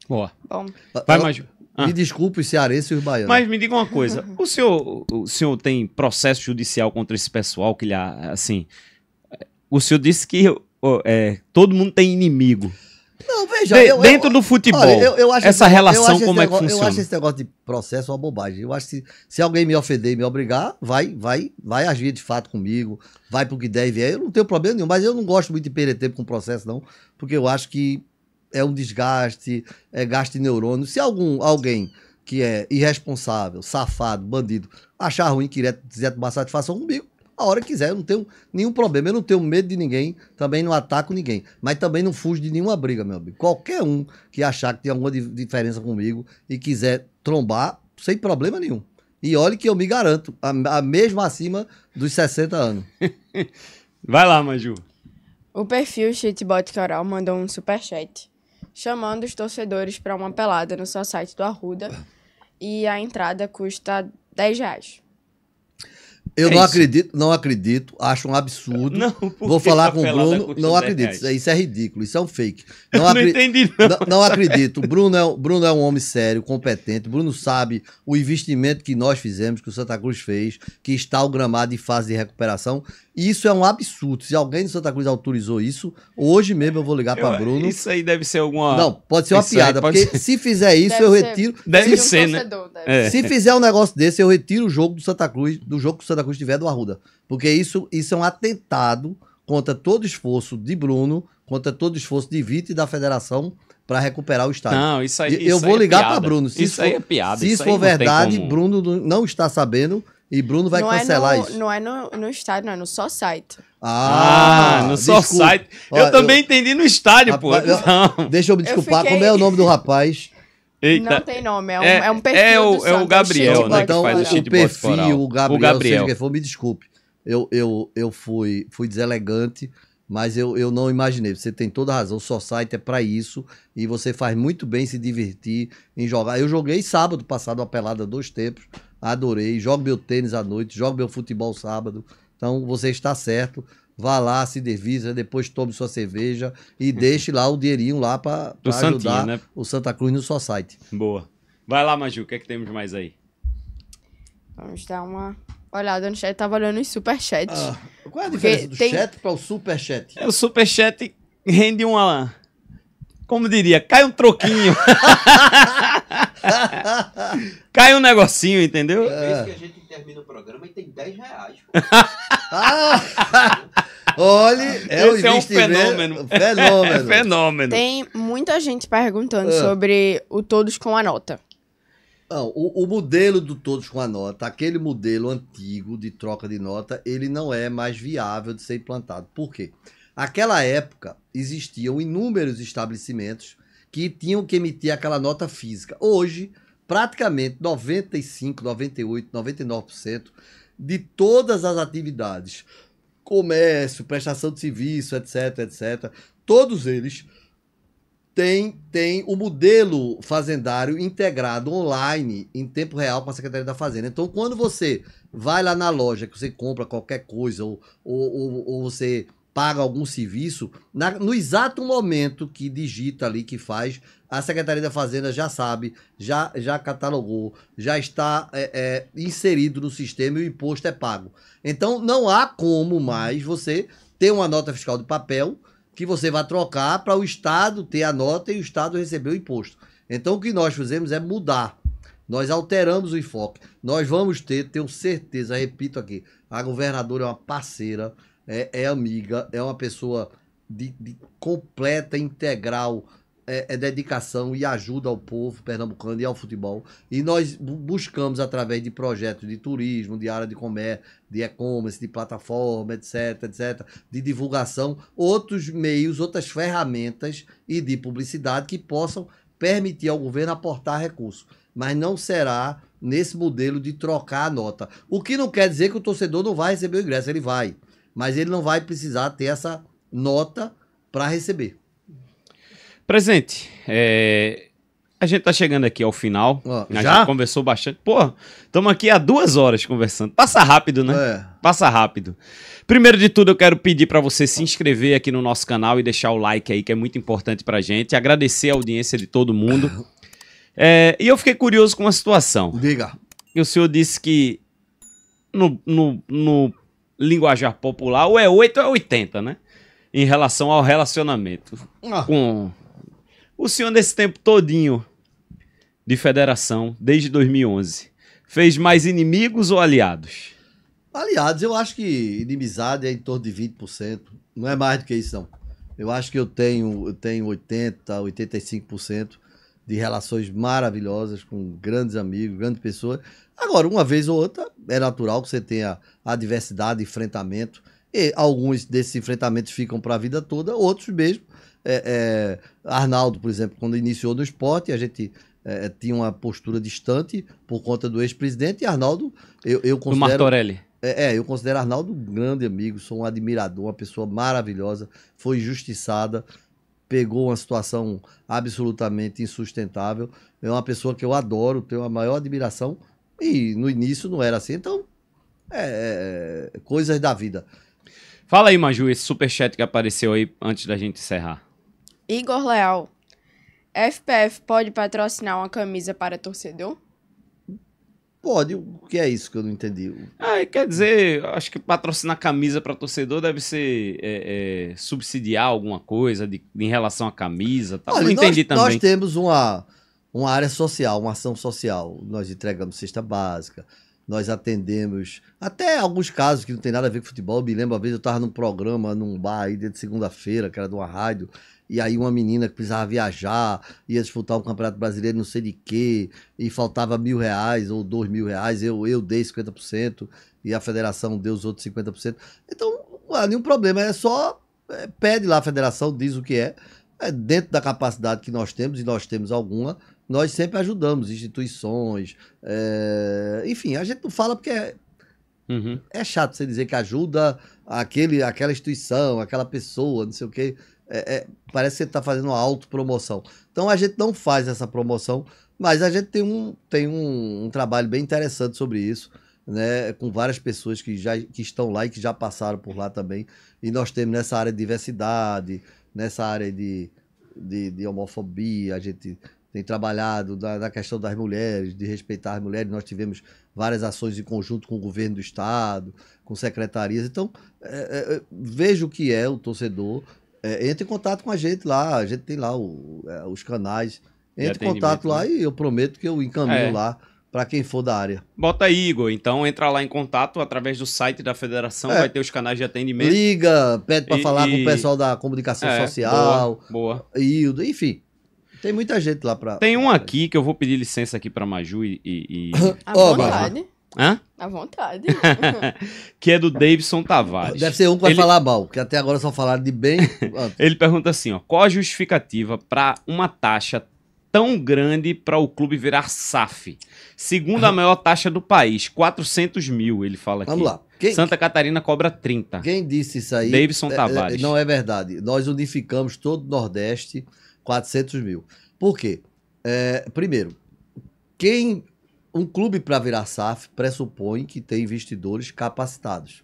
Boa. Bom. Vai, Maju. Ah. Me desculpe os cearenses e os baianos. Mas me diga uma coisa, o senhor, o senhor tem processo judicial contra esse pessoal que lhe, assim, o senhor disse que é, todo mundo tem inimigo. Não, veja, de, eu, dentro eu, do futebol, olha, essa que, relação como é que funciona? Eu acho esse negócio de processo uma bobagem. Eu acho que se, se alguém me ofender e me obrigar, vai, vai, vai agir de fato comigo, vai pro que deve. Eu não tenho problema nenhum, mas eu não gosto muito de perder tempo com processo, não, porque eu acho que é um desgaste, é gasto de neurônio. Se algum, alguém que é irresponsável, safado, bandido, achar ruim, quiser, quiser tomar satisfação comigo, a hora que quiser, eu não tenho nenhum problema, eu não tenho medo de ninguém, também não ataco ninguém, mas também não fujo de nenhuma briga, meu amigo. Qualquer um que achar que tem alguma diferença comigo e quiser trombar, sem problema nenhum. E olhe que eu me garanto, a, a mesmo acima dos 60 anos. Vai lá, Manju. O perfil Chitbot Coral mandou um superchat chamando os torcedores para uma pelada no seu site do Arruda. E a entrada custa 10 reais. Eu é não isso. acredito, não acredito, acho um absurdo. Não, Vou falar com o Bruno, não acredito. Isso é ridículo, isso é um fake. Não, acri... entendi, não. não. Não, acredito. Bruno é, Bruno é um homem sério, competente. Bruno sabe o investimento que nós fizemos, que o Santa Cruz fez, que está o gramado em fase de recuperação isso é um absurdo. Se alguém de Santa Cruz autorizou isso, hoje mesmo eu vou ligar para Bruno. Isso aí deve ser alguma. Não, pode ser uma isso piada, porque ser... se fizer isso, deve eu ser... retiro. Deve se... ser, um né? Torcedor, deve é. Se fizer um negócio desse, eu retiro o jogo do Santa Cruz, do jogo que o Santa Cruz tiver do Arruda. Porque isso, isso é um atentado contra todo esforço de Bruno, contra todo esforço de Vitor e da federação para recuperar o estádio. Não, isso aí. Eu isso vou aí é ligar é para Bruno. Se isso, isso for, aí é piada. Se isso, for verdade, Bruno não está sabendo e Bruno vai não é cancelar é no, isso. Não é no, no estádio, não, é no só site. Ah, ah no só site. Eu também eu... entendi no estádio, pô. Deixa eu me desculpar, eu fiquei... como é o nome do rapaz? Eita. Não tem nome, é um, é, é um perfil. É o, é, é o Gabriel, né? Então, faz o, o perfil, o Gabriel, o Gabriel. Seja, for, me desculpe. Eu, eu, eu fui, fui deselegante, mas eu, eu não imaginei. Você tem toda a razão, o só site é para isso e você faz muito bem se divertir em jogar. Eu joguei sábado passado a pelada dois tempos adorei. Jogo meu tênis à noite, jogo meu futebol sábado. Então você está certo. Vá lá, se devisa, depois tome sua cerveja e deixe lá o dinheirinho lá para ajudar né? o Santa Cruz no seu site. Boa. Vai lá, Maju, o que é que temos mais aí? Vamos dar uma olhada no chat. Tava olhando os superchats. Ah, qual é a diferença Porque do tem... chat para o superchat? É, o superchat rende uma como diria, cai um troquinho. cai um negocinho, entendeu? Tem é, é. que a gente termina o programa e tem 10 reais. ah, olha, é Esse é um fenômeno. É fenômeno. É fenômeno. Tem muita gente perguntando ah. sobre o Todos com a Nota. Não, o, o, modelo do todos com a nota, aquele modelo antigo de troca de nota, ele não é mais viável de ser implantado. Por quê? Aquela época existiam inúmeros estabelecimentos que tinham que emitir aquela nota física. Hoje, praticamente 95, 98, 99% de todas as atividades, comércio, prestação de serviço, etc, etc, todos eles têm, tem o modelo fazendário integrado online em tempo real com a Secretaria da Fazenda. Então, quando você vai lá na loja que você compra qualquer coisa ou, ou, ou, ou você paga algum serviço, na, no exato momento que digita ali, que faz, a Secretaria da Fazenda já sabe, já, já catalogou, já está é, é, inserido no sistema e o imposto é pago. Então não há como mais você ter uma nota fiscal de papel que você vai trocar para o Estado ter a nota e o Estado receber o imposto. Então o que nós fizemos é mudar. Nós alteramos o enfoque. Nós vamos ter, tenho certeza, repito aqui, a governadora é uma parceira é, é amiga, é uma pessoa de, de completa, integral, é, é, dedicação e ajuda ao povo pernambucano e ao futebol. E nós buscamos, através de projetos de turismo, de área de comércio, de e-commerce, de plataforma, etc., etc., de divulgação, outros meios, outras ferramentas e de publicidade que possam permitir ao governo aportar recursos. Mas não será nesse modelo de trocar a nota. O que não quer dizer que o torcedor não vai receber o ingresso, ele vai mas ele não vai precisar ter essa nota para receber. Presente, é... a gente tá chegando aqui ao final. Ó, a já? gente conversou bastante. Pô, estamos aqui há duas horas conversando. Passa rápido, né? É. Passa rápido. Primeiro de tudo, eu quero pedir para você se inscrever aqui no nosso canal e deixar o like aí, que é muito importante para gente. Agradecer a audiência de todo mundo. É... e eu fiquei curioso com uma situação. Diga. E o senhor disse que no, no, no linguajar popular, ou é 8 ou é 80, né? Em relação ao relacionamento. Ah. Com o senhor, nesse tempo todinho de federação, desde 2011, fez mais inimigos ou aliados? Aliados, eu acho que inimizade é em torno de 20%. Não é mais do que isso, não. Eu acho que eu tenho, eu tenho 80%, 85% de relações maravilhosas com grandes amigos, grandes pessoas. Agora, uma vez ou outra, é natural que você tenha adversidade, enfrentamento. E alguns desses enfrentamentos ficam para a vida toda, outros mesmo. É, é, Arnaldo, por exemplo, quando iniciou no esporte, a gente é, é tinha uma postura distante por conta do ex-presidente. E Arnaldo, eu, eu considero. Do Martorelli. É, é, eu considero Arnaldo um grande amigo, sou um admirador, uma pessoa maravilhosa, foi injustiçada, pegou uma situação absolutamente insustentável. É uma pessoa que eu adoro, tenho a maior admiração e no início não era assim, então é, é, coisas da vida. Fala aí, Maju, esse superchat que apareceu aí antes da gente encerrar. Igor Leal, FPF pode patrocinar uma camisa para torcedor? Pode, o que é isso que eu não entendi? Ah, quer dizer, acho que patrocinar camisa para torcedor deve ser é, é, subsidiar alguma coisa de, em relação à camisa. Tá? Olha, não entendi nós, também. Nós temos uma, uma área social, uma ação social. Nós entregamos cesta básica, nós atendemos até alguns casos que não tem nada a ver com futebol. Eu me lembro, uma vez eu estava num programa, num bar aí de segunda-feira, que era de uma rádio, e aí uma menina que precisava viajar, ia disputar um campeonato brasileiro, não sei de quê, e faltava mil reais ou dois mil reais, eu, eu dei 50%, e a federação deu os outros 50%. Então, não há nenhum problema, é só é, pede lá a federação, diz o que é, é dentro da capacidade que nós temos, e nós temos alguma, nós sempre ajudamos instituições. É... Enfim, a gente não fala porque é... Uhum. é, chato você dizer que ajuda aquele, aquela instituição, aquela pessoa, não sei o quê. É, é parece que você está fazendo uma autopromoção. Então a gente não faz essa promoção, mas a gente tem um, tem um, um trabalho bem interessante sobre isso. Né, com várias pessoas que já que estão lá e que já passaram por lá também. E nós temos nessa área de diversidade, nessa área de, de, de homofobia, a gente tem trabalhado da, da, questão das mulheres, de respeitar as mulheres. Nós tivemos várias ações em conjunto com o governo do estado, com secretarias. Então, é, é, é veja o que é o torcedor, é, entre em contato com a gente lá. A gente tem lá o, é, os canais. Entre em contato lá né? e eu prometo que eu encaminho é. lá para quem for da área. Bota aí, Igor. Então entra lá em contato através do site da federação, é. vai ter os canais de atendimento. Liga, pede para falar e... com o pessoal da comunicação é, social. Boa. boa. enfim. Tem muita gente lá pra. Tem um aqui que eu vou pedir licença aqui pra Maju e. e, e... À oh, vontade. Hã? À vontade. que é do Davidson Tavares. Deve ser um que vai Ele... falar mal, que até agora só falaram de bem. Ele pergunta assim: ó, qual a justificativa para uma taxa tão grande para o clube virar SAF? Segunda ah. maior taxa do país, 400 mil, ele fala Vamos aqui. Vamos lá. Quem, Santa Catarina cobra 30. Quem disse isso aí? Davidson é, é, Tavares. Não é verdade. Nós unificamos todo o Nordeste. 400 mil. Por quê? É, primeiro, quem um clube para virar SAF pressupõe que tem investidores capacitados.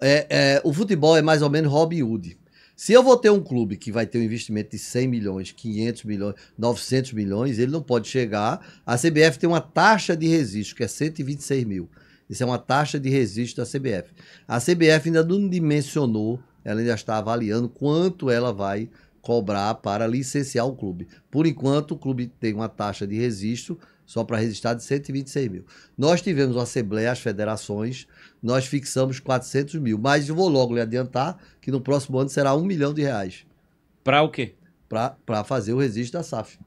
É, é, o futebol é mais ou menos Robin Hood. Se eu vou ter um clube que vai ter um investimento de 100 milhões, 500 milhões, 900 milhões, ele não pode chegar. A CBF tem uma taxa de registro que é 126 mil. Isso é uma taxa de registro da CBF. A CBF ainda não dimensionou, ela ainda está avaliando quanto ela vai cobrar para licenciar o clube. Por enquanto, o clube tem uma taxa de registro só para registrar de 126 mil. Nós tivemos uma assembleia, as federações, nós fixamos 400 mil. Mas eu vou logo lhe adiantar que no próximo ano será um milhão de reais. Para o quê? Para fazer o registro da SAF.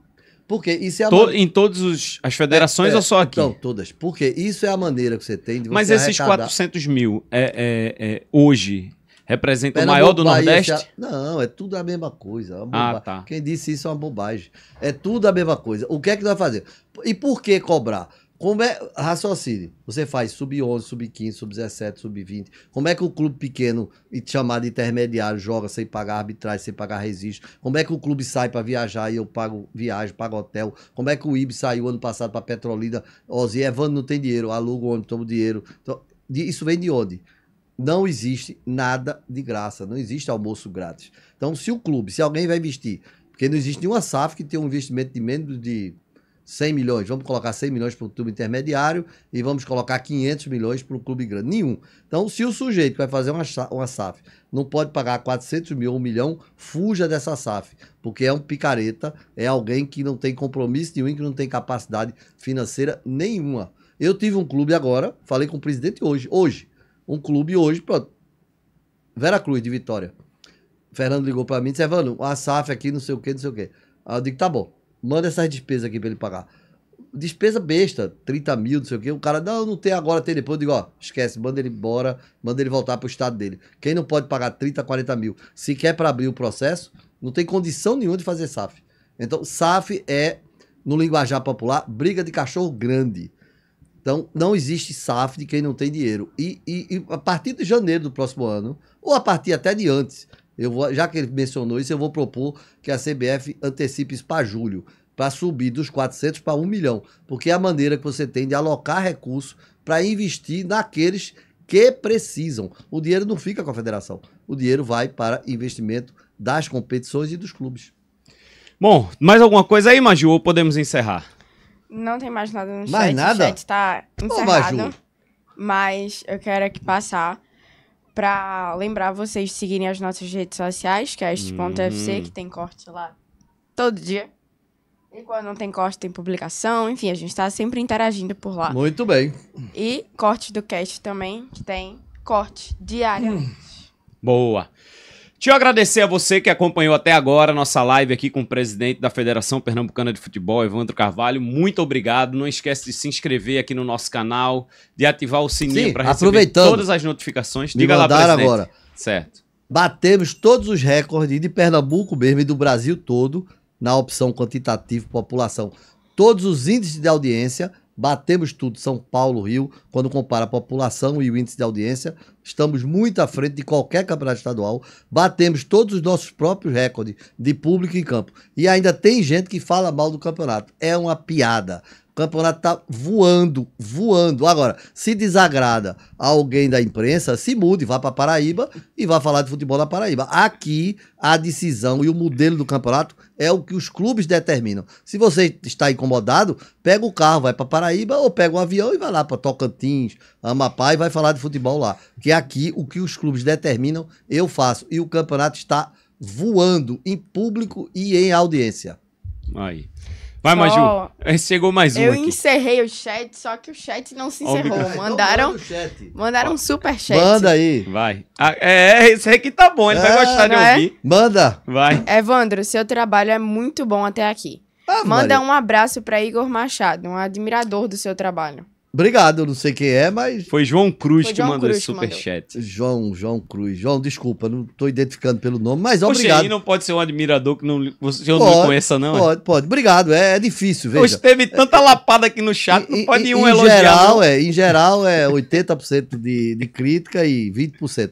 Porque isso é a to, man... Em todas as federações é, é, ou só é, aqui? Então, todas. Porque isso é a maneira que você tem de você Mas esses arrecadar... 400 mil, é, é, é hoje, representa Pernambuco, o maior do Bahia, Nordeste? Não, é tudo a mesma coisa. ah, tá. Quem disse isso é uma bobagem. É tudo a mesma coisa. O que é que nós fazer? E por que cobrar? Como é. Raciocínio. Você faz sub-11, sub-15, sub-17, sub-20. Como é que o clube pequeno, chamado intermediário, joga sem pagar arbitragem, sem pagar resíduo? Como é que o clube sai para viajar e eu pago viagem, pago hotel? Como é que o IB saiu ano passado para Petrolina? Ozzy, Evandro não tem dinheiro, aluga o ônibus, toma dinheiro. Então, isso vem de onde? Não existe nada de graça, não existe almoço grátis. Então, se o clube, se alguém vai investir, porque não existe nenhuma SAF que tenha um investimento de menos de 100 milhões, vamos colocar 100 milhões para um clube intermediário e vamos colocar 500 milhões para um clube grande. Nenhum. Então, se o sujeito que vai fazer uma, uma SAF, não pode pagar 400 mil, ou 1 milhão, fuja dessa SAF, porque é um picareta, é alguém que não tem compromisso nenhum, que não tem capacidade financeira nenhuma. Eu tive um clube agora, falei com o presidente hoje, hoje, um clube hoje, pronto. Veracruz de Vitória. Fernando ligou para mim e disse: Evandro, a SAF aqui, não sei o que, não sei o que. Aí eu digo: tá bom, manda essas despesas aqui para ele pagar. Despesa besta, 30 mil, não sei o que. O cara, não, não tem agora, tem depois. Eu digo: ó, esquece, manda ele embora, manda ele voltar para o estado dele. Quem não pode pagar 30, 40 mil, se quer para abrir o processo, não tem condição nenhuma de fazer SAF. Então, SAF é, no linguajar popular, briga de cachorro grande. Então, não existe SAF de quem não tem dinheiro. E, e, e, a partir de janeiro do próximo ano, ou a partir até de antes, eu vou, já que ele mencionou isso, eu vou propor que a CBF antecipe isso para julho, para subir dos 400 para 1 milhão, porque é a maneira que você tem de alocar recursos para investir naqueles que precisam. O dinheiro não fica com a federação, o dinheiro vai para investimento das competições e dos clubes. Bom, mais alguma coisa aí, Maju, ou podemos encerrar? Não tem mais nada no mais chat. Nada? O chat tá encerrado. Ô, mas eu quero aqui passar pra lembrar vocês de seguirem as nossas redes sociais, que é hum. que tem corte lá todo dia. E quando não tem corte, tem publicação. Enfim, a gente tá sempre interagindo por lá. Muito bem. E corte do cast também, que tem corte diariamente. Hum. Boa. Deixa eu agradecer a você que acompanhou até agora a nossa live aqui com o presidente da Federação Pernambucana de Futebol, Evandro Carvalho. Muito obrigado. Não esquece de se inscrever aqui no nosso canal, de ativar o sininho para receber todas as notificações. Diga lá, presidente. agora. Certo. Batemos todos os recordes de Pernambuco mesmo e do Brasil todo na opção quantitativo população. Todos os índices de audiência Batemos tudo, São Paulo, Rio, quando compara a população e o índice de audiência, estamos muito à frente de qualquer campeonato estadual. Batemos todos os nossos próprios recordes de público em campo. E ainda tem gente que fala mal do campeonato. É uma piada. O campeonato tá voando, voando. Agora, se desagrada alguém da imprensa, se mude, vá para Paraíba e vá falar de futebol da Paraíba. Aqui, a decisão e o modelo do campeonato é o que os clubes determinam. Se você está incomodado, pega o carro, vai para Paraíba ou pega um avião e vai lá para Tocantins, Amapá e vai falar de futebol lá. Que é aqui, o que os clubes determinam, eu faço. E o campeonato está voando em público e em audiência. Aí. Vai, Maju. É, chegou mais um. Eu aqui. encerrei o chat, só que o chat não se encerrou. Obrigado. Mandaram, mandaram um super chat. Manda aí. Vai. Ah, é, é esse aqui tá bom, ele é, vai gostar de é? ouvir. Manda. Vai. Evandro, seu trabalho é muito bom até aqui. Ah, Manda Maria. um abraço para Igor Machado, um admirador do seu trabalho. Obrigado, não sei quem é, mas. Foi João Cruz Foi João que mandou Cruz esse superchat. João, João Cruz. João, desculpa, não estou identificando pelo nome, mas Poxa, obrigado. Aí não pode ser um admirador que não, você pode, não conheça, não? É? Pode, pode. Obrigado, é, é, difícil, veja. Hoje teve tanta lapada aqui no chat, não pode nenhum em elogiar. Geral, é, em geral, é 80% de, de crítica e 20%.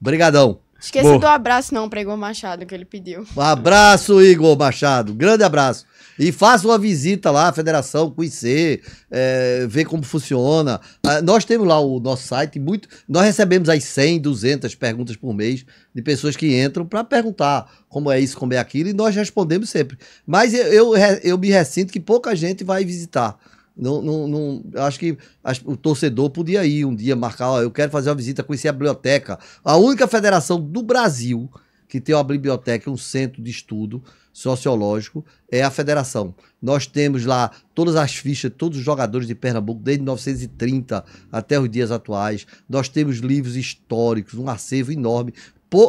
Obrigadão. Esqueci do abraço, não, para Igor Machado, que ele pediu. Um abraço, Igor Machado. Grande abraço. E faça uma visita lá à federação, conhecer, é, ver como funciona. Ah, nós temos lá o nosso site, muito, nós recebemos as 100, 200 perguntas por mês de pessoas que entram para perguntar como é isso, como é aquilo, e nós respondemos sempre. Mas eu, eu, eu me ressinto que pouca gente vai visitar não, não, não, acho que o torcedor podia ir um dia marcar, ó, eu quero fazer uma visita, conhecer a biblioteca. A única federação do Brasil que tem uma biblioteca, um centro de estudo sociológico, é a federação. Nós temos lá todas as fichas, todos os jogadores de Pernambuco, desde 1930 até os dias atuais. Nós temos livros históricos, um acervo enorme.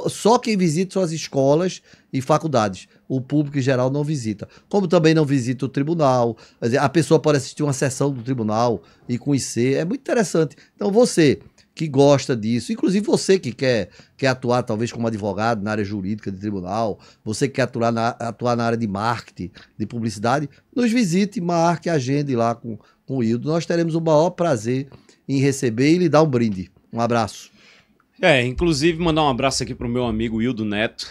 só quem visita são as escolas e faculdades o público em geral não visita. Como também não visita o tribunal. A pessoa pode assistir uma sessão do tribunal e conhecer. É muito interessante. Então você que gosta disso, inclusive você que quer, quer atuar talvez como advogado na área jurídica de tribunal, você que quer atuar na, atuar na área de marketing, de publicidade, nos visite, marque, agende lá com, com o Hildo. Nós teremos o maior prazer em receber e lhe dar um brinde. Um abraço. É, inclusive mandar um abraço aqui para o meu amigo Hildo Neto,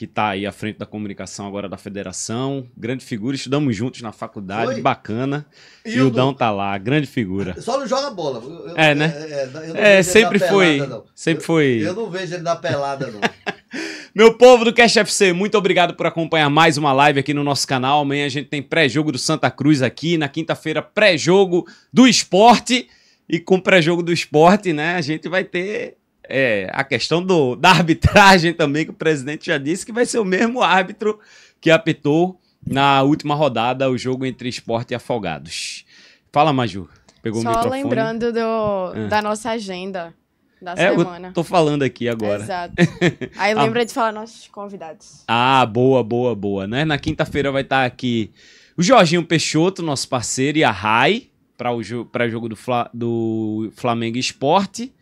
que está aí à frente da comunicação agora da federação. Grande figura, estudamos juntos na faculdade, bacana. E, e o Dão está lá, grande figura. Só não joga bola. Eu, é, né? É, é, é sempre foi. Pelada, sempre eu, foi. Eu não vejo ele dar pelada, não. Meu povo do Cash FC, muito obrigado por acompanhar mais uma live aqui no nosso canal. Amanhã a gente tem pré-jogo do Santa Cruz aqui. Na quinta-feira, pré-jogo do esporte. E com o pré-jogo do esporte, né? A gente vai ter é, a questão do, da arbitragem também, que o presidente já disse que vai ser o mesmo árbitro que apitou na última rodada o jogo entre esporte e afogados. Fala, Maju. Pegou Só o microfone. lembrando do, ah. da nossa agenda da é, semana. Eu tô falando aqui agora. Exato. Aí lembra ah. de falar nossos convidados. Ah, boa, boa, boa, né? Na quinta-feira vai estar aqui o Jorginho Peixoto, nosso parceiro, e a Rai para o jo jogo do, Fla do Flamengo Esporte.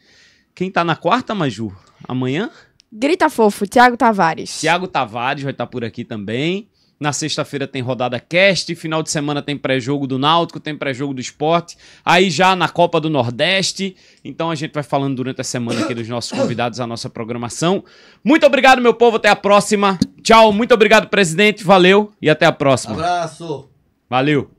Quem tá na quarta, Maju? Amanhã? Grita Fofo, Tiago Tavares. Tiago Tavares vai estar tá por aqui também. Na sexta-feira tem rodada cast, final de semana tem pré-jogo do Náutico, tem pré-jogo do esporte. Aí já na Copa do Nordeste. Então a gente vai falando durante a semana aqui dos nossos convidados, a nossa programação. Muito obrigado, meu povo. Até a próxima. Tchau. Muito obrigado, presidente. Valeu e até a próxima. Abraço. Valeu.